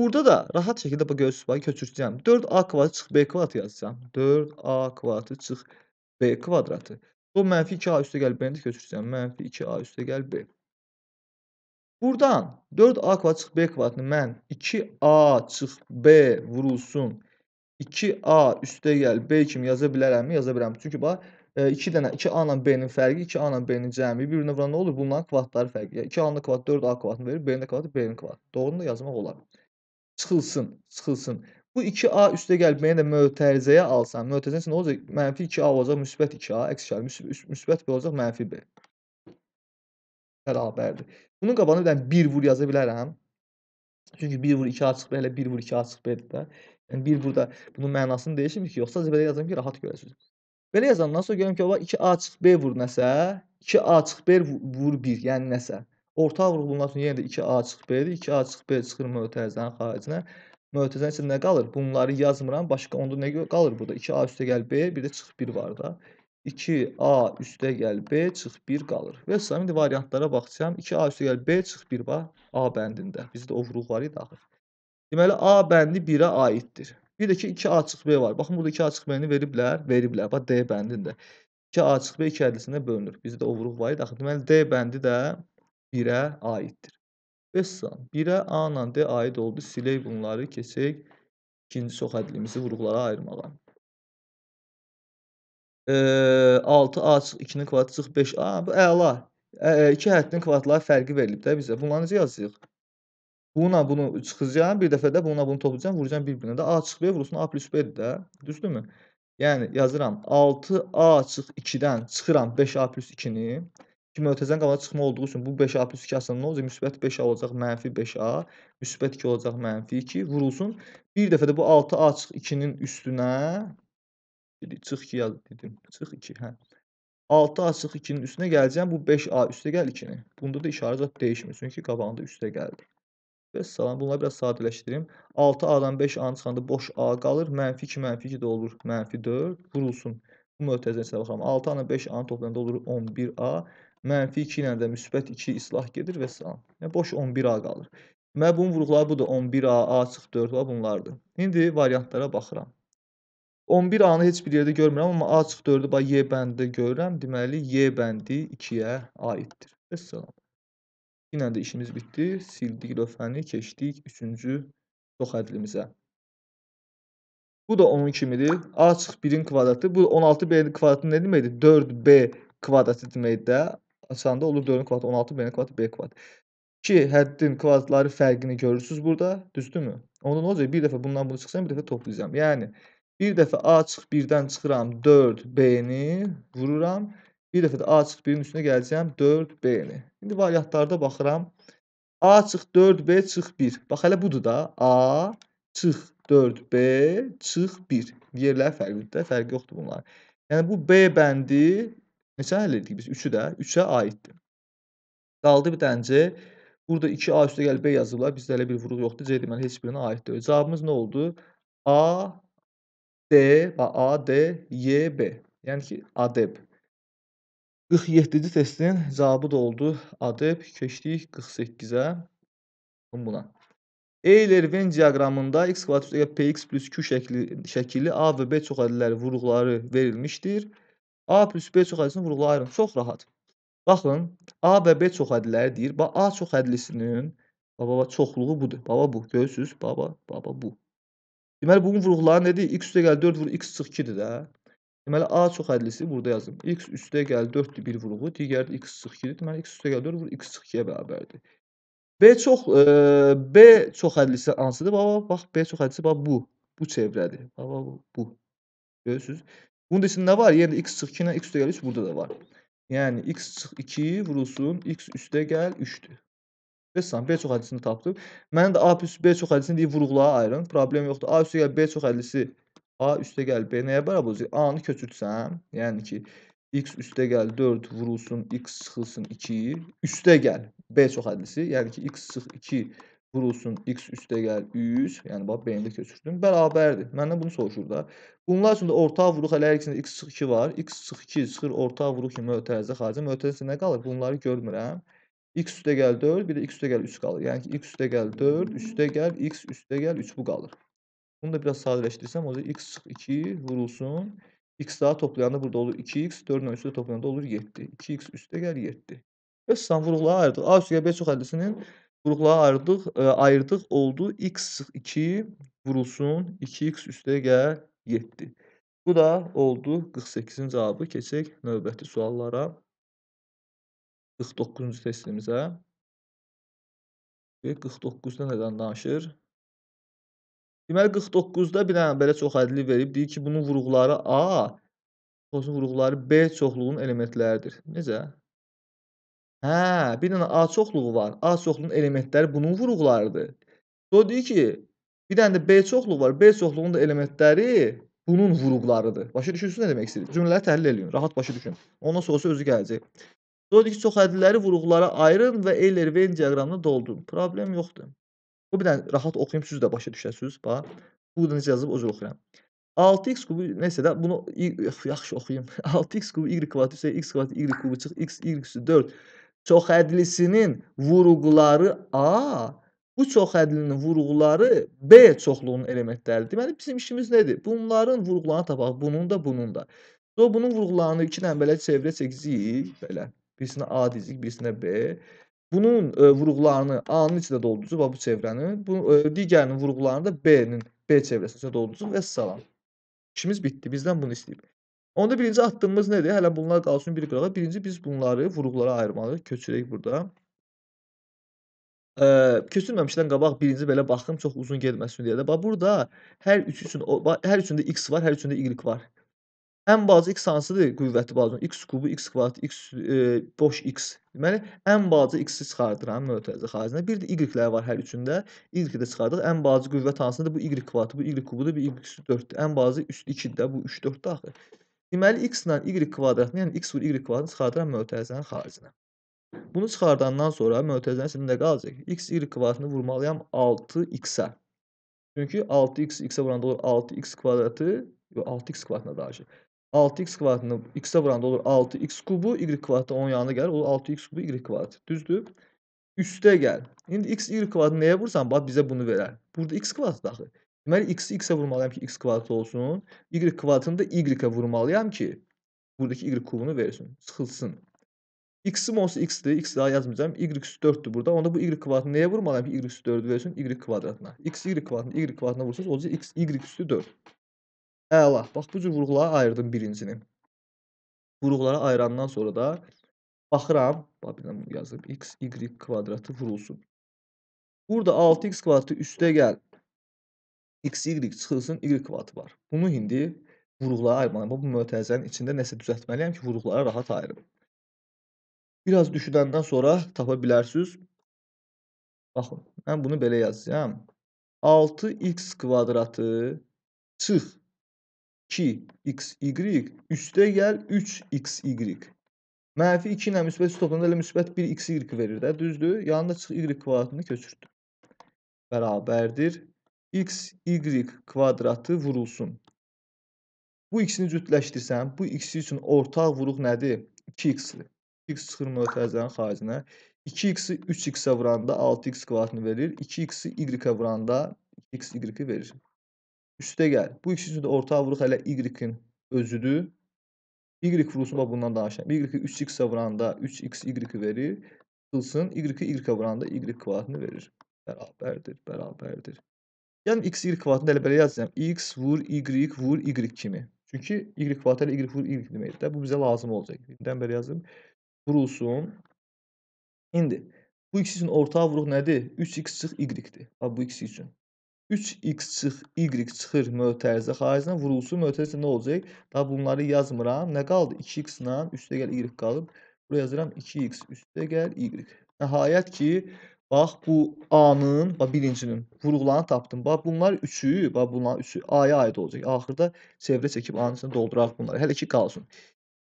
Burada da rahat şəkildə bax görürsüz, bax köçürtəcəm. 4a kvadratı çıx b kvadrat yazacağam. 4a kvadratı çıx b kvadratı. Bu mənfi 2a üstə gəl b-ni də köçürtəcəm. Mənfi 2a üstə gəl b. Buradan 4a kvadrat çıx b kvadratını mən 2a çıx b vurulsun 2A üstəgəl B kimi yaza bilərəmmi? Yaza bilərəm. Çünki bax, 2 e, dənə 2A ilə B-nin fərqi 2A ilə B-nin cəmi bir-birinə vuran nə olur? Bunların kvadratları fərqi. 2A-nın yani kvadratı 4A kvadratını verir, B-nin kvadratı B-nin kvadratı. Doğrunu da yazmaq olar. Çıxılsın, çıxılsın. Bu 2A üstəgəl B-ni də mötərizəyə alsam, mötərizə nə olacaq? Mənfi 2A olacaq, müsbət 2A, əks gəlmir, müsbət B olacaq, mənfi B. Bərabərdir. Bunun qabağına bir dənə 1 vur yaza bilərəm. Çünki 1 vur 2A açıq B ilə 1 vur 2A açıq B-dir də. Yəni bir burada bunun mənasını deyişim ki, yoxsa belə yazım ki, rahat görəsiniz. Belə yazandan sonra görürəm ki, ola 2A çıx B vur nəsə, 2A çıx B vur 1, yəni nəsə. Orta vuruq bundan sonra yenə də 2A çıx B-dir, 2A çıx B çıxır mötərizənin xaricinə. Mötərizənin içində nə qalır? Bunları yazmıram, başqa onda nə qalır burada? 2A üstə gəl B, bir də çıx 1 var da. 2A üstə gəl B, çıx 1 qalır. Və indi variantlara baxacağam. 2A üstə gəl B, çıx 1 var A bəndində. Bizdə o vuruq var idi axı. Deməli A bəndi 1-ə aiddir. Bir də ki 2A açıq B var. Baxın burada 2A açıq B-ni veriblər, veriblər. Bax D bəndində. 2A açıq B 2 ədlisinə bölünür. Bizdə ovruq var idi. Axı deməli D bəndi də 1-ə aiddir. 5 san 1-ə A ilə D aid oldu. Silək bunları keçək ikinci çox ədlimizi vuruqlara ayırmağa. 6 A açıq 2-nin kvadratı 5A. Bu əla. 2 e, e, həddin kvadratları fərqi verilib də bizə. Bunları necə yazacağıq? Buna bunu çıxacağam, bir dəfə də buna bunu toplayacağam, vuracağam bir-birinə də. A çıx B vurulsun A plus B-dir də. Düzdürmü? Yəni yazıram 6A çıx 2-dən çıxıram 5A plus 2-ni. Ki mötəzən qabaq çıxma olduğu üçün bu 5A plus 2 əslində nə olacaq? Müsbət 5A olacaq, mənfi 5A, müsbət 2 olacaq, mənfi 2 vurulsun. Bir dəfə də bu 6A çıx 2-nin üstünə çıx 2 yaz dedim. Çıx 2, hə. 6A çıx 2-nin üstünə gələcəm. Bu 5A üstə gəl 2-ni. Bunda da işarə zət dəyişmir. Çünki qabağında üstə gəldi. Vəssalam. Bunları biraz sadələşdirim. 6A-dan 5A-nı çıxanda boş A qalır. Mənfi 2, mənfi 2 də olur. Mənfi 4 vurulsun. Bu mötəzənin içində baxalım. 6A-la 5A-nı toplayanda olur 11A. Mənfi 2 ilə də müsbət 2 islah gedir və salam. Yəni, boş 11A qalır. Mə bunun vuruqları budur. 11A, A çıx 4A bunlardır. İndi variantlara baxıram. 11A-nı heç bir yerdə görmürəm, amma A çıx 4-ü Y bəndində görürəm. Deməli, Y bəndi 2-yə aiddir. Və salam. Yenə də işimiz bitdi. Sildik lövhəni, keçdik 3-cü çox hədlimizə. Bu da onun kimidir. A çıx 1-in kvadratı. Bu 16B-nin kvadratı nə deməkdir? 4B kvadratı deməkdir də. Açanda olur 4-ün kvadratı, 16B-nin kvadratı, B kvadratı. 2 həddin kvadratları fərqini görürsüz burada. Düzdürmü? Onda nə olacaq? Bir dəfə bundan bunu çıxsam, bir dəfə toplayacağam. Yəni, bir dəfə A çıx 1-dən çıxıram 4B-ni, vururam. Bir dəfə də A açıq 1-in üstünə gələcəm 4B-ni. İndi variantlarda baxıram. A çıx 4B çıx 1. Bax hələ budur da. A çıx 4B çıx 1. Yerlər fərqlidir də, fərqi yoxdur bunların. Yəni bu B bəndi neçə həll etdik biz? 3-ü də, 3-ə aiddir. Qaldı bir dənə C. Burada 2A üstə gəl B yazıblar. Bizdə elə bir vuruq yoxdur. C deməli heç birinə aid deyil. Cavabımız nə oldu? A D, A D Y B. Yəni ki, ADB. 47-ci testin cavabı da oldu. ADEP keçdik 48-ə. Buna. Eyler-Venn diaqramında x kvadrat ilə px plus q şəkli, şəkili A və B çoxədləri vuruqları verilmişdir. A plus B çoxədlisinin vuruqları ayrım. Çox rahat. Baxın, A və B çoxədləri deyir. Bax, A çoxədlisinin baba, baba, çoxluğu budur. Baba bu, görürsünüz? Baba, baba bu. Deməli, bunun vuruqları nədir? x üstə gəl 4 vur, x çıx 2-dir də. Deməli, A çox hədlisi burada yazdım. X üstə gəl 4-dür bir vurğu, digər x sıx 2-dir. Deməli, x üstə gəl 4 vur, x sıx 2-yə bərabərdir. B çox, e, B çox hədlisi hansıdır? Bax, bax, B çox hədlisi, bax, bu. Bu çevrədir. Bax, bax, bu. Görürsünüz? Bunun içində nə var? Yəni, x sıx 2 ilə x üstə gəl 3 burada da var. Yəni, x sıx 2 vurulsun, x üstə gəl 3-dür. Bilirsən, B çox hədlisini tapdım. Mənim də A plus B çox hədlisini deyib vurğulara ayırın. Problem yoxdur. A üstə gəl B çox hədlisi 3 A üstə gəl B nəyə bərabər olacaq? A-nı köçürtsəm, yəni ki, x üstə gəl 4 vurulsun, x çıxılsın 2, üstə gəl B çox hədlisi, yəni ki, x çıx 2 vurulsun, x üstə gəl 3, yəni bax, B-ni də köçürdüm, bərabərdir. Məndən bunu soruşur da. Bunlar üçün də ortaq vuruq hələ hər ikisində x çıx 2 var, x çıx 2 çıxır ortaq vuruq ki, mötərəzə xaricə, mötərəzə nə qalır? Bunları görmürəm. x üstə gəl 4, bir də x üstə gəl 3 qalır. Yəni ki, x üstə gəl 4, üstə gəl, x üstə gəl 3 bu qalır. Bunu da biraz sadələşdirsəm, o zaman x 2 vurulsun. X daha toplayanda burada olur 2x, 4 ilə 3-də toplayanda olur 7. 2x üstə gəl 7. Vəssalam vuruqlara ayırdıq. A üstə B çox əllisinin vuruqlara e, ayırdıq, ə, ayırdıq oldu x 2 vurulsun, 2x üstə gəl 7. Bu da oldu 48-in cavabı. Keçək növbəti suallara. 49-cu testimizə. 49-da nədən danışır? Deməli 49-da bir dənə belə çoxədli verib, deyir ki, bunun vuruqları A, xosun vuruqları B çoxluğunun elementləridir. Necə? Hə, bir dənə A çoxluğu var. A çoxluğunun elementləri bunun vuruqlarıdır. O deyir ki, bir dənə də B çoxluğu var. B çoxluğunun da elementləri bunun vuruqlarıdır. Başa düşürsünüz nə demək istəyir? Cümlələri təhlil edin, rahat başa düşün. Ondan sonrası özü gələcək. Dodik çoxədliləri vuruqlara ayırın və Eyler-Vein diaqramını doldurun. Problem yoxdur. Bu bir dənə rahat oxuyum, siz də başa düşəsiniz. Bax, bu da necə yazılıb özü oxuyuram. 6x kubu neyse de bunu öf, yaxşı oxuyum. 6x kubu y kvadrat x kvadrat y kubu çıx x y üstü 4. Çoxədlisinin vurğuları A, bu çoxədlinin vurğuları B çoxluğunun elementləridir. Deməli bizim işimiz nədir? Bunların vurğularını tapaq. Bunun da, bunun da. So bunun vurğularını 2 nömrələ çevirəcəyik belə. Birisini A deyirik, birisini B. Bunun e, vurğularını A-nın içində doldurursunuz və bu çevrənin. Bu e, digərinin vurğularını da B-nin B çevrəsində doldurursunuz və salam. İşimiz bitdi. Bizdən bunu istəyib. Onda birinci addımımız nədir? Hələ bunlar qalsın bir qırağa. Birinci biz bunları vurğulara ayırmalıyıq. Köçürək burada. Ə, e, köçürməmişdən qabaq birinci belə baxım çox uzun getməsin deyə də. Bax burada hər üç üçün hər üçündə x var, hər üçündə y var. Ən balaca x hansıdır qüvvəti balaca? x kubu, x kvadrat, x e, boş x. Deməli, ən balaca x-i çıxardıram mötərizə xaricinə. Bir də y-lər var hər üçündə. Y-i də çıxardıq. Ən balaca qüvvət hansındadır? Bu y kvadratı, bu y kubudur, bu y üstü 4-dür. Ən balaca üst 2-dir də, bu 3 4-dür axı. Deməli, x ilə y kvadratını, yəni x vur y kvadratını çıxardıram mötərizənin xaricinə. Bunu çıxardandan sonra mötərizənin içində qalacaq. x y kvadratını vurmalıyam 6x-ə. Çünki 6x x-ə vuranda olur 6x kvadratı, yox 6x kvadratına daxil. 6x kvadratında x'e oranda olur 6x kubu y kvadratı 10 yanına gelir. Olur 6x kubu y kvadratı. Düzdü. Üste gel. Şimdi x y kvadratı neye vursam bak bize bunu verer. Burada x kvadratı daxil. Deməli x'i x'e vurmalıyım ki x kvadratı olsun. Y kvadratını da y'e vurmalıyım ki buradaki y kubunu versin. Sıxılsın. X'im olsa x'dir. X daha yazmayacağım. Y 4'tür burada. Onda bu y kvadratını neye vurmalıyım ki y 4'ü versin? Y kvadratına. X y kvadratını y kvadratına vursanız olacak x y üstü 4. Əla. Bax bu cür vurğulara ayırdım birincini. Vurğulara ayırandan sonra da baxıram, bax bilmən bunu yazdım. x y kvadratı vurulsun. Burada 6x kvadratı üstə gəl. x y çıxılsın, y kvadratı var. Bunu indi vurğulara ayırmalıyam. Bu mötərizənin içində nəsə düzəltməliyəm ki, vurğulara rahat ayırım. Biraz düşünəndən sonra tapa bilərsiniz. Baxın, mən bunu belə yazacağam. 6x kvadratı çıx 2xy üstə gəl 3xy. Mənfi 2 ilə müsbət 3 toplanda elə müsbət 1xy verir də, düzdür? Yanında çıx y kvadratını köçürdü. Bərabərdir. xy kvadratı vurulsun. Bu ikisini cütləşdirsən, bu ikisi üçün ortaq vuruq nədir? 2x-li. x çıxır mötərizənin xaricinə. 2x-i 3x-ə vuranda 6x kvadratını verir. 2x-i y-ə vuranda 2xy verir. Üstə gəl. Bu ikisi də ortağa vuruq hələ y-in özüdür. Y vurulsun, bax bundan danışıram. Y-i 3x-ə vuranda 3x y-i verir. Tılsın, y-i y-ə vuranda y kvadratını verir. Bərabərdir, bərabərdir. Yəni x y kvadratını elə belə yazacağam. x vur y vur y kimi. Çünki y kvadrat ilə y vur y deməkdir də. Bu bizə lazım olacaq. Birdən belə yazım. Vurulsun. İndi bu x üçün ortağa vuruq nədir? 3x çıx y-dir. Bax bu x üçün. 3x çıx, y çıxır mötərizə xaricinə, vurulsun mötərizə nə olacaq? Daha bunları yazmıram. Nə qaldı? 2x ilə üstə gəl y qalıb. Buraya yazıram 2x üstə gəl y. Nəhayət ki, bax bu A-nın, bax birincinin vurğularını tapdım. Bax bunlar üçü, bax bunların üçü A-ya aid olacaq. Axırda çevrə çəkib A-nın içində dolduraq bunları. Hələ ki qalsın.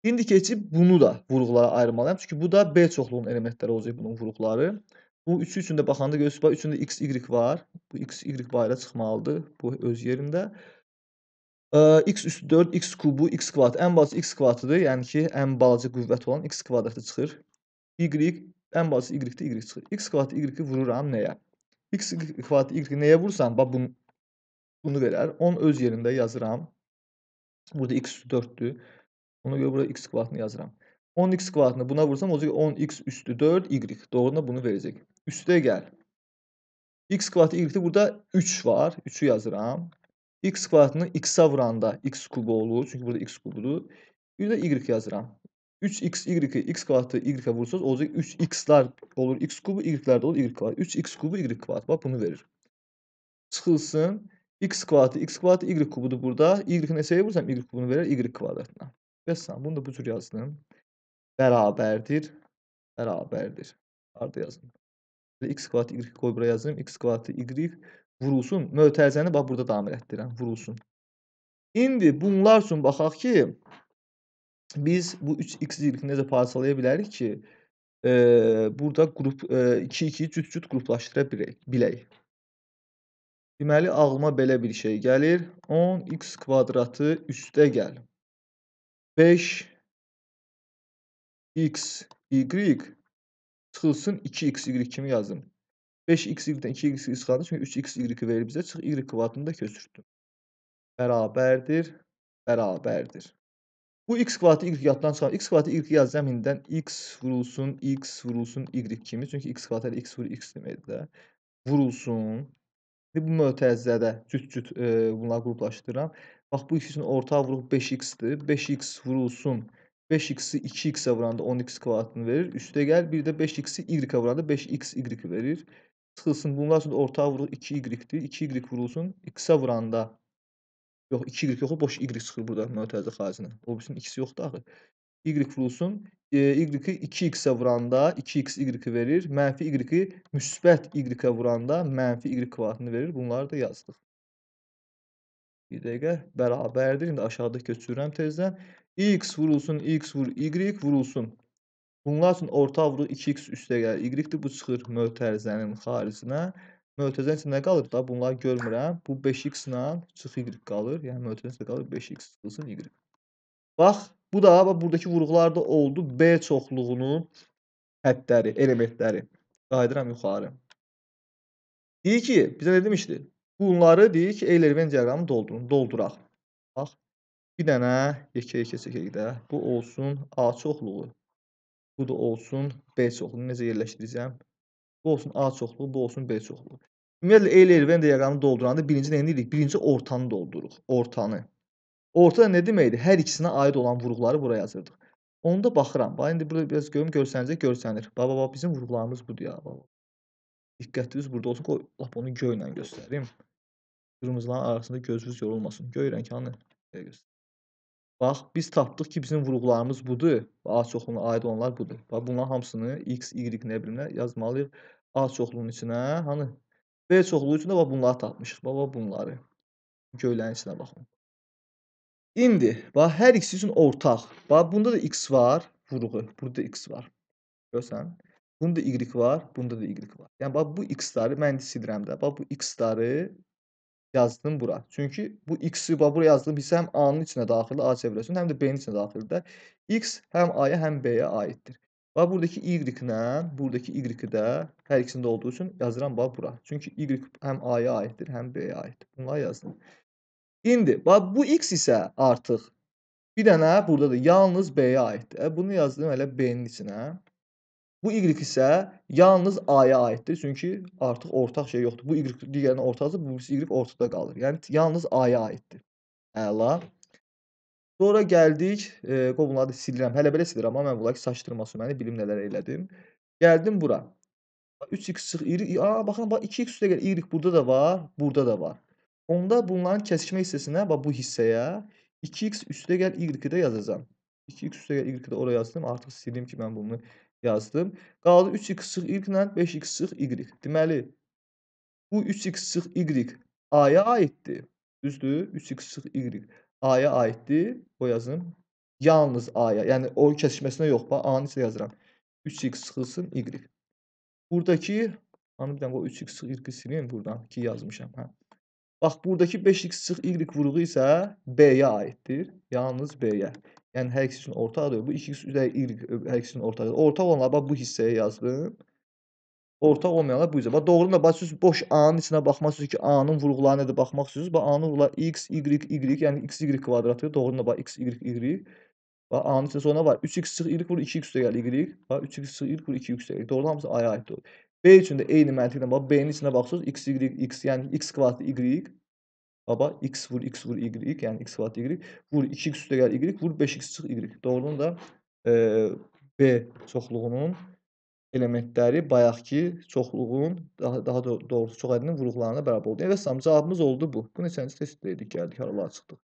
İndi keçib bunu da vurğulara ayırmalıyam. Çünki bu da B çoxluğunun elementləri olacaq bunun vurğuları. Bu üçü üçün də baxanda görürsüz, bax üçündə x, y var. Bu x, y bayıra çıxmalıdır. Bu öz yerində. Ə, x üstü 4, x kubu, x kvadrat. Ən balaca x kvadratıdır. Yəni ki, ən balaca qüvvət olan x kvadratı çıxır. Y, ən balaca y-də y çıxır. x kvadrat y-i vururam nəyə? x kvadrat y-i nəyə vursam, bax bunu, bunu verər. 10 öz yerində yazıram. Burada x üstü 4-dür. Ona görə burada x kvadratını yazıram. 10x kvadratını buna vursam, olacaq 10x üstü 4 y. Doğrudan bunu verəcək. Üste gel. X kvadratı y'likte burada 3 var. 3'ü yazıram. X kvadratını x'a vuranda x kubu olur. Çünkü burada x kubudur. Bir de y yazıram. 3x y'yi x kvadratı y'e vursanız olacak 3x'lar olur x kubu y'ler de olur y kvadratı. 3x kubu y kvadratı. Bak bunu verir. Çıkılsın. x kvadratı x kvadratı y kubudur burada. Y'nin eseye vursam y kubunu verir y kvadratına. Vesselam. Bunu da bu tür yazdım. Beraberdir. Beraberdir. Arda yazdım. x kvadrat y qoy bura yazırım. x kvadratı y vurulsun. Mötərizəni bax burada daxil etdirəm. Vurulsun. İndi bunlar üçün baxaq ki, biz bu 3x y necə parçalaya bilərik ki, e, burada qrup 2-2 e, cüt-cüt qruplaşdıra bilək. Deməli, ağlıma belə bir şey gəlir. 10x kvadratı üstə gəl. 5x y çıxılsın 2xy kimi yazdım. 5xy-dən 2xy çıxardım. Çünki 3xy verir bizə. Çıx y kvadratını da köçürtdüm. Bərabərdir, bərabərdir. Bu x kvadratı y yaddan çıxan x kvadratı y yazacağam indidən x vurulsun, x vurulsun y kimi. Çünki x kvadratı ilə x vur x deməkdir də. Vurulsun. İndi bu mötəzədə cüt-cüt e, bunları qruplaşdırıram. Bax bu ikisinin ortağı vurub 5x-dir. 5x vurulsun 5 5x'i 2x'e vuranda 10x kvadratını verir. Üste gel bir de 5x'i y'e vuranda 5xy verir. Sıkılsın bunlar sonra ortağa vurulur 2y'dir. 2y vurulsun x'e vuranda yox 2y yox boş y çıxır burada mötərizə xaricinə. O birisinin x'i yoxdur axı. Y vurulsun e, y-i 2x-ə vuranda 2x y verir. Mənfi y-i müsbət y-ə vuranda mənfi y kvadratını verir. Bunları da yazdıq. Bir dəqiqə bərabərdir. İndi aşağıda köçürürəm tezdən. X vurulsun, X vur, Y vurulsun. Bunlar üçün orta vuruq 2X üstə gəlir. Y-dir, bu çıxır mötərizənin xaricinə. Mötərizənin içində nə qalır da? Bunları görmürəm. Bu 5X ilə çıx Y qalır. Yəni mötərizə qalır 5X çıxılsın Y. Bax, bu da bax, buradakı vurğular da oldu. B çoxluğunun hədləri, elementləri. Qayıdıram yuxarı. Deyir ki, bizə nə demişdi? Bunları deyir ki, Eyler-Venn diaqramı doldurun, dolduraq. Bax, Bir dənə yekə yekə çəkək də. Bu olsun A çoxluğu. Bu da olsun B çoxluğu. Necə yerləşdirəcəm? Bu olsun A çoxluğu, bu olsun B çoxluğu. Ümumiyyətlə Eyler Venn diaqramını dolduranda birinci nə edirik? Birinci ortanı doldururuq. Ortanı. Orta da nə deməkdir? Hər ikisinə aid olan vurğuları buraya yazırdıq. Onu da baxıram. Bax indi burada biraz görüm görsənəcək, görsənir. Bax bax bizim vurğularımız budur ya. Bax. Diqqətiniz burada olsun. Qoy lap onu göylə göstərim. Qırmızıların arasında gözünüz yorulmasın. Göy rəngkanı göstər. Bax, biz tapdıq ki, bizim vurğularımız budur. A çoxluğuna aid olanlar budur. Bax, bunların hamısını x, y nə bilimlə yazmalıyıq. A çoxluğunun içinə, hanı? B çoxluğu üçün də bax, bunları tapmışıq. Bax, bax bunları. Göylərin içinə baxın. İndi, bax, hər x üçün ortaq. Bax, bunda da x var, vurğu. Burada x var. Görsən? Bunda y var, bunda da y var. Yəni, bax, bu x-ları mən silirəm də. Bax, bu x-ları yazdım bura. Çünki bu x-i bura yazılıb isə həm A-nın içinə daxildir, A çevrəsinin, həm də B-nin içinə daxildir. X həm A-ya, həm B-yə aiddir. Və buradakı y-nə, buradakı y-i də hər ikisində olduğu üçün yazıram bax bura. Çünki y həm A-ya aiddir, həm B-yə aiddir. Bunları yazdım. İndi bax bu x isə artıq bir dənə burada da yalnız B-yə aiddir. E, bunu yazdım elə B-nin içinə. Bu y isə yalnız a-ya aiddir. Çünki artıq ortaq şey yoxdur. Bu y digərinə ortaqdır, bu birisi y ortada qalır. Yəni yalnız a-ya aiddir. Əla. Sonra gəldik, e, qovunları silirəm. Hələ belə silirəm, amma mən bunlar ki, saçdırması məni bilim nələr elədim. Gəldim bura. 3x çıx, y, a, baxın, bax 2x üstə gəlir. Y burada da var, burada da var. Onda bunların kəsişmə hissəsinə, bax bu hissəyə 2x üstə gəl y-də yazacağam. 2x üstə gəl y-də ora yazdım. Artıq sildim ki, mən bunu yazdım. Qaldı 3x sıx y ilə 5x sıx y. Deməli, bu 3x sıx y a-ya aiddir. Düzdür? 3x sıx y a-ya aiddir. O yazım. Yalnız a-ya. Yəni, o kəsişməsinə yox. Bax, a-nı isə yazıram. 3x sıxılsın y. Buradakı, hanı bir dənə o 3x sıx y silin buradan. 2 yazmışam. Hə. Bax, buradakı 5x sıx y vuruğu isə b-yə aiddir. Yalnız b-yə. Yəni hər ikisi üçün ortaqdır. Bu 2x üzəri y hər ikisi üçün ortaqdır. Ortaq olanlar bax bu hissəyə yazdım. Ortaq olmayanlar bu hissəyə. Bax doğru da bax siz boş A-nın içinə baxmazsınız ki, A-nın vurğuları nədir baxmaq istəyirsiniz. Bax A-nın vurğuları x, y, y, yəni x, y kvadratı. Doğru da bax x, y, y. Bax A-nın içində sonra var. 3x çıx y vur 2x üstə gəlir y. Bax 3x çıx y vur 2x üstə gəlir. Doğru hamısı A-ya aiddir. B üçün də eyni məntiqlə bax B-nin içinə baxırsınız x, y, x, yəni x kvadratı y baba x vur x vur y yani x vat y vur 2x üstə gəl y vur 5x çıx y. Doğrudan da e, B çoxluğunun elementləri bayaqki çoxluğun daha, daha doğrusu çox ədinin vuruqlarına bərabər oldu. Yəni rəssam cavabımız oldu bu. Bu neçənci testdə idik gəldik aralığa çıxdıq.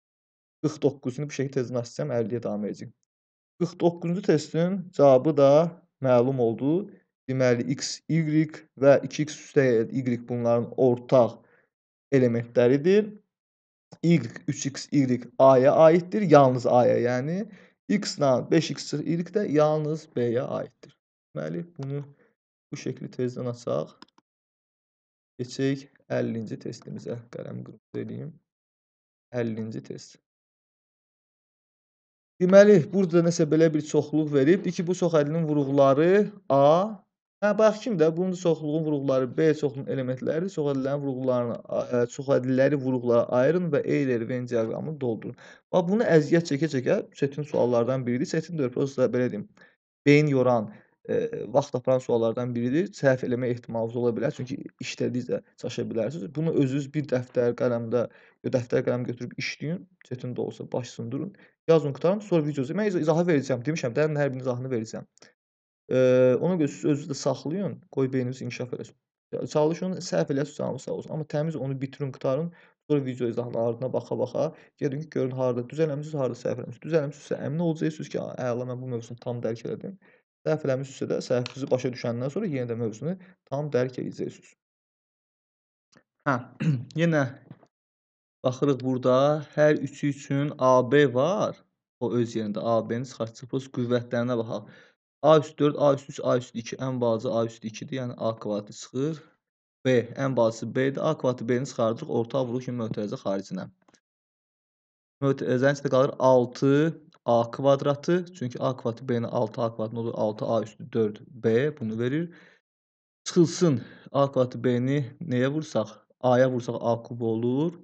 49-cu bu şəkildə tezini açsam 50-yə davam edəcək. 49-cu testin cavabı da məlum oldu. Deməli x, y və 2x üstə yəni y bunların ortaq elementləridir y 3x y a'ya aittir. Yalnız a'ya yani. x na 5x y də yalnız b'yə aiddir. Deməli bunu bu şəkli tezdən açaq. Keçək 50-ci testimizə. Qələm qırmızı eləyim. 50-ci test. Deməli, burada nəsə belə bir çoxluq veribdir ki, bu çox əlinin vuruqları A, Hə, bax kim də bunun çoxluğun vurğuları B çoxluğunun elementləri çoxədillərin vurğularını çoxədilləri vurğulara ayırın və Euler-Venn diaqramını doldurun. Bax bunu əziyyət çəkə-çəkə çətin suallardan biridir. Çətindir, prosta belə deyim. Beyin yoran, e, vaxt aparan suallardan biridir. Səhv eləmə ehtimalınız ola bilər, çünki işlədikcə çaşa bilərsiniz. Bunu özünüz bir dəftər, qələmdə, dəftər qələm götürüb işləyin, çətin də olsa baş sındırın. Yazın qutarın, sonra video izləyin. Mən izahı verəcəm, demişəm, dərin hər birinin izahını verəcəm. E, ona görə siz özünüzü də saxlayın, qoy beyniniz inkişaf eləsin. Çalışın, səhv eləsiniz, hamı sağ olsun. Amma təmiz onu bitirin, qurtarın. Sonra video izahının ardına baxa-baxa gedin ki, görün harda düzələmisiniz, harda səhv eləmisiniz. Düzələmisinizsə əmin olacaqsınız ki, əla mən bu mövzunu tam dərk elədim. Səhv eləmisinizsə də səhvinizi başa düşəndən sonra yenə də mövzunu tam dərk edəcəksiniz. Hə, yenə baxırıq burada hər üçü üçün AB var. O öz yerində AB-ni çıxartdıq. Plus qüvvətlərinə baxaq. A üst 4, A üst 3, A üst 2. Ən balaca A üst 2-dir. Yəni A kvadratı çıxır. B. Ən balacası B-dir. A kvadratı B-ni çıxardırıq. Orta vurur ki, mötərizə xaricinə. Mötərizənin içində qalır 6 A kvadratı. Çünki A kvadratı B-ni 6 A kvadratı olur. 6 A üstü 4 B bunu verir. Çıxılsın A kvadratı B-ni nəyə vursaq? A-ya vursaq A kub olur.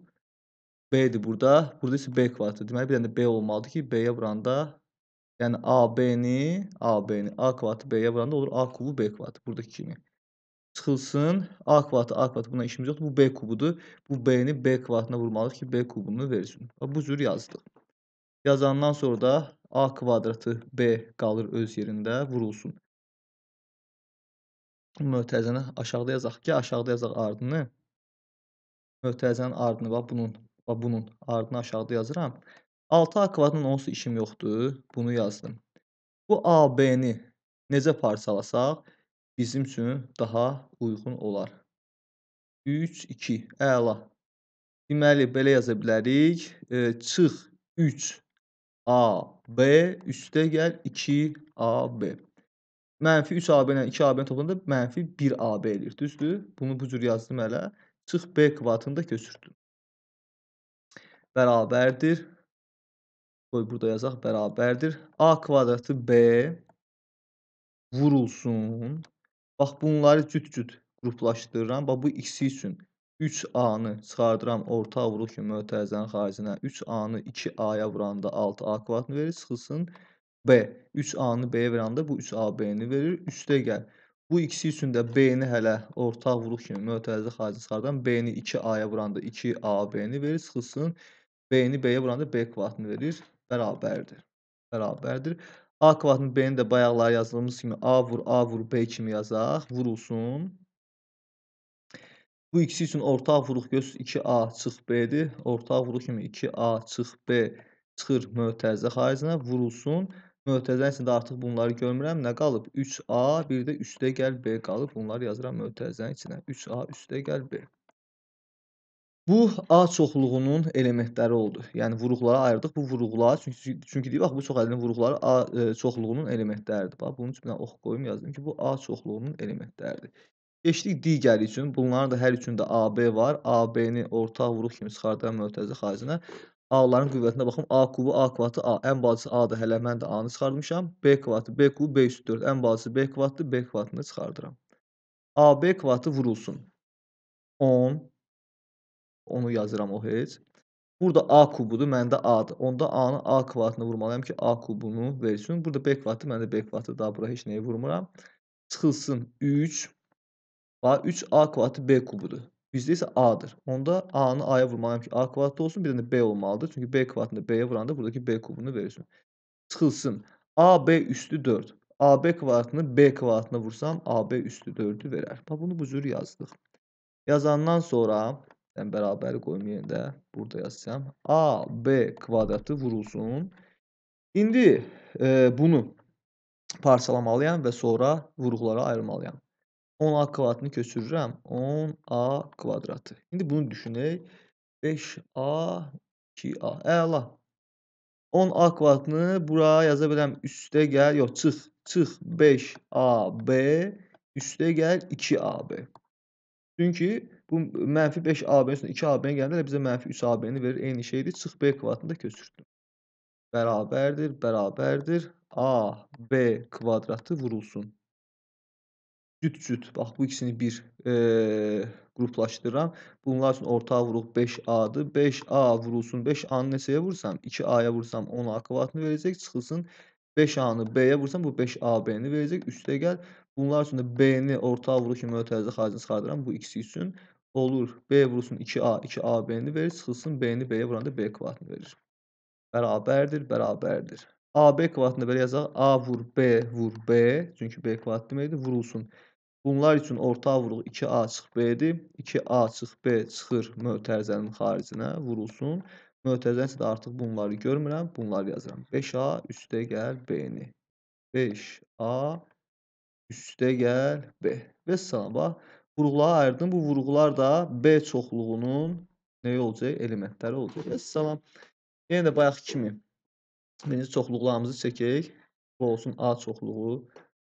B-dir burada. Burada isə B kvadratı. Deməli bir dənə B olmalıdır ki, B-yə vuranda Yəni AB-ni, AB-ni A kvadratı B-yə vuranda olur A kubu B kvadratı buradakı kimi. Çıxılsın A kvadratı A kvadratı buna işimiz yoxdur. Bu B kubudur. Bu B-ni B kvadratına vurmalıyıq ki B kubunu versin. Bu cür yazdıq. Yazandan sonra da A kvadratı B qalır öz yerində vurulsun. Mötəzəni aşağıda yazaq ki, aşağıda yazaq ardını. Mötəzənin ardını, bax bunun, bax bunun ardını aşağıda yazıram. 6A kvadratın onsuz işim yoxdur. Bunu yazdım. Bu AB-ni necə parçalasaq bizim üçün daha uyğun olar. 3, 2, əla. Deməli, belə yaza bilərik. E, çıx 3 AB üstə gəl 2 AB. Mənfi 3 AB ilə 2 AB-ni toplayanda mənfi 1 AB edir, düzdür? Bunu bu cür yazdım hələ. Çıx B kvadratını da götürdüm. Bərabərdir Qoy burada yazaq bərabərdir. A kvadratı B vurulsun. Bax bunları cüt-cüt qruplaşdırıram. Bax bu ikisi üçün 3A-nı çıxardıram orta vurul ki mötərizənin xaricinə. 3A-nı 2A-ya vuranda 6A kvadratını verir, çıxılsın B. 3A-nı B-yə veranda bu 3AB-ni verir. Üstə gəl. Bu ikisi üçün də B-ni hələ ortaq vuruq kimi mötərizə xaricinə çıxardan B-ni 2A-ya vuranda 2AB-ni verir, çıxılsın B-ni B-yə vuranda B kvadratını verir bərabərdir. Bərabərdir. A kvadratın B-ni də bayaqlar yazdığımız kimi A vur A vur B kimi yazaq. Vurulsun. Bu ikisi üçün ortaq vuruq göz 2A çıx B-dir. Ortaq vuruq kimi 2A çıx B çıxır mötəzə xaricinə vurulsun. Mötəzənin içində artıq bunları görmürəm. Nə qalıb? 3A, bir də üstə gəl B qalıb. Bunları yazıram mötəzənin içinə. 3A üstə gəl B. Bu A çoxluğunun elementləri oldu. Yəni vuruqlara ayırdıq. Bu vuruqlar çünki çünki deyir bax bu çox ədədin vuruqları A e, çoxluğunun elementləridir. Bax bunun üçün ox qoyum yazdım ki, bu A çoxluğunun elementləridir. Keçdik digəri üçün. Bunların da hər üçündə AB var. AB-ni ortaq vuruq kimi çıxardan mötəzi xaricinə. A-ların qüvvətinə baxım. A kubu, A kvadratı, A. Ən bacısı A-dır. Hələ mən də A-nı çıxarmışam. B kvadratı, B kubu, B üstü 4. Ən bacısı B kvadratı, B kvadratını çıxardıram. AB kvadratı vurulsun. 10 Onu yazıram o heç. Burada A kubudur, məndə A-dır. Onda A-nı A kvadratına vurmalıyam ki, A kubunu versin. Burada B kvadratı, məndə B kvadratı. Daha bura heç nəyi vurmuram. Çıxılsın 3. Va 3A kvadratı B kubudur. Bizdə isə A-dır. Onda A-nı A-ya vurmalıyam ki, A kvadratı olsun. Bir də B olmalıdır. Çünki B kvadratını B-yə vuranda buradakı B kubunu versin. Çıxılsın. AB üstü 4. AB kvadratını B kvadratına vursam AB üstü 4'ü verər. Bunu bu cür yazdıq. Yazandan sonra Mən bərabəri qoyum yenə də burada yazsam. A, B kvadratı vurulsun. İndi e, bunu parçalamalıyam və sonra vurğulara ayırmalıyam. 10A kvadratını köçürürəm. 10A kvadratı. İndi bunu düşünək. 5A, 2A. Əla. 10A kvadratını buraya yaza bilərəm. Üstə gəl, yox, çıx. Çıx 5AB, üstə gəl 2AB. Çünki Bu mənfi 5 AB-nin üstündə 2 AB-yə gələndə də bizə mənfi 3 AB-ni verir. Eyni şeydir. Çıx B kvadratını da köçürdüm. Bərabərdir, bərabərdir. A, B kvadratı vurulsun. Cüt-cüt. Bax bu ikisini bir e, qruplaşdırıram. Bunlar üçün ortağa vuruq 5A-dır. 5A vurulsun. 5A-nı neçəyə vursam? 2A-ya vursam 10A kvadratını verəcək. Çıxılsın 5A-nı B-yə vursam bu 5AB-ni verəcək. Üstə gəl. Bunlar üçün də B-ni ortağa vuruq kimi mötərizə xaricini çıxardıram bu ikisi üçün olur. B vurulsun 2A, 2A B'ni verir. Çıxılsın B-ni B'yə vuranda B kvadratını verir. Bərabərdir, bərabərdir. AB kvadratını belə yazaq. A vur B vur B. Çünki B kvadrat deməkdir. Vurulsun. Bunlar üçün orta vuruq 2A çıx B'dir. 2A çıx B çıxır mötərizənin xaricinə. Vurulsun. Mötərizən isə artıq bunları görmürəm. Bunları yazıram. 5A üstə gəl B-ni. 5A üstə gəl B. Və salam, bax vurğulara ayırdım. Bu vurğular da B çoxluğunun nəyi olacaq? Elementləri olacaq. Və salam. Yenə də bayaq kimi birinci çoxluqlarımızı çəkək. Bu olsun A çoxluğu,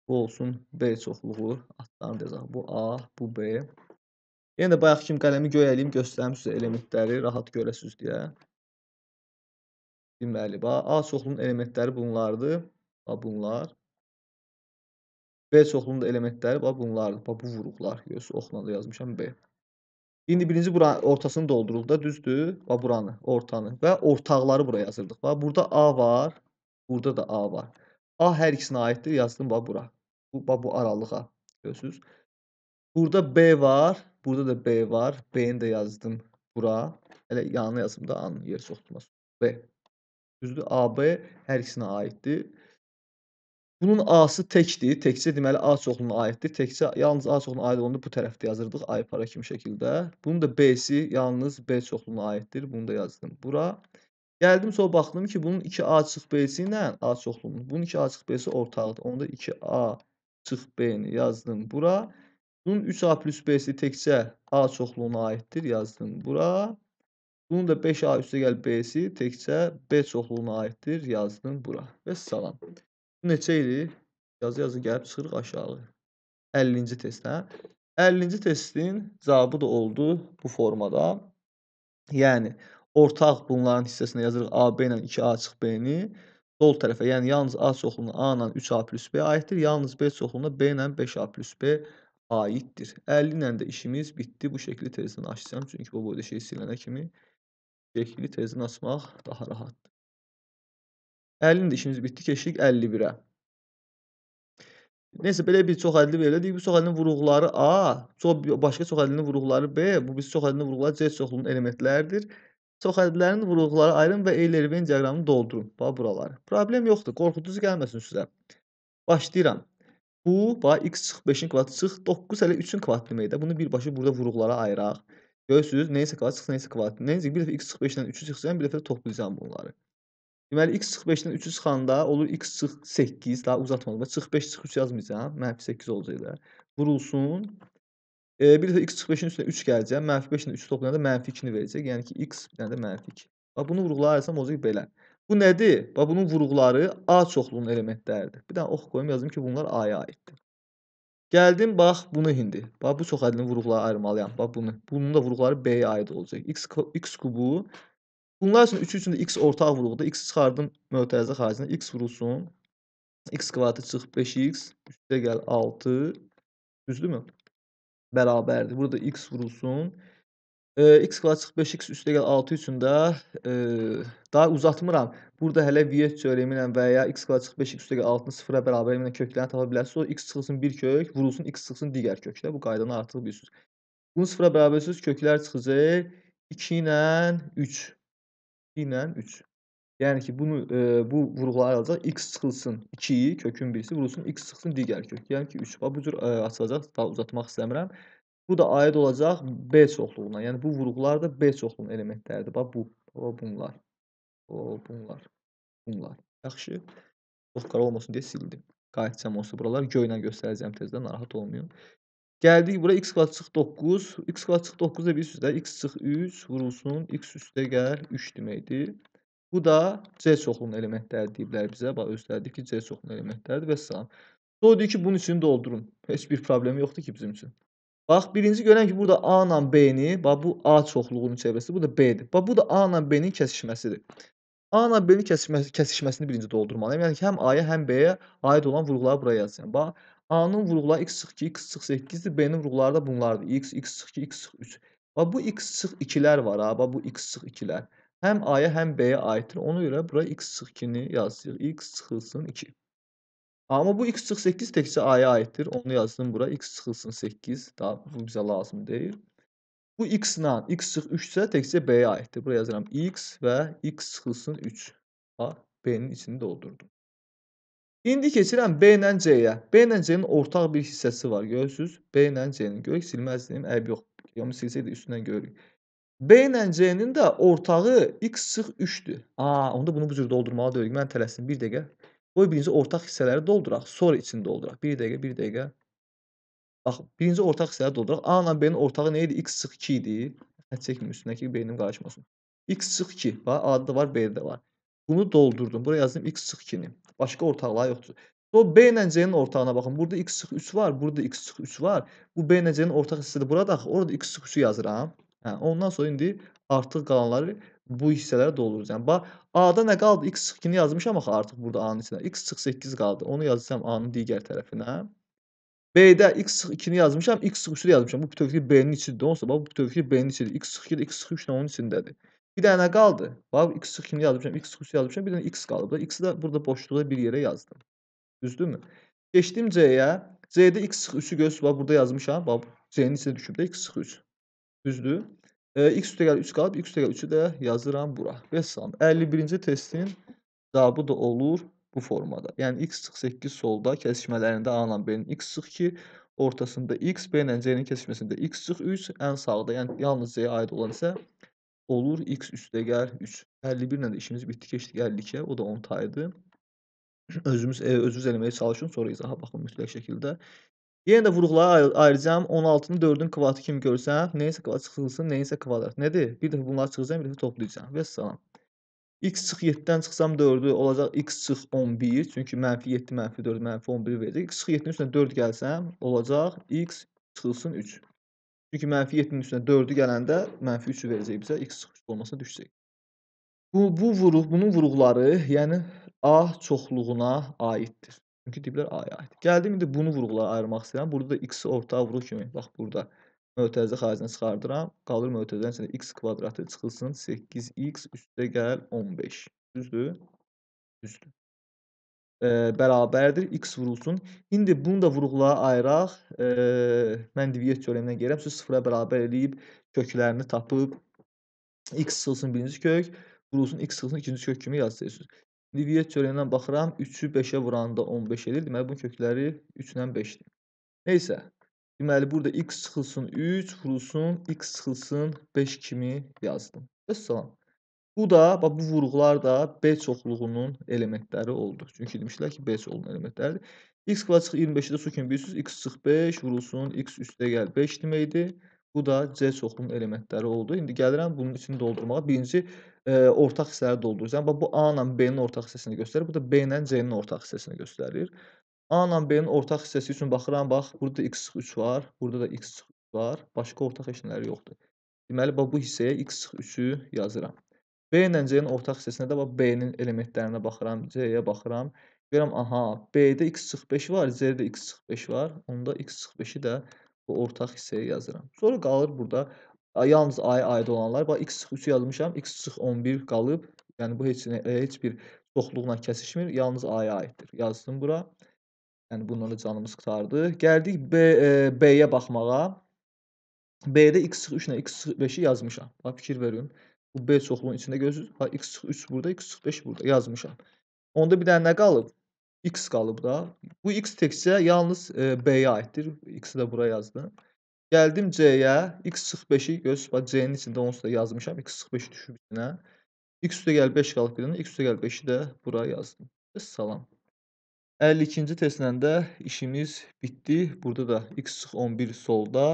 bu olsun B çoxluğu. Adlarını deyəcək. Bu A, bu B. Yenə də bayaq kimi qələmi göyəliyim, göstərim sizə elementləri rahat görəsiniz deyə. Deməli, A çoxluğunun elementləri bunlardır. A bunlar. B çoxlunun da elementləri bax bunlardır. Bax bu vuruqlar görürsüz oxla da yazmışam B. İndi birinci bura ortasını doldururuq da düzdür. Bax buranı, ortanı və ortaqları bura yazırdıq. Bax burada A var, burada da A var. A hər ikisinə aiddir. Yazdım bax bura. Bu bax bu aralığa görürsüz. Burada B var, burada da B var. B-ni də yazdım bura. Elə yanına yazdım da A-nın yer çoxdurması. B. Düzdür? AB hər ikisinə aiddir. Bunun A-sı təkdir. Təkcə deməli A çoxluğuna aiddir. Təkcə yalnız A çoxluğuna aid olanda bu tərəfdə yazırdıq ay para kimi şəkildə. Bunun da B-si yalnız B çoxluğuna aiddir. Bunu da yazdım bura. Gəldim sonra baxdım ki, bunun 2A çıx B-si ilə A çoxluğunun, bunun 2A çıx B-si ortaqdır. Onda 2A çıx B-ni yazdım bura. Bunun 3A plus B-si təkcə A çoxluğuna aiddir. Yazdım bura. Bunun da 5A üstə gəl B-si təkcə B çoxluğuna aiddir. Yazdım bura. Və salam. Bu neçə idi? Yazı-yazı gəlib çıxırıq aşağı. 50-ci test, hə? 50-ci testin cavabı da oldu bu formada. Yəni, ortaq bunların hissəsində yazırıq AB ilə 2A çıx B-ni. Sol tərəfə, yəni yalnız A çoxluğuna A ilə 3A plus B aiddir. Yalnız B çoxluğuna B ilə 5A plus B aiddir. 50 ilə də işimiz bitdi. Bu şəkli tezdən açacağım. Çünki bu boyda şey silinə kimi şəkli tezdən açmaq daha rahatdır. 50-nin də işimiz bitdi, keçdik 51-ə. Neysə belə bir çox ədli verilir. Deyir bu çox ədlinin vuruqları A, çox başqa çox ədlinin vuruqları B, bu biz çox ədlinin vuruqları C çoxluğunun elementləridir. Çox ədlilərin vuruqları ayırın və Eyler-Vein diaqramını doldurun. Bax buraları. Problem yoxdur. Qorxuducu gəlməsin sizə. Başlayıram. Bu, bax x çıx 5-in kvadratı çıx 9 hələ 3-ün kvadratı deməkdir. Bunu birbaşa burada vuruqlara ayıraq. Görürsüz, nəyəsə kvadrat çıx, nəyəsə kvadrat. Nəyəsə bir dəfə x çıx 5-dən 3-ü çıxacağam, bir dəfə də toplayacağam bunları. Deməli x çıx 5-dən 3-ü çıxanda olur x çıx 8, daha uzatmalı. Çıx 5, çıx 3 yazmayacağam. Mənfi 8 olacaq da. Vurulsun. E, bir də x çıx 5-in üstünə 3 gələcək. Mənfi 5-dən 3 toplayanda mənfi 2-ni verəcək. Yəni ki x bir dənə də mənfi 2. Bax bunu vurğularsam olacaq belə. Bu nədir? Bax bunun vurğuları A çoxluğunun elementləridir. Bir dənə ox qoyum yazdım ki, bunlar A-ya aiddir. Gəldim bax bunu indi. Bax bu çox ədlinin vurğuları ayırmalıyam. Bax bunu. Bunun da vurğuları B-yə aid olacaq. X, x kubu Bunlar üçün 3 üçün də x ortaq vuruldu. X çıxardım mötərizə xaricinə. X vurulsun. X kvadratı çıx 5x. Üstə gəl 6. Düzdürmü? Bərabərdir. Burada x vurulsun. E, x kvadrat çıx 5x üstə gəl 6 üçün də e, daha uzatmıram. Burada hələ viyet teoremi ilə və ya x kvadrat çıx 5x üstə gəl 6-nı sıfıra bərabər ilə köklərini tapa bilərsiniz. O x çıxılsın bir kök, vurulsun x çıxılsın digər kökdə. Bu qaydanı artıq bilirsiniz. Bunu sıfıra bərabərsiniz köklər çıxacaq 2 ilə 3 ilə 3. Yəni ki, bunu e, bu vurğular ayrılacaq. X çıxılsın 2-yi, kökün birisi vurulsun, X çıxsın digər kök. Yəni ki, 3. Bax bu cür e, açılacaq. Daha uzatmaq istəmirəm. Bu da aid olacaq B çoxluğuna. Yəni bu vurğular da B çoxluğunun elementləridir. Bax bu, o bunlar. O bunlar. Bunlar. Yaxşı. Çox qara olmasın deyə sildim. Qayıtsam olsa buralar göylə göstərəcəm tezdən, narahat olmayın. Gəldik bura x kvadrat çıx 9. x kvadrat çıx 9 da bilirsiniz də x çıx 3 vurulsun x üstə gəl 3 deməkdir. Bu da C çoxluğunun elementləri deyiblər bizə. Bax özlədi ki C çoxluğunun elementləridir və salam. Sonra deyir ki bunun içini doldurun. Heç bir problem yoxdur ki bizim üçün. Bax birinci görən ki burada A ilə B-ni, bax bu A çoxluğunun çevrəsidir, bu da B-dir. Bax bu da A ilə B-nin kəsişməsidir. A ilə B-nin kəsişməsi, kəsişməsini birinci doldurmalıyam. Yəni ki, həm A-ya, həm B-yə aid olan vurğuları buraya yazacağam. Bax A-nın vurğuları x çıx 2, x çıx 8-dir. B-nin vurğuları da bunlardır. X, x çıx 2, x çıx 3. Və bu x çıx 2-lər var ha. Bax bu x çıx 2-lər. Həm A-ya, həm B-yə aiddir. Ona görə bura x çıx 2-ni yazırıq. X çıxılsın 2. Amma bu x çıx 8 təkcə A-ya aiddir. Onu yazdım bura. X çıxılsın 8. Daha bu bizə lazım deyil. Bu x ilə x çıx 3 isə təkcə B-yə aiddir. Buraya yazıram x və x çıxılsın 3. A, B-nin içini doldurdum. İndi keçirəm B ilə C-yə. B ilə C-nin ortaq bir hissəsi var, görürsüz? B ilə C-nin görək, silməzdiyim əb yox. Yəni silsəydi üstündən görürük. B ilə C-nin də ortağı x çıx 3-dür. A, onda bunu bu cür doldurmağa döyürük. Mən tələsim bir dəqiqə. Qoy birinci ortaq hissələri dolduraq, sonra içini dolduraq. Bir dəqiqə, bir dəqiqə. Bax, birinci ortaq hissələri dolduraq. A ilə B-nin ortağı nə idi? x çıx 2 idi. Xət çəkmir üstünə ki, beynim qarışmasın. x çıx 2. Bax, A-da var, B-də var. Bunu doldurdum. Buraya yazdım x çıx 2-ni. Başqa ortaqları yoxdur. O B ilə C-nin ortağına baxın. Burada x sıx 3 var, burada x sıx 3 var. Bu B ilə C-nin ortaq hissəsi burada axı. Orada x sıx 3-ü yazıram. Hə, ondan sonra indi artıq qalanları bu hissələrə doldururuz. Yəni bax A-da nə qaldı? x sıx 2-ni yazmışam axı artıq burada A-nın içində. x sıx 8 qaldı. Onu yazacağam A-nın digər tərəfinə. B-də x sıx 2-ni yazmışam, x sıx 3-ü yazmışam. Bu bütövlükdə B-nin içidir. Onsuz da bax bu bütövlükdə B-nin içidir. x sıx 2 də x sıx 3 də onun içindədir. Bir dənə qaldı. Bax x kimliyi yazmışam, x xüsusi yazmışam. Bir dənə x qalıb da. X-i də burada boşluğa bir yerə yazdım. Düzdürmü? Keçdim C-yə. C-də x 3-ü göz. Bax burada yazmışam. Bax C-nin içinə düşüb də x 3. Düzdür? E, x üstə gəl 3 qalıb. X üstə gəl 3-ü də yazıram bura. Və salam. 51-ci testin cavabı da olur bu formada. Yəni x 8 solda kəsişmələrində A ilə B-nin x 2, ortasında x, B ilə C-nin kəsişməsində x 3, ən sağda, yəni yalnız C-yə aid olan isə olur. X üstegəl 3. 51 ilə də işimiz bitdi. Keçdik 52-yə. O da 10 taydı. Özümüz e, özünüz eləməyə çalışın. Sonra izaha baxın mütləq şəkildə. Yenə də vuruqlara ayıracağım. 16-nı 4-ün kvadratı kimi görsəm, nəyinsə kvadrat çıxılsın, nəyinsə kvadrat. Nədir? Bir dəfə bunları çıxacağam, bir dəfə toplayacağam. Və salam. X çıx 7-dən çıxsam 4-ü olacaq X çıx 11. Çünki mənfi 7, mənfi 4, mənfi 11 verəcək. X çıx 7-nin üstünə 4 gəlsəm, olacaq X çıxılsın 3. Çünki mənfi 7-nin üstünə 4-ü gələndə mənfi 3-ü verəcək bizə, x çıxış olmasına düşəcək. Bu, bu vuruq, bunun vuruqları, yəni A çoxluğuna aiddir. Çünki diblər A-ya aiddir. Gəldim indi bunu vuruqlara ayırmaq istəyirəm. Burada da x-i orta vuruq kimi, bax burada mötəzə xaricinə çıxardıram. Qalır mötəzənin içində x kvadratı çıxılsın 8x üstə gəl 15. Düzdür? Düzdür e, bərabərdir. X vurulsun. İndi bunu da vurğulara ayıraq. E, mən diviziya teoreminə gəlirəm. Siz sıfıra bərabər eləyib köklərini tapıb x çıxılsın birinci kök, vurulsun x çıxılsın ikinci kök kimi yazırsınız. Diviziya teoremindən baxıram. 3-ü 5-ə vuranda 15 edir. Deməli bunun kökləri 3 ilə 5-dir. Neysə. Deməli burada x çıxılsın 3, vurulsun x çıxılsın 5 kimi yazdım. Vəssalam. Bu da, bax bu vurğular da B çoxluğunun elementləri oldu. Çünki demişlər ki, B çoxluğunun elementləridir. X kvadrat çıx 25-də su kimi bilirsiniz. X çıx 5 vurulsun, X üstə gəl 5 deməkdir. Bu da C çoxluğunun elementləri oldu. İndi gəlirəm bunun içini doldurmağa. Birinci e, ortaq hissələri dolduracağam. Bax bu A ilə B-nin ortaq hissəsini göstərir. Bu da B ilə C-nin ortaq hissəsini göstərir. A ilə B-nin ortaq hissəsi üçün baxıram, bax burada X çıx 3 var, burada da X çıx 3 var. Başqa ortaq heç nələri yoxdur. Deməli bax bu hissəyə X çıx 3-ü yazıram. B ilə C-nin ortaq hissəsinə də bax B-nin elementlərinə baxıram, C-yə baxıram. Görürəm, aha, B-də x çıx 5 var, C-də x çıx 5 var. Onda x çıx 5-i də bu ortaq hissəyə yazıram. Sonra qalır burada yalnız A-ya aid olanlar. Bax x çıx 3 yazmışam, x çıx 11 qalıb. Yəni bu heç, e, heç bir çoxluqla kəsişmir, yalnız A-ya aiddir. Yazdım bura. Yəni bundan da canımız qurtardı. Gəldik e, B-yə e, baxmağa. B-də x çıxı 3 ilə x çıxı 5-i yazmışam. Bax fikir verin. Bu B çoxluğunun içində görürsüz. Ha x3 burada, x5 burada yazmışam. Onda bir dənə nə qalıb? X qalıb da. Bu x təkcə yalnız e, B-yə aiddir. X-i də bura yazdım. Gəldim C-yə. X45-i görürsüz. Bax C-nin içində onsuz da yazmışam. X45 düşüb içinə. X üstə gəl 5 qalıb bir dənə. X üstə gəl 5-i də bura yazdım. Salam. 52-ci testlə də işimiz bitdi. Burada da X11 solda.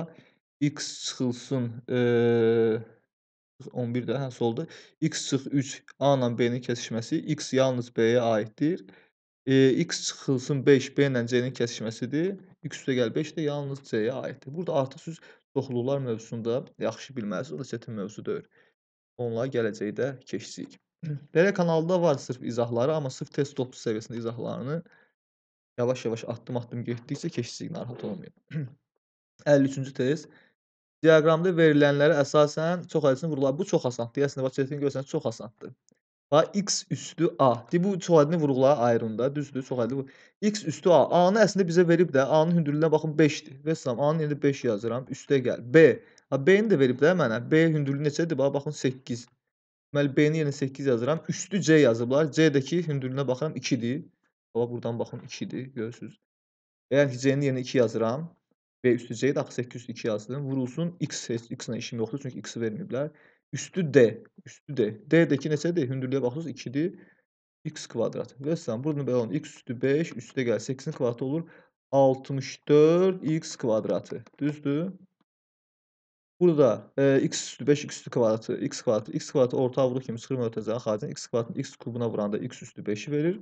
X çıxılsın. Eee 11-də hansı hə, oldu? X çıx 3 A ilə B-nin kəsişməsi X yalnız B-yə aiddir. E, X çıxılsın 5 B ilə C-nin kəsişməsidir. X üstə gəl 5 də yalnız C-yə aiddir. Burada artıq siz çoxluqlar mövzusunda yaxşı bilməlisiniz. O da çətin mövzu deyil. Onlara gələcəkdə keçəcəyik. Dərə kanalda var sırf izahları, amma sırf test toplu səviyyəsində izahlarını yavaş-yavaş addım-addım getdikcə keçəcəyik, narahat olmayın. 53-cü test Diaqramda verilənlərə əsasən çox ədədini vurğula. Bu çox asandır. Deyəsən bax çətin görsən çox asandır. Bax x üstü a. Di bu çox ədədini vurğula ayrında, düzdür? Çox ədədli. x üstü a. A-nı əslində bizə verib də. A-nın hündürlüyünə baxın 5-dir. Vəssalam A-nı indi 5 yazıram. Üstə gəl. B. B-ni də verib də mənə. B hündürlüyü neçədir? Bax baxın 8. Deməli B-ni yerinə 8 yazıram. Üstü C yazıblar. C-dəki hündürlüyünə baxıram 2-dir. Bax buradan baxın 2-dir. Görürsüz? Yəni ki C-ni yerinə 2 yazıram. ve üstü z daxı 802 yazdım. Vurulsun x x'ına işim yoktu çünkü x'i vermiyorlar Üstü d, üstü d. D-dəki de Hündürlüyə baxırsınız 2-dir. x kvadrat. Və sən burada belə olun. x üstü 5, üstü gəl 8-in kvadratı olur. 64 x kvadratı. düzdü Burada e, x üstü 5 x üstü kvadratı x kvadratı x kvadratı orta vurduğu kimi çıxırma ötəzənin xaricində x kvadratın x kubuna vuranda x üstü 5'i verir.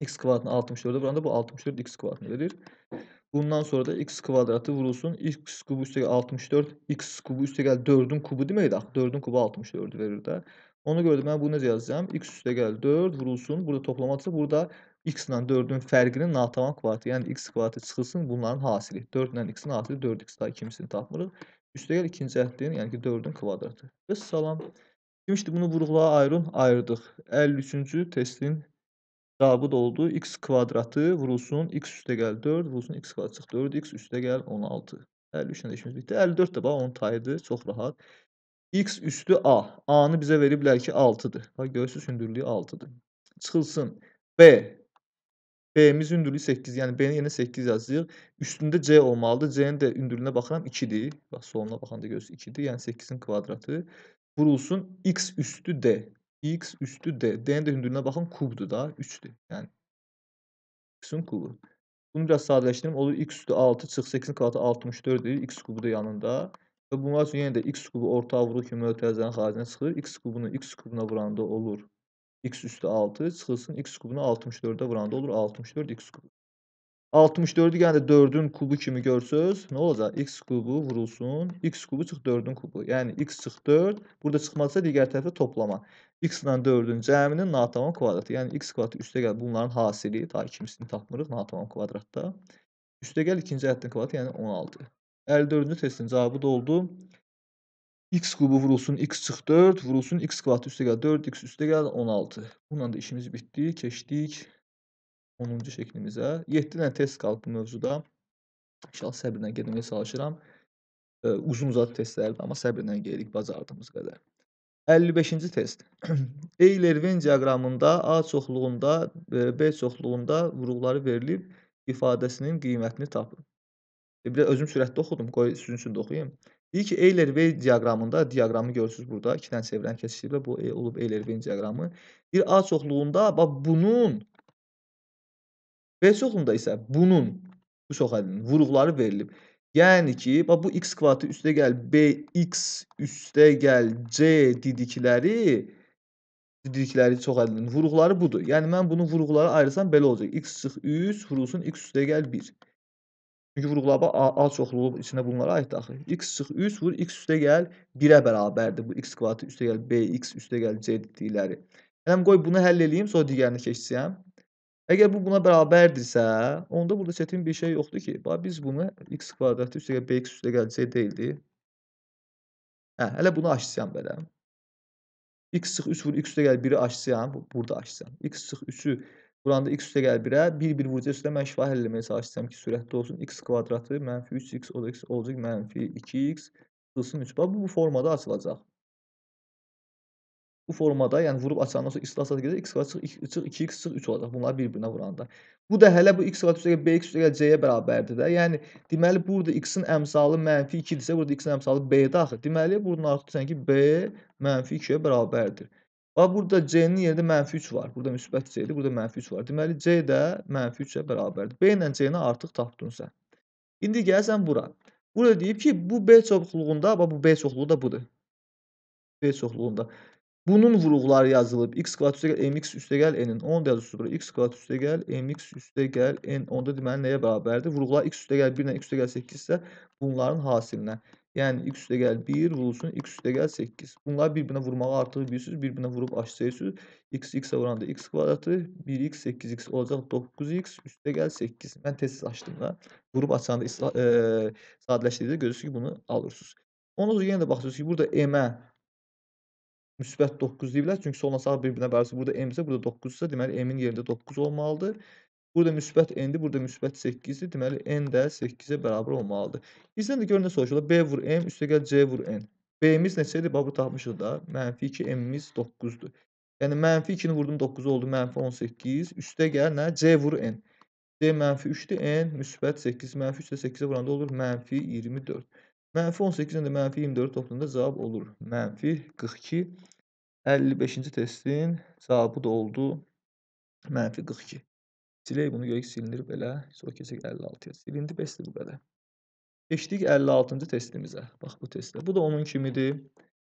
x kvadratını 64'e vuranda bu 64 x kvadratını verir. Bundan sonra da x kvadratı vurulsun. x kubu üstə 64, x kubu üstə gəl 4-ün kubu deməkdir. 4-ün kubu 64 verir də. Ona görə də mən bunu necə yazacağam? x üstə gəl 4 vurulsun. Burada toplamadır. Burada x ilə 4-ün fərqinin natavan kvadratı, yəni x kvadratı çıxılsın bunların hasili. 4 ilə x-in hasili 4x daha ikincisini tapmırıq. Üstə gəl ikinci əddiyin, yəni ki 4-ün kvadratı. Və salam. Demişdi bunu vurğula ayırın, ayırdıq. 53-cü testin Labud oldu. X kvadratı vurulsun. X üstəgəl 4 vurulsun. X kvadrat çıx 4. X üstəgəl 16. 53 də işimiz bitdi. 54 də bax onun tayıdır. Çox rahat. X üstü A. A-nı bizə veriblər ki 6-dır. Bax görürsüz hündürlüyü 6-dır. Çıxılsın. B. B-miz hündürlüyü 8. Yəni B-ni yerinə 8 yazırıq. Üstündə C olmalıdır. C-nin də hündürlüyünə baxıram 2-dir. Bax soluna baxanda görürsüz 2-dir. Yəni 8-in kvadratı vurulsun. X üstü D x üstü d. D'nin de hündürlüğüne bakın kubdu da. 3'tü. Yani x'ün kubu. Bunu biraz sadeleştirelim. Olur x üstü 6 çıx 8'in kvadratı 64 değil. x kubu da yanında. Və bunlar üçün yenə də x kubu ortağa vurur ki, mötərizənin xaricinə çıxır. x kubunu x kubuna vuranda olur x üstü 6 çıxılsın x kubunu 64-ə vuranda olur 64 x kubu. 64-ü yəni 4-ün kubu kimi görsöz, nə olacaq? x kubu vurulsun, x kubu çıx 4-ün kubu. Yəni x çıx 4, burada çıxmazsa digər tərəfdə toplama. X-lə 4-ün cəminin natamam kvadratı. Yəni x kvadratı üstə gəl bunların hasili, daha ikincisini tapmırıq natamam kvadratda. Üstə gəl ikinci həddin kvadratı, yəni 16. 54-cü testin cavabı da oldu. X kubu vurulsun, x çıx 4, vurulsun, x kvadratı üstə gəl 4, x üstə gəl 16. Bununla da işimiz bitdi. Keçdik 10-cu şəklimizə. 7 dənə test qaldı bu mövzuda. İnşallah səbirlə gedməyə çalışıram. Uzun uzadı testlərdir, amma səbirlə gedirik bacardığımız qədər. 55-ci test. Eyler-Ven diaqramında A çoxluğunda, e, B çoxluğunda vuruqları verilib ifadəsinin qiymətini tapın. E, bir özüm sürətli oxudum, qoy sizin üçün də oxuyayım. Deyir ki, Eyler-V diaqramında, diaqramı görürsüz burada, 2 dənə çevirən keçişdiriblər, bu e, olub Eyler-V diaqramı. Deyir A çoxluğunda, bax bunun, B çoxluğunda isə bunun, bu çox ədlinin vuruqları verilib. Yəni ki, bax bu x kvadratı üstə gəl bx üstə gəl c didikləri dedikləri çoxalın. Vuruqları budur. Yəni mən bunu vuruqlara ayırsam belə olacaq. x çıx 3 vurulsun x üstə gəl 1. Çünki vuruqlar bax a, a çoxluğu içində bunlara aiddir axı. x çıx 3 vur x üstə gəl 1-ə bərabərdir. Bu x kvadratı üstə gəl bx üstə gəl c dedikləri. Yəni qoy bunu həll eləyim, sonra digərini keçsəm. Əgər bu buna bərabərdirsə, onda burada çətin bir şey yoxdur ki, bax biz bunu x kvadratı üstəgə bx üstəgə c deyildi. Hə, hələ bunu açsam belə. x çıx 3 vur x üstəgə 1-i açsam, burada açsam. x çıx 3-ü vuranda x üstəgə 1-ə 1-1 vuracaq üstə mən şifa həll eləməyə çalışsam ki, sürətli olsun. x kvadratı mənfi 3x olacaq mənfi 2x çıxsın 3. Bax bu, bu formada açılacaq. Bu formada, yəni vurub açandan sonra x qalsa gedəcək, x qalsa 2x, 3 olacaq. Bunlar bir-birinə vuranda. Bu da hələ bu x qalsa bx üstə c-yə bərabərdir də. Yəni deməli burada x-in əmsalı mənfi 2 isə burada x-in əmsalı b-dir axı. Deməli bunun artıq sən ki b mənfi 2-yə bərabərdir. Və burada c-nin yerində mənfi 3 var. Burada müsbət c-dir, burada mənfi 3 var. Deməli c də mənfi 3-ə bərabərdir. b ilə c-ni artıq tapdın sən. İndi gəlsən bura. Burada deyib ki, bu B çoxluğunda, bu B çoxluğu da budur. B çoxluğunda. Bunun vuruqları yazılıb. x kvadrat üstəgəl mx üstəgəl n-in 10 dərəcəsi bura x kvadrat üstəgəl mx üstəgəl n onda deməli nəyə bərabərdir? Vuruqlar x üstəgəl 1 ilə x üstəgəl 8 isə bunların hasilinə. Yəni x üstəgəl 1 vurulsun x üstəgəl 8. Bunlar bir-birinə vurmağı artıq bilirsiniz. Bir-birinə vurub açsayırsınız x x vuranda x kvadratı 1x 8x olacaq 9x üstəgəl 8. Mən tez-tez açdım da. Vurub açanda e, sadələşdirdikdə görürsünüz ki, bunu alırsınız. Ondan sonra yenə də baxırsınız ki, burada m-ə müsbət 9 deyiblər. Çünki solla sağ bir-birinə bərabərsə, burada m-isə, burada 9-sa, deməli m-in yerində 9 olmalıdır. Burada müsbət n-dir, burada müsbət 8-dir. Deməli n də 8-ə bərabər olmalıdır. İzləyən də görün nə soruşurlar. B vur m, üstəgəl c vur n. B-miz neçədir? Bax bu tapmışıq da. Mənfi 2 m-miz 9-dur. Yəni mənfi 2-ni vurdum 9 oldu, mənfi 18. Üstəgəl nə? C vur n. C mənfi 3-dür, n müsbət 8. Mənfi 3-də 8-ə vuranda olur mənfi 24. Mənfi 18-dən yəni də mənfi 24 toplamda cavab olur. Mənfi 42 55-ci testin cavabı da oldu mənfi 42. Silək bunu görək silinir belə. Sonra keçək 56-ya. Silindi besti bu qədər. Keçdik 56-cı testimizə. Bax bu testdə. Bu da onun kimidir.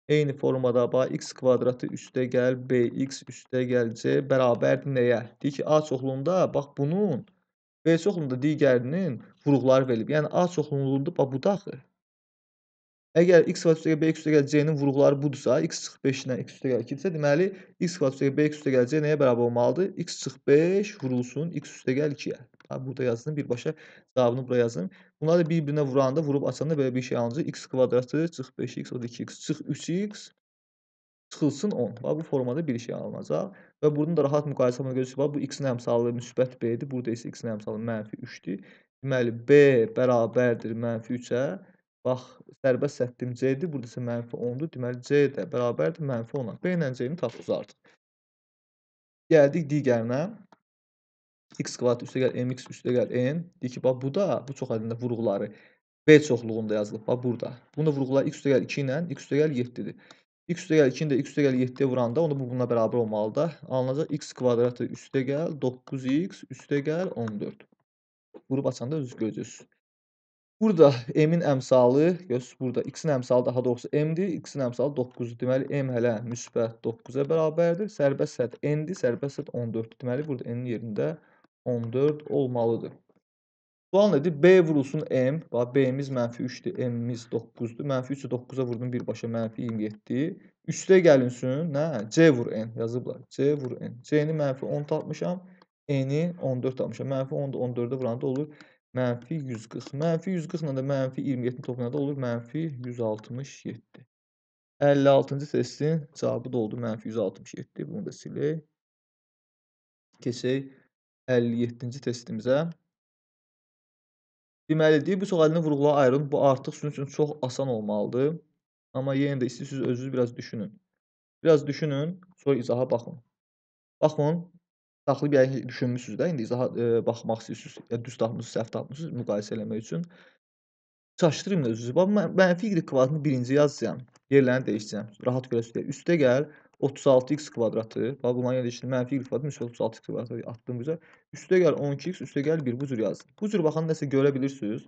Eyni formada x kvadratı üstə gəl, bx üstə gəl, c bərabərdir nəyə? Deyir ki, a çoxluğunda bax bunun B çoxluğunda digərinin vuruqları verilib. Yəni A çoxluğunda bax bu daxı. Əgər x kvadrat üstəgəl b x üstəgəl c-nin vurğuları budursa, x çıx 5-lə x üstəgəl 2-dirsə, deməli x kvadrat üstəgəl b x üstəgəl c nəyə bərabər olmalıdır? x çıx 5 vurulsun x üstəgəl 2-yə. Ha, burada yazdım, birbaşa cavabını bura yazdım. Bunları da bir-birinə vuranda, vurub açanda belə bir şey alınacaq. x kvadratı çıx 5x, o da 2x, çıx 3x, çıxılsın 10. Va, bu formada bir şey alınacaq. Və burada da rahat müqayisə aparma görürsünüz, bu x-in əmsalı müsbət b-dir, burada isə x-in əmsalı mənfi 3-dir. Deməli, b bərabərdir mənfi 3-ə, Bax, sərbəst səttim C-dir, burada isə mənfi 10-dur. Deməli, C də bərabərdir mənfi 10-a. B ilə C-ni tapırız artıq. Gəldik digərinə. X kvadrat üstə gəl, MX üstə gəl, N. Deyir ki, bax, bu da, bu çox ədində vurğuları B çoxluğunda yazılıb. Bax, burada. Bunu da vurğular X üstə gəl 2 ilə, X üstə gəl 7-dir. X üstə gəl 2-ni də X üstə gəl 7-yə vuranda, onda bu bununla bərabər olmalı da. Alınacaq X kvadratı üstə gəl 9X üstə gəl 14. Vurub açanda özü görəcəksiniz. Burada m-in əmsalı, göz burada x-in əmsalı daha doğrusu m-dir, x-in əmsalı 9-dur. Deməli m hələ müsbət 9-a bərabərdir. Sərbəst sət n-dir, sərbəst sət 14-dür. Deməli burada n-in yerində 14 olmalıdır. Sual nədir? B vurulsun m, bax b-imiz -3-dür, m-imiz 9-dur. -3-ü 9-a vurdum birbaşa -27. Üstə gəlinsin, nə? C vur n yazıblar. C vur n. C-ni -10 tapmışam, n-i 14 tapmışam. -10 da 14-ə vuranda olur Mənfi 140. Mənfi 140 ilə də mənfi 27 toplananda olur. Mənfi 167. 56-cı testin cavabı da oldu. Mənfi 167. Bunu da silək. Keçək 57-ci testimizə. Deməli, deyib, bu çox əlini vurğulara ayırın. Bu artıq sizin üçün çox asan olmalıdır. Amma yenə də istəyirsiniz özünüz biraz düşünün. Biraz düşünün, sonra izaha baxın. Baxın, saxlayıb yəqin düşünmüsüz də, indi izaha e, baxmaq istəyirsiniz, ya yəni düz tapmısınız, səhv tapmısınız müqayisə eləmək üçün. Çaşdırmayın özünüzü. Bax mən mənfi y kvadratını birinci yazacağam. Yerlərini dəyişdirəcəm. Rahat görəsiniz. Üstə gəl 36x kvadratı. Bax bundan yəni işte mənfi y kvadratı üstə 36x kvadratı atdım bizə. Üstə gəl 12x, üstə gəl 1 bu cür yazın. Bu cür baxanda nəsə görə bilirsiniz.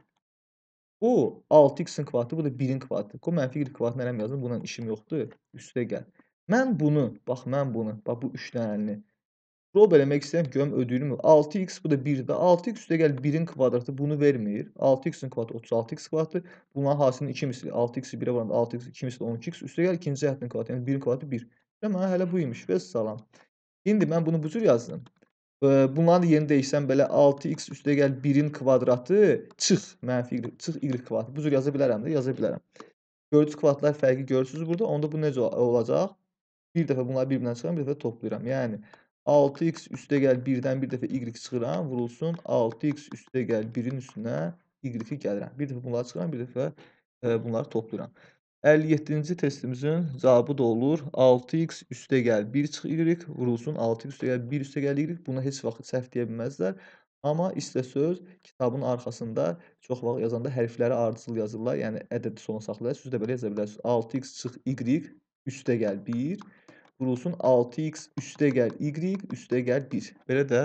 Bu 6x-in kvadratı, bu da 1-in kvadratı. Qoy mənfi y kvadratını hərəm yazın. Bununla işim yoxdur. Üstə gəl. Mən bunu, bax mən bunu, bax bu 3 dənəlini Rol eləmək istəyirəm görüm ödülüm 6x bu da 1-dir. 6x üstə gəl 1-in kvadratı bunu vermir. 6x-in kvadratı 36x kvadratı. Bunların hasilinin 2 misli 6x-i 1-ə vuranda 6x 2 misli 12x üstə gəl ikinci cəhətin kvadratı. Yəni 1-in kvadratı 1. Və mənə hələ bu imiş. Və salam. İndi mən bunu bu cür yazdım. Bunları yeni dəyişsəm belə 6x üstə gəl 1-in kvadratı çıx mənfi y, çıx y kvadratı. Bu cür yaza bilərəm də, yaza bilərəm. Gördüyünüz kvadratlar fərqi görürsünüz burada. Onda bu necə olacaq? Bir dəfə bunları bir-birindən çıxaram, bir dəfə toplayıram. Yəni 6x üstə gəl 1-dən bir dəfə y çıxıram, vurulsun. 6x üstə gəl 1-in üstünə y-i gəlirəm. Bir dəfə bunları çıxıram, bir dəfə e, bunları toplayıram. 57-ci testimizin cavabı da olur. 6x üstə gəl 1 çıx y, vurulsun 6x üstə gəl 1 üstə gəl y. Buna heç vaxt səhv deyə bilməzlər. Amma istə söz kitabın arxasında çox vaxt yazanda hərfləri ardıcıl yazırlar. Yəni ədədi sona saxlayır. Siz də belə yaza bilərsiniz. 6x çıx y üstə gəl 1 vurulsun 6x üste gel y üste gel 1. Belə də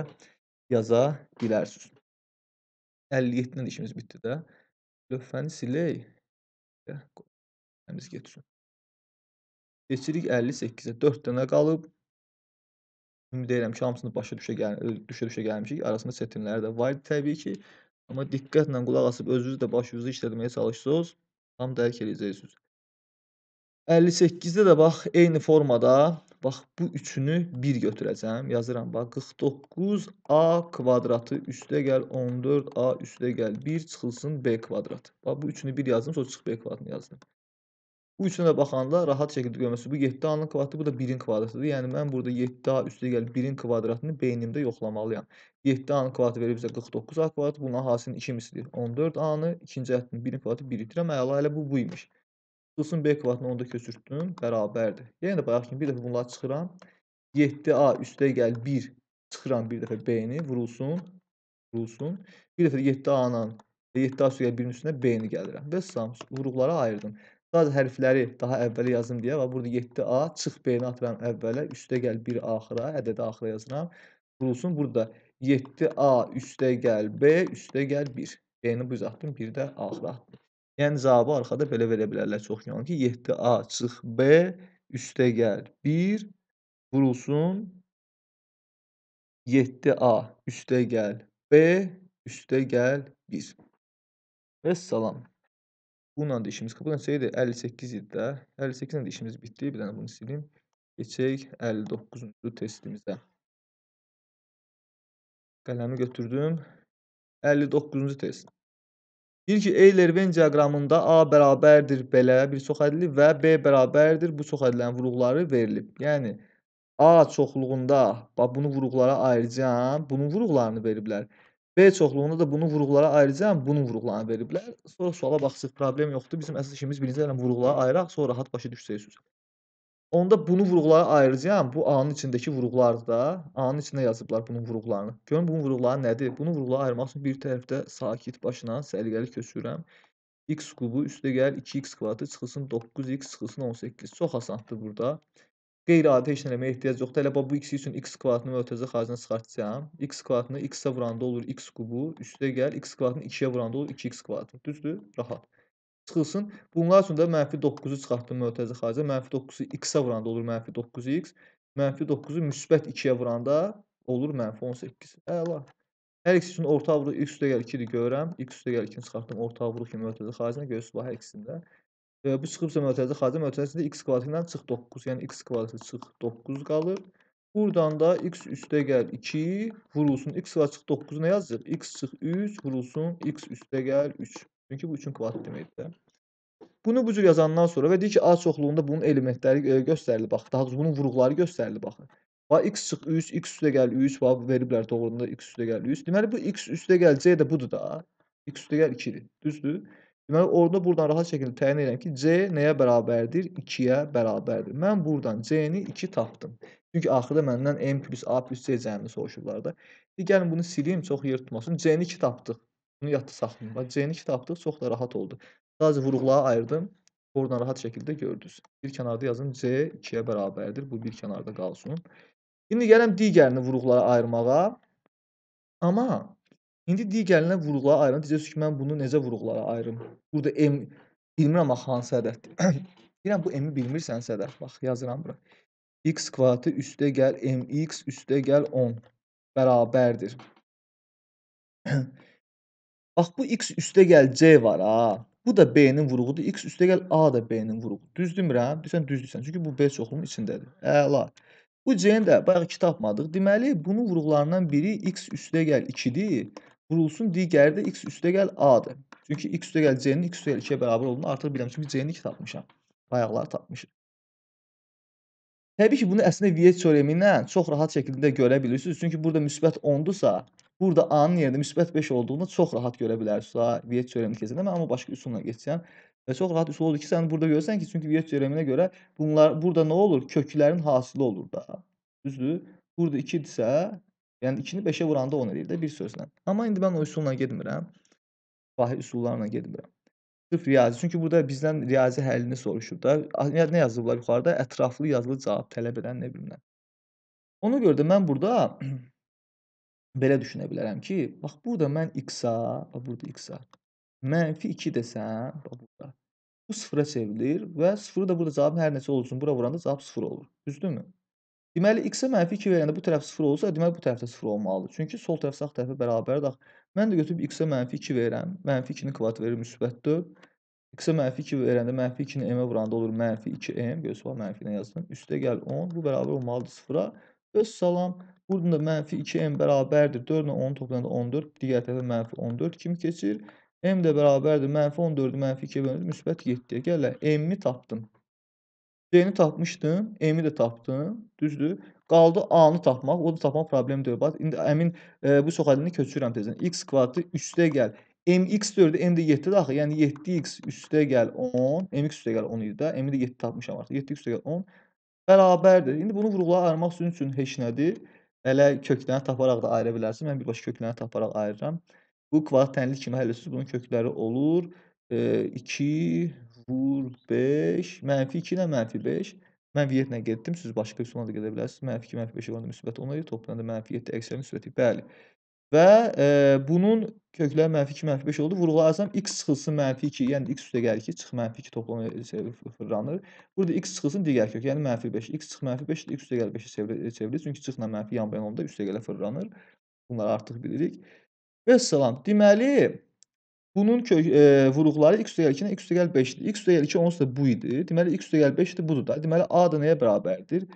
yaza bilərsiniz. 57-dən işimiz bitdi də. Lövhəni silək. Təmiz getsin. Keçirik 58-ə. 4 dənə qalıb. Ümid edirəm ki, hamısını başa düşə, gəl düşə, düşə gəlmişik. Arasında çətinləri də var təbii ki. Amma diqqətlə qulaq asıb özünüz də başınızı işlətməyə çalışsınız. Tam dərk edəcəksiniz. 58-də də bax eyni formada bax bu üçünü 1 götürəcəm. Yazıram bax 49a kvadratı üstə gəl 14a üstə gəl 1 çıxılsın b kvadrat. Bax bu üçünü 1 yazdım, sonra çıx b kvadratını yazdım. Bu üçünə də baxanda rahat şəkildə görməsi bu 7a-nın kvadratı, bu da 1-in kvadratıdır. Yəni mən burada 7a üstə gəl 1-in kvadratını beynimdə yoxlamalıyam. 7a-nın kvadratı verir bizə 49a kvadratı, bunun hasilinin 2 misli 14a-nı, ikinci ətinin 1-in kvadratı 1 itirəm. Əla elə bu bu imiş. Dursun B kvadratını onda köçürtdüm. Bərabərdir. Yenə yəni də bayaq kimi bir dəfə bunları çıxıram. 7A üstə gəl 1 çıxıram bir dəfə B-ni vurulsun. Vurulsun. Bir dəfə 7A-nın 7A üstə gəl 1-in üstünə B-ni gəlirəm. Və sam vuruqlara ayırdım. Sadəcə hərfləri daha əvvələ yazdım deyə və burada 7A çıx B-ni atıram əvvələ. Üstə gəl 1 axıra, ədədi axıra yazıram. Vurulsun. Burada 7A üstə gəl B, üstə gəl 1. B-ni bu üzə atdım, 1 də axıra atdım. Yəni cavabı arxada belə verə bilərlər çox yanlı ki, 7A yəni çıx B üstə gəl 1 vurulsun 7A üstə gəl B üstə gəl 1. Vəssalam. Bununla da işimiz qapıdan şeydir 58 idi də. 58 ilə də işimiz bitdi. Bir dənə bunu silim. Keçək 59-cu testimizə. Qələmi götürdüm. 59-cu test. Deyir ki, Eyler-Ven diaqramında A bərabərdir belə bir çoxədli və B bərabərdir bu çoxədlərin vuruqları verilib. Yəni A çoxluğunda bax bunu vuruqlara ayıracağam, bunun vuruqlarını veriblər. B çoxluğunda da bunun vuruqlara ayıracağam, bunun vuruqlarını veriblər. Sonra suala baxsaq problem yoxdur. Bizim əsas işimiz birinci ilə vuruqları ayıraq, sonra rahat başa düşəcəksiniz. Onda bunu vurğulara ayıracağam. Bu A-nın içindəki vurğulardır da. A-nın içində yazıblar bunun vurğularını. Görün bunun vurğuları nədir? Bunu vurğulara ayırmaq üçün bir tərəfdə sakit başına səliqəli köçürəm. X kubu üstə gəl 2x kvadratı çıxılsın 9x çıxılsın 18. Çox asandır burada. Qeyri-adi heç eləməyə ehtiyac yoxdur. Elə bu x üçün x kvadratını mötəzə xaricdən çıxartacağam. x kvadratını x-ə vuranda olur x kubu, üstə gəl x kvadratını 2-yə vuranda olur 2x kvadratı. Düzdür? Rahat çıxılsın. Bunlar üçün də mənfi 9-u çıxartdım mötəzə xaricə. Mənfi 9-u x-ə vuranda olur mənfi 9x. Mənfi 9-u müsbət 2-yə vuranda olur mənfi 18. Əla. Hər ikisi üçün orta vuruq x üstə gəl 2-dir görürəm. x üstə gəl 2-ni çıxartdım orta vuruq kimi mötəzə xaricinə görə sübah hər ikisində. E, bu çıxıbsa mötəzə xaricə mötəzəsində x kvadratindən çıx 9. Yəni x kvadratı çıx 9 qalır. Buradan da x üstə gəl 2 vurulsun. x var çıx 9 nə yazacaq? x çıx 3 vurulsun. x üstə gəl 3. Çünki bu üçün kvadrat deməkdir də. Bunu bu cür yazandan sonra və deyir ki, A çoxluğunda bunun elementləri e, göstərilir. Bax, daha bunun vuruqları göstərilir baxın. Va x çıx 3, x üstə gəl 3, va veriblər doğrudan da x üstə gəl 3. Deməli bu x üstə gəl c də budur da. x üstə gəl 2-dir. Düzdür? Deməli orada buradan rahat şəkildə təyin edirəm ki, c nəyə bərabərdir? 2-yə bərabərdir. Mən buradan c-ni 2 tapdım. Çünki axırda məndən m plus a plus c cəmini soruşurlar da. Gəlin bunu silim, çox yer tutmasın. c-ni 2 tapdıq. Bunu yadda saxlayın. Bax, C-ni iki tapdıq, çox da rahat oldu. Sadəcə vurğulara ayırdım. Oradan rahat şəkildə gördünüz. Bir kənarda yazın C 2-yə bərabərdir. Bu bir kənarda qalsın. İndi gələm digərini vurğulara ayırmağa. Amma indi digərinə vurğulara ayırın. Deyəcəksiniz ki, mən bunu necə vurğulara ayırım? Burada M bilmirəm axı hansı ədəddir. Deyirəm bu M-i bilmirsənsə də bax yazıram bura. X kvadratı üstə gəl MX üstə gəl 10 bərabərdir. Hə. Bax bu x üstə gəl c var ha. Bu da B-nin vurğudur. X üstə gəl A da B-nin vurğudur. Düz demirəm? Desən düzdürsən. Çünki bu B çoxluğunun içindədir. Əla. Bu C-ni də bayaq 2 tapmadıq. Deməli, bunun vurğularından biri x üstə gəl 2-dir. Vurulsun digəri də x üstə gəl A-dır. Çünki x üstə gəl C-nin x üstə gəl 2-yə bərabər olduğunu artıq biləm. Çünki C-ni 2 tapmışam. Bayaqları tapmışam. Təbii ki, bunu əslində Viet teoremi ilə çox rahat şəkildə görə bilirsiniz. Çünki burada müsbət 10-dursa, Burada A-nın yerində müsbət 5 olduğunu çox rahat görə bilərsiniz. Ha, Viet teoremi keçəndə mən amma başqa üsulla keçsəm və çox rahat üsul olur ki, sən burada görsən ki, çünki Viet teoreminə görə bunlar burada nə olur? Köklərin hasili olur da. Düzdür? Burada 2-dirsə, yəni 2-ni 5-ə vuranda 10 eləyir də bir sözlə. Amma indi mən o üsulla getmirəm. Vahid üsullarla getmirəm. Sırf riyazi. Çünki burada bizdən riyazi həllini soruşur da. Nə yazıblar yuxarıda? Ətraflı yazılı cavab tələb edən nə bilimlər. Ona görə də mən burada belə düşünə bilərəm ki, bax burada mən x-a, burada x-a -2 desəm, burada bu sıfıra çevrilir və sıfırı da burada cavabın hər nəsə olsun, bura vuranda cavab sıfır olur. Düzdürmü? Deməli x-ə -2 verəndə bu tərəf sıfır olsa, deməli bu tərəfdə sıfır olmalıdır. Çünki sol tərəf sağ tərəfə bərabərdir. Mən də götürüb x-ə -2 verirəm. -2-ni kvadrat verir müsbət 4. X-ə -2 verəndə -2-ni m-ə vuranda olur -2m, gözlə mənfi nə yazdım. Üstə gəl 10, bu bərabər olmalıdır 0-a. Öz salam Buradan da mənfi 2m bərabərdir. 4 ilə 10 toplananda 14. Digər tərəfə mənfi 14 kimi keçir. M də bərabərdir. Mənfi 14-ü mənfi 2-yə bölünür. Müsbət 7-yə. Gələ, M-i tapdım. C-ni tapmışdım. M-i də tapdım. Düzdür. Qaldı A-nı tapmaq. O da tapmaq problem deyil. Bax, indi əmin e, bu soxadını köçürəm tezən. X kvadratı üstə gəl. MX 4-ü M də 7-dir axı. Yəni 7x üstə gəl 10. MX üstə gəl 10 idi də. M-i də 7 tapmışam artıq. 7x üstə gəl 10 bərabərdir. İndi bunu vurğulara ayırmaq üçün, üçün heç nədir? Elə köklərini taparaq da ayıra bilərsən. Mən birbaşa köklərini taparaq ayırıram. Bu kvadrat tənlik kimi həllsiz bunun kökləri olur. E, 2 vur 5, mənfi 2 ilə mənfi 5. Mənfi 7 ilə getdim. Siz başqa üsulla da gedə bilərsiniz. Mənfi 2, mənfi 5-ə qoyanda müsbət 10 olur. Toplayanda mənfi 7 əksiyə müsbəti. Bəli. Və e, bunun köklər mənfi 2, mənfi 5 oldu. Vurğularsam x çıxılsın mənfi 2, yəni x üstə gəlir ki, çıx mənfi 2 toplamı fırlanır. Burada x çıxılsın digər kök, yəni mənfi 5. x çıx mənfi 5, x üstə gəlir 5-ə e, çevrilir. Çünki çıxla mənfi yan bayan olanda üstə gələ fırlanır. Bunları artıq bilirik. Və salam. Deməli, bunun kök, e, vuruqları x üstə gəlir 2-dən x üstə gəlir 5-dir. x üstə gəlir 2 onsuz da bu idi. Deməli, x üstə gəlir 5-dir, budur da. Deməli, a da nəyə bərabərdir?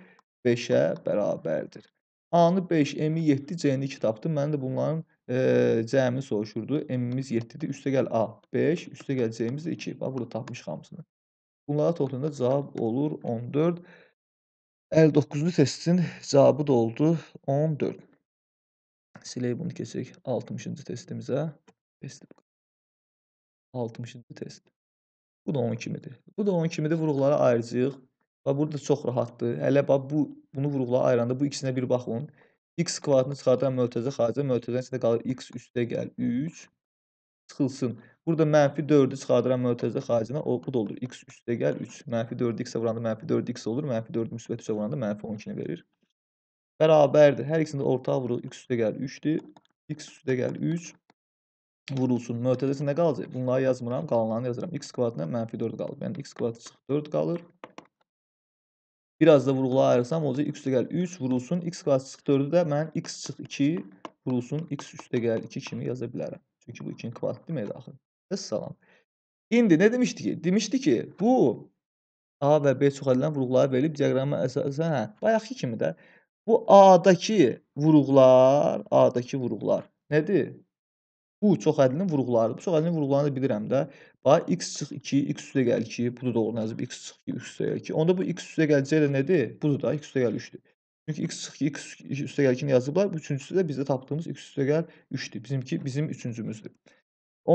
5-ə bərabərdir. A-nı 5, M-i 7, C-ni 2 tapdı. Mən də bunların e, C-mini soruşurdu. M-imiz 7-dir. Üstə gəl A 5, üstə gəl C-imiz də 2. Bax, burada tapmış hamısını. Bunlara toplamda cavab olur 14. 59-cu testin cavabı da oldu 14. Silək bunu keçək 60-cı testimizə. 60-cı test. Bu da 12-midir. Bu da 12-midir. Vuruqlara ayırcıyıq. Və burada çox rahatdır. Hələ bax bu bunu vurğulara ayıranda bu ikisinə bir baxın. X kvadratını çıxardan mötərizə xaricə mötərizənin içində qalır x üstə gəl 3 çıxılsın. Burada mənfi 4-ü çıxardıram mötərizə xaricinə. O bu da olur. x üstə gəl 3. Mənfi 4 x-ə vuranda mənfi 4 x olur. Mənfi 4 müsbət 3-ə vuranda mənfi 12-ni verir. Bərabərdir. Hər ikisində ortağa vururuq. x üstə gəl 3-dür. x üstə gəl 3 vurulsun. Mötərizəsi nə qalacaq? Bunları yazmıram. Qalanlarını yazıram. x kvadratına mənfi 4 qalır. Yəni x kvadrat 4 qalır. Biraz da vurğulara ayırsam olacaq x üstəgəl 3 vurulsun x kvadrat 4-ü də mən x çıx 2 vurulsun x üstəgəl 2 kimi yaza bilərəm. Çünki bu 2-nin kvadratı deməkdir axı. Salam. İndi nə demişdi ki? Demişdi ki, bu A və B çoxadilən vurğuları verilib diaqrama əsasən, hə, bayaqki kimi də bu A-dakı vurğular, A-dakı vurğular nədir? Bu çoxədlinin vurğularıdır. Bu çoxədlinin vurğularını da bilirəm də. Bax x çıx 2, x üstə gəl 2, budur doğru nəzib x çıx 2, x üstə gəl 2. Onda bu x üstə gəl c də nədir? Budur da x üstə gəl 3-dür. Çünki x çıx 2, x üstə gəl 2-ni yazıblar. Üçüncüsü də bizdə tapdığımız x üstə gəl 3-dür. Bizimki bizim üçüncümüzdür.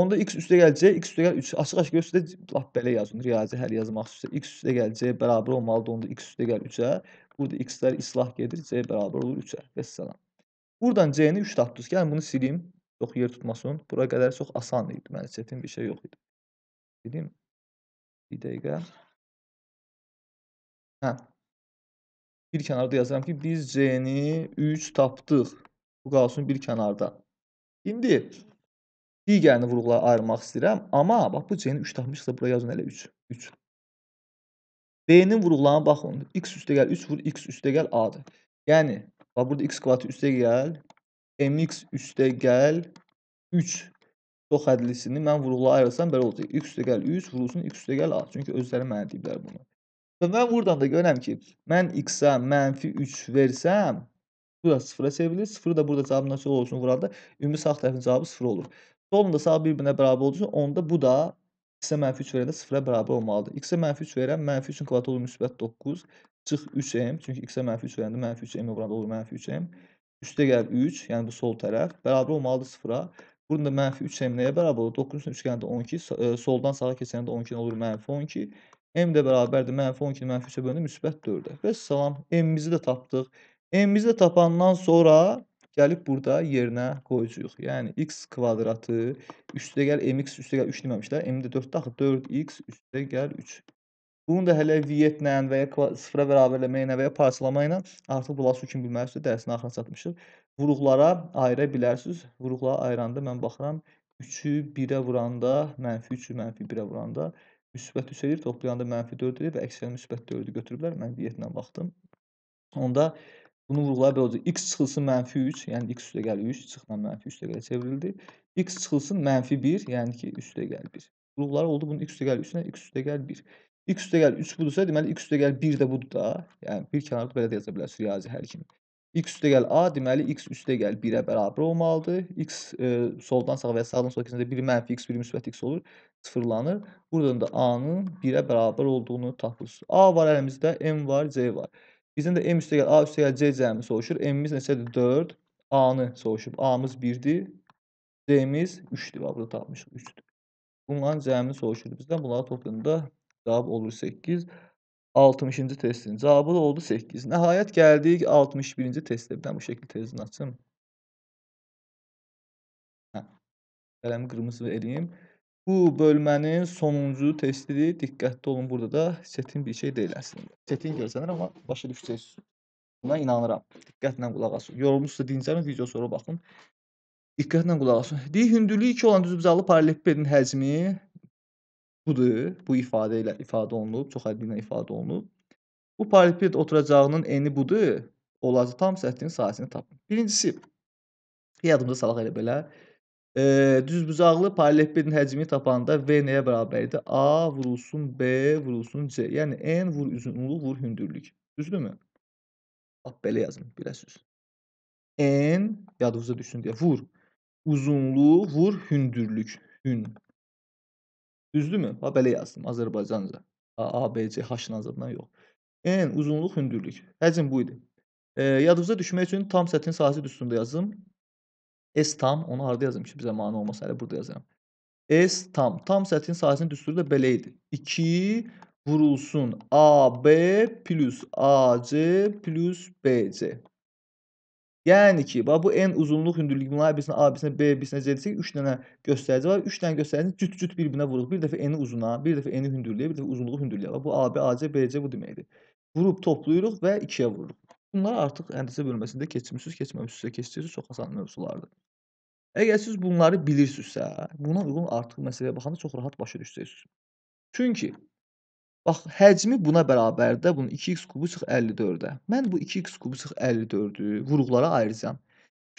Onda x üstə gəl c, x üstə gəl 3. Açıq-açıq üstə lap belə yazın. Riyazi hər yazmaq üstə x üstə gəl c bərabər olmalıdır. Onda x üstə gəl 3-ə. Burada x-lər islah gedir. c bərabər olur 3-ə. Vəssalam. Buradan c-ni 3 tapdınız. Gəlin bunu sileyim. Çox yer tutmasın. Bura qədər çox asan idi. Mənim çətin bir şey yox idi. Dedim. Bir dakika. Hə. Bir kenarda yazıram ki, biz C-ni 3 tapdıq. Bu kalsın bir kenarda. İndi digərini vurğulara ayırmaq istəyirəm, Ama bak bu C-ni 3 tapmışsa bura yazın elə 3. 3. B-nin vurğularına baxın. X üstə gəl 3 vur, X üstə gəl A-dır. Yəni, bax burada X kvadratı üstə gəl, MX üstə gəl 3 Çox hədlisini mən vurğulara ayırsam belə olacaq. X üstəgəl 3 vurulsun x üstəgəl A. Çünki özləri mənə deyiblər bunu. Və mən buradan da görəm ki, mən x-ə mənfi 3 versəm, bu da sıfıra çevrilir. Sıfırı da burada cavabından çox olsun vuranda ümumi sağ tərəfin cavabı sıfır olur. Solunda sağ bir-birinə bərabər olacaq, onda bu da x-ə mənfi 3 verəndə sıfıra bərabər olmalıdır. x-ə mənfi 3 verəm, mənfi 3-ün kvadratı olur müsbət 9. Çıx 3m, çünki x-ə mənfi 3 verəndə mənfi 3m vuranda olur mənfi 3m. Üstə gəlir 3, yəni bu sol tərəf, bərabər olmalıdır sıfıra. Bunun da mənfi 3 m nəyə bərabər olur? 9-un üçgənində 12, soldan sağa keçəndə 12 olur mənfi 12. M də bərabərdir mənfi 12 mənfi 3-ə bölündə müsbət 4-ə. Və salam, M-mizi də tapdıq. M-mizi də tapandan sonra gəlib burada yerinə qoyacağıq. Yəni x kvadratı üstə gəl mx üstə gəl 3 deməmişlər. M də 4-də axı 4x üstə gəl 3. Bunu da hələ viyyətlə və ya sıfıra bərabərləməklə və ya parçalamayla artıq bulaq su kimi bilməlisiniz. Dərsin axırına çatmışıq. Vuruqlara ayıra bilərsiniz. Vuruqlara ayıranda mən baxıram 3-ü 1-ə vuranda, mənfi 3-ü mənfi 1-ə vuranda müsbət 3 eləyir, toplayanda mənfi 4 eləyir və əksiyonu müsbət 4-ü götürüblər. Mən diyetinə baxdım. Onda bunu vuruqlara belə olacaq. X çıxılsın mənfi 3, yəni x üstə gəlir 3, çıxdan mənfi 3 dəqiqə çevrildi. X çıxılsın mənfi 1, yəni ki, 3 dəqiqə 1. Vuruqlar oldu bunun x üstə gəlir 3-ünə, x üstə gəlir 1. X üstə gəlir 3 budursa, deməli x üstə gəlir 1 də budur da. Yəni bir kənarda belə də yaza bilərsiniz riyazi hər kimi x üstə gəl a, deməli x üstə gəl 1-ə bərabər olmalıdır. x e, soldan sağa və ya sağdan sola keçəndə 1 mənfi x, 1 müsbət x olur, sıfırlanır. Buradan da a-nın 1-ə bərabər olduğunu tapırız. a var əlimizdə, m var, c var. Bizdən də m üstə gəl a üstə gəl c cəmi soruşur. m-imiz neçədir? 4. a-nı soruşub. a-mız 1-dir. c-imiz 3-dür. Burada tapmışıq 3-dür. Bunların cəmini soruşur bizdən. Bunları toplayanda cavab olur 8. 60-cı testin cavabı da oldu 8. Nəhayət gəldik 61-ci testə. Bir dənə bu şəkildə tezini açım. Hə. Qələmi qırmızı eləyim. Bu bölmənin sonuncu testidir. Diqqətli olun burada da çətin bir şey deyil əslində. Çətin görsənir amma başa düşəcəksiniz. Buna inanıram. Diqqətlə qulaq asın. Yorulmuşsa dincəlin, video sonra baxın. Diqqətlə qulaq asın. Deyir hündürlüyü 2 olan düzbucaqlı parallelepipedin həcmi budur, bu ifadə ilə ifadə olunub, çox həddi ilə ifadə olunub. Bu paralipid oturacağının eni budur, olacı tam səthin sahəsini tapın. Birincisi, yadımda salaq elə belə, e, düzbucaqlı paralipidin həcmini tapanda V nəyə bərabər idi? A vurulsun B vurulsun C, yəni en vur uzunluq vur hündürlük. Düzdürmü? Bax, belə yazın, biləsiniz. N, yadınıza düşsün deyə, vur, uzunluğu vur hündürlük, hün, Düzdürmü? Ha belə yazdım Azərbaycanca. A, A, B, C, H nazırından yox. N uzunluq, hündürlük. Həcm bu idi. E, yadınıza düşmək üçün tam sətin sahəsi üstündə yazım. S tam, onu harda yazım ki, bizə mane olmasa hələ burada yazıram. S tam, tam sətin sahəsinin düsturu da belə idi. 2 vurulsun AB plus AC plus BC. Yəni ki, bax bu n uzunluq hündürlük bunların A1-sinə, A1-sinə, B1-sinə, Z-sinə 3 dənə göstərici var. 3 dənə göstəricini cüt-cüt bir-birinə vurub. Bir dəfə n-i uzuna, bir dəfə n-i hündürlüyə, bir dəfə uzunluğu hündürlüyə. Bax bu AB, AC, BC bu deməkdir. Vurub toplayırıq və 2-yə vururuq. Bunlar artıq həndəsə bölməsində keçmişsiniz, keçməmişsinizsə keçdiyiniz çox asan mövzulardır. Əgər siz bunları bilirsinizsə, buna uyğun artıq məsələyə baxanda çox rahat başa düşəcəksiniz. Çünki Bax, həcmi buna bərabərdir. Bunun 2x kubu çıx 54-ə. Mən bu 2x kubu çıx 54-ü vuruqlara ayıracam.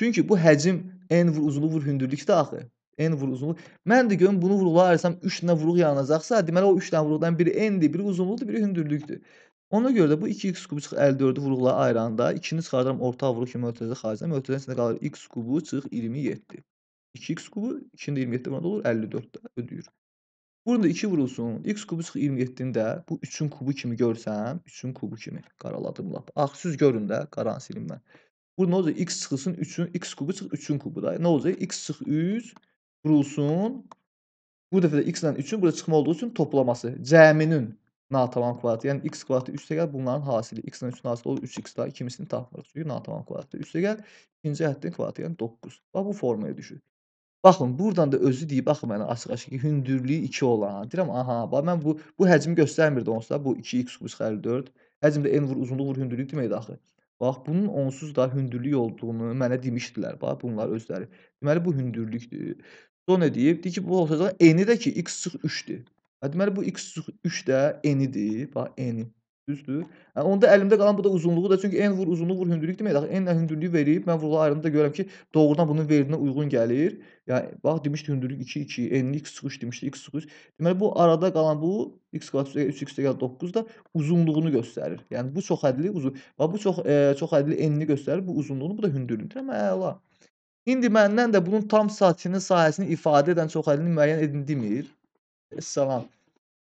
Çünki bu həcm n vur uzunluq vur hündürlükdə axı. N vur uzunluq. Mən də görüm bunu vuruqlara ayırsam 3 dənə vuruq yaranacaqsa, deməli o 3 dənə vuruqdan biri n-dir, biri uzunluqdur, biri hündürlükdür. Ona görə də bu 2x kubu çıx 54-ü vuruqlara ayıranda 2-ni çıxardıram ortaq vuruq kimi mötərizə xaricdən. Mötərizənin içində qalır x kubu çıx 27. 2x kubu 2-də 27 vuranda olur 54-də ödəyir. Burun da 2 vurulsun. X kubu 27-ni də bu 3-ün kubu kimi görsəm, 3-ün kubu kimi qaraladım lap. Axsüz görün də, qaran silim mən. Bu nə olacaq? X çıxılsın 3-ün, X kubu çıx 3-ün kubu da. Nə olacaq? X çıx 3 vurulsun. Bu dəfə də X ilə 3-ün burada çıxma olduğu üçün toplaması. Cəminin natamam kvadratı. Yəni X kvadratı 3 gəl, bunların hasili. X ilə 3-ün hasili olur 3X daha. İkimisini tapmırıq. Çünki natamam kvadratı 3 gəl. İkinci həddin kvadratı yəni 9. Bax bu formaya düşür. Baxın, burdan da özü deyib axı mənə açıq-aşkar ki, hündürlüyü 2 olan. Deyirəm, aha, bax mən bu bu həcmi göstərmirdi onsuz da bu 2x+4. Həcmdə n vur uzunluq vur hündürlük deməkdir axı. Bax, bunun onsuz da hündürlük olduğunu mənə demişdilər. Bax, bunlar özləri. Deməli bu hündürlükdür. Sonra nə deyib? Deyir ki, bu olacaq n-i də ki, x 3-dür. Deməli bu x 3 də n-idir. Bax, n-i. Düzdür? Yəni onda əlimdə qalan bu da uzunluğu da çünki n vur uzunluq vur hündürlük demək axı n-lə hündürlüyü verib. Mən vurğular ayrımında görürəm ki, doğrudan bunun verdiyinə uyğun gəlir. Yəni bax demişdi hündürlük 2 2, n-lik x çıxış demişdi x çıxış. Deməli bu arada qalan bu x kvadrat 3x = 9 da uzunluğunu göstərir. Yəni bu çoxhədli uzun. Bax bu çox e, çoxhədli n-ni göstərir, bu uzunluğunu, bu da hündürlüyünü. Əla. İndi məndən də bunun tam satinin sahəsini ifadə edən çoxhəllini müəyyən edin demir. Salam.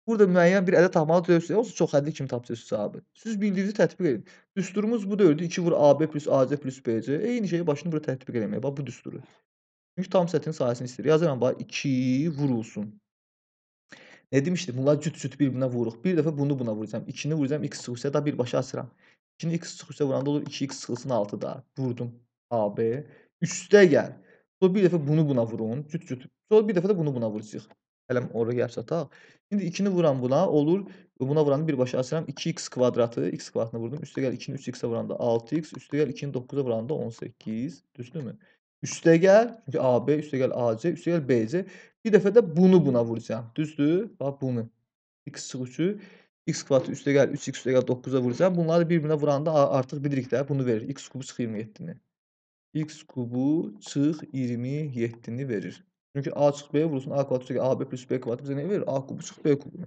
Burada müəyyən bir ədəd tapmağı tələb Olsa çox hədli kimi tapacaqsınız abi. Siz bildiyinizi tətbiq edin. Düsturumuz bu dördü. 2 vur AB plus AC plus BC. Eyni şeyi başını burada tətbiq eləməyə. Bax bu düsturu. Çünki tam sətin sayəsini istəyir. Yazıram bax 2 vurulsun. Ne demişdim? Bunlar cüt-cüt bir-birinə vururuq. Bir dəfə bunu buna vuracağam. 2-ni vuracağam. X çıxışa da birbaşa açıram. 2-ni X çıxışa vuranda olur 2X çıxılsın 6-da. Vurdum. AB. Üstə gəl. Sonra bir dəfə bunu buna vurun. Cüt-cüt. Sonra bir dəfə də bunu buna vuracaq. Kalem orada gerçi hata. Şimdi 2'ni vuran buna olur. Buna vuran bir başa açarım. 2x kvadratı. x kvadratına vurdum. Üste gel 2'nin 3x'e vuran da 6x. Üste gel 2'nin 9'a vuran da 18. Düzdü mü? Üste gel. Çünkü AB. Üste gel AC. Üste gel BC. Bir defa da bunu buna vuracağım. Düzdü. Bak bunu. X çıkışı. X kvadratı üste gel 3x üste gel 9'a vuracağım. Bunlar da birbirine vuranda artık bilirik de bunu verir. X kubu çık 27'ni. X kubu çık 27'ni verir. Çünki A çıx B vurulsun A kvadratı AB plus B kvadratı bizə nə verir? A kubu çıx B kubunu.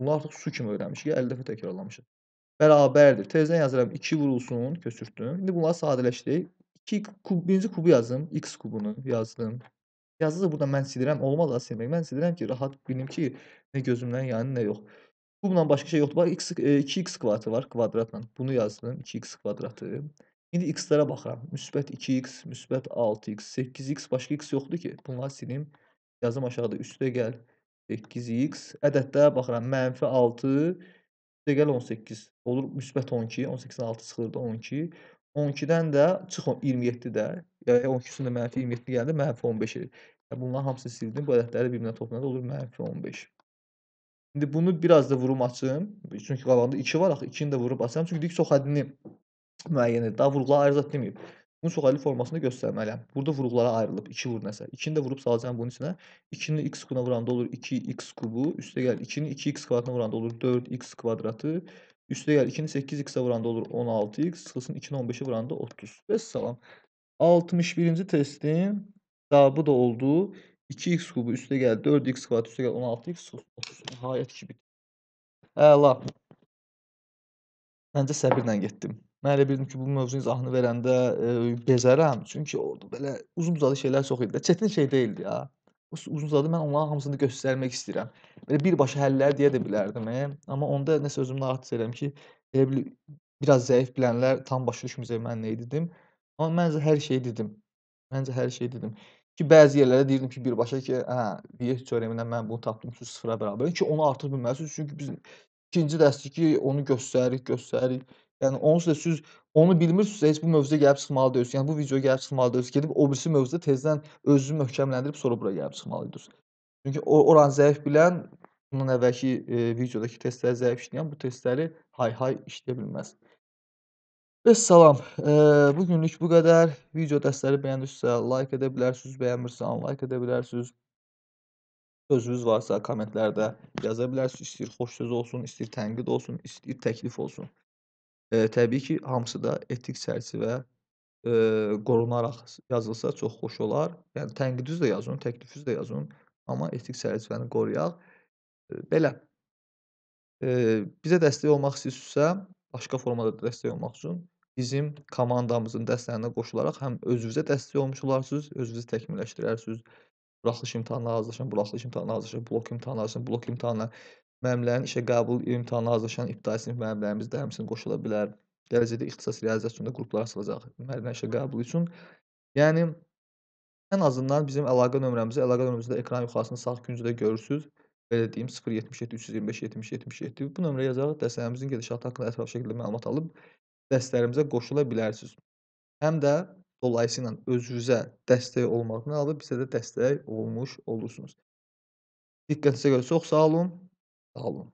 Bunu artıq su kimi öyrənmişik, 50 dəfə təkrarlamışıq. Bərabərdir. Tezdən yazıram 2 vurulsun, köçürtdüm. İndi bunları sadələşdirək. 2 kub, birinci kubu yazdım, x kubunu yazdım. Yazılı burada mən silirəm, olmaz da silmək. Mən silirəm ki, rahat bilim ki, nə gözümdən yəni, nə yox. Kubla başqa şey yoxdur. Bax, 2x e, kvadratı var, kvadratla. Bunu yazdım, 2x kvadratı. İndi x-lərə baxaram. Müsbət 2x, müsbət 6x, 8x, başqa x yoxdur ki. Bunları silim. Yazım aşağıda üstə gəl. 8x. Ədəddə baxıram. Mənfi 6, üstə gəl 18. Olur müsbət 12. 18-dən 6 çıxırdı 12. 12-dən də çıx 27-də. Yəni 12-sində mənfi 27 gəldi. Mənfi 15 edir. Yəni, bunların hamısını sildim. Bu ədədləri bir-birinə toplanır. Olur mənfi 15. İndi bunu biraz da vurum açım. Çünki qabağında 2 var. Axı 2-ni də vurub açam. Çünki dik çox hədini müəyyən edib. Daha vurğulara ayrılıb deməyib. Bunu çoxaylı formasında göstərməliyəm. Burada vurğulara ayrılıb 2 vur nəsə. 2-ni də vurub salacağam bunun içinə. 2-ni x kubuna vuranda olur 2x kubu. Üstə gəl 2-ni 2x kvadratına vuranda olur 4x kvadratı. Üstə gəl 2-ni 8x-ə vuranda olur 16x. Çıxılsın 2-ni 15-ə vuranda 30. Və salam. 61-ci testin cavabı da oldu. 2x kubu üstə gəl 4x kvadrat üstə gəl 16x 30. Nəhayət ki bitir. Əla. Məncə səbirlə getdim. Mən elə bildim ki, bu mövzunun izahını verəndə e, bezərəm, çünki orada belə uzun-uzadı şeylər çox idi. Çətin şey deyildi ya. O uzun-uzadı mən onların hamısını göstərmək istəyirəm. Belə birbaşa həllər deyə də bilərdim, e? amma onda nəsə özümü narahat edirəm ki, elə bil biraz zəif bilənlər tam başa düşməyəcək mən nə dedim. Amma məncə hər şeyi dedim. Məncə hər şeyi dedim. Ki bəzi yerlərə deyirdim ki, birbaşa ki, hə, Viet teoremindən mən bunu tapdım 3-0-a bərabər ki, onu artıq bilməlisiniz çünki biz ikinci dərsdəki onu göstəririk, göstəririk Yəni onun üçün də siz onu bilmirsinizsə heç bu mövzuya gəlib çıxmalı deyilsiniz. Yəni bu videoya gəlib çıxmalı deyilsiniz. Gedib o birisi mövzuda tezdən özünüzü möhkəmləndirib sonra bura gəlib çıxmalıydınız. Çünki o oran zəif bilən bundan əvvəlki e, videodakı testləri zəif işləyən bu testləri hay-hay işləyə bilməz. Bəs salam. E, bu günlük bu qədər. Video dərsləri bəyəndisə like edə bilərsiniz, bəyənmirsə unlike edə bilərsiniz. Sözünüz varsa kommentlərdə yaza bilərsiniz. İstəyir xoş söz olsun, istəyir tənqid olsun, istəyir təklif olsun. E, təbii ki, hamısı da etik çərçivə e, qorunaraq yazılsa çox xoş olar. Yəni tənqidiz də yazın, təklifiniz də yazın, amma etik çərçivəni qoruyaq. E, belə. E, bizə dəstək olmaq istəyirsinizsə, başqa formada da dəstək olmaq üçün bizim komandamızın dəstəyinə qoşularaq həm özünüzə dəstək olmuş olarsınız, özünüzü təkmilləşdirərsiniz. Buraxılış imtahanına hazırlaşın, buraxılış imtahanına hazırlaşın, blok imtahanına hazırlaşın, blok imtahanına müəllimlərin işə qəbul imtahanına hazırlaşan ibtidai sinif müəllimlərimiz də həmçinin qoşula bilər. Gələcəkdə ixtisas realizasiyasında qruplar açılacaq müəllimlər işə qəbulu üçün. Yəni ən azından bizim əlaqə nömrəmizi, əlaqə nömrəmizdə ekran yuxarısında sağ küncdə görürsüz. Belə deyim 077 325 70 77. Bu nömrə yazaraq dərslərimizin gedişatı haqqında ətraflı şəkildə məlumat alıb dərslərimizə qoşula bilərsiniz. Həm də dolayısıyla özünüzə dəstək olmaqdan alıb bizə də dəstək olmuş olursunuz. Diqqətinizə görə çox sağ olun. Sağ olun.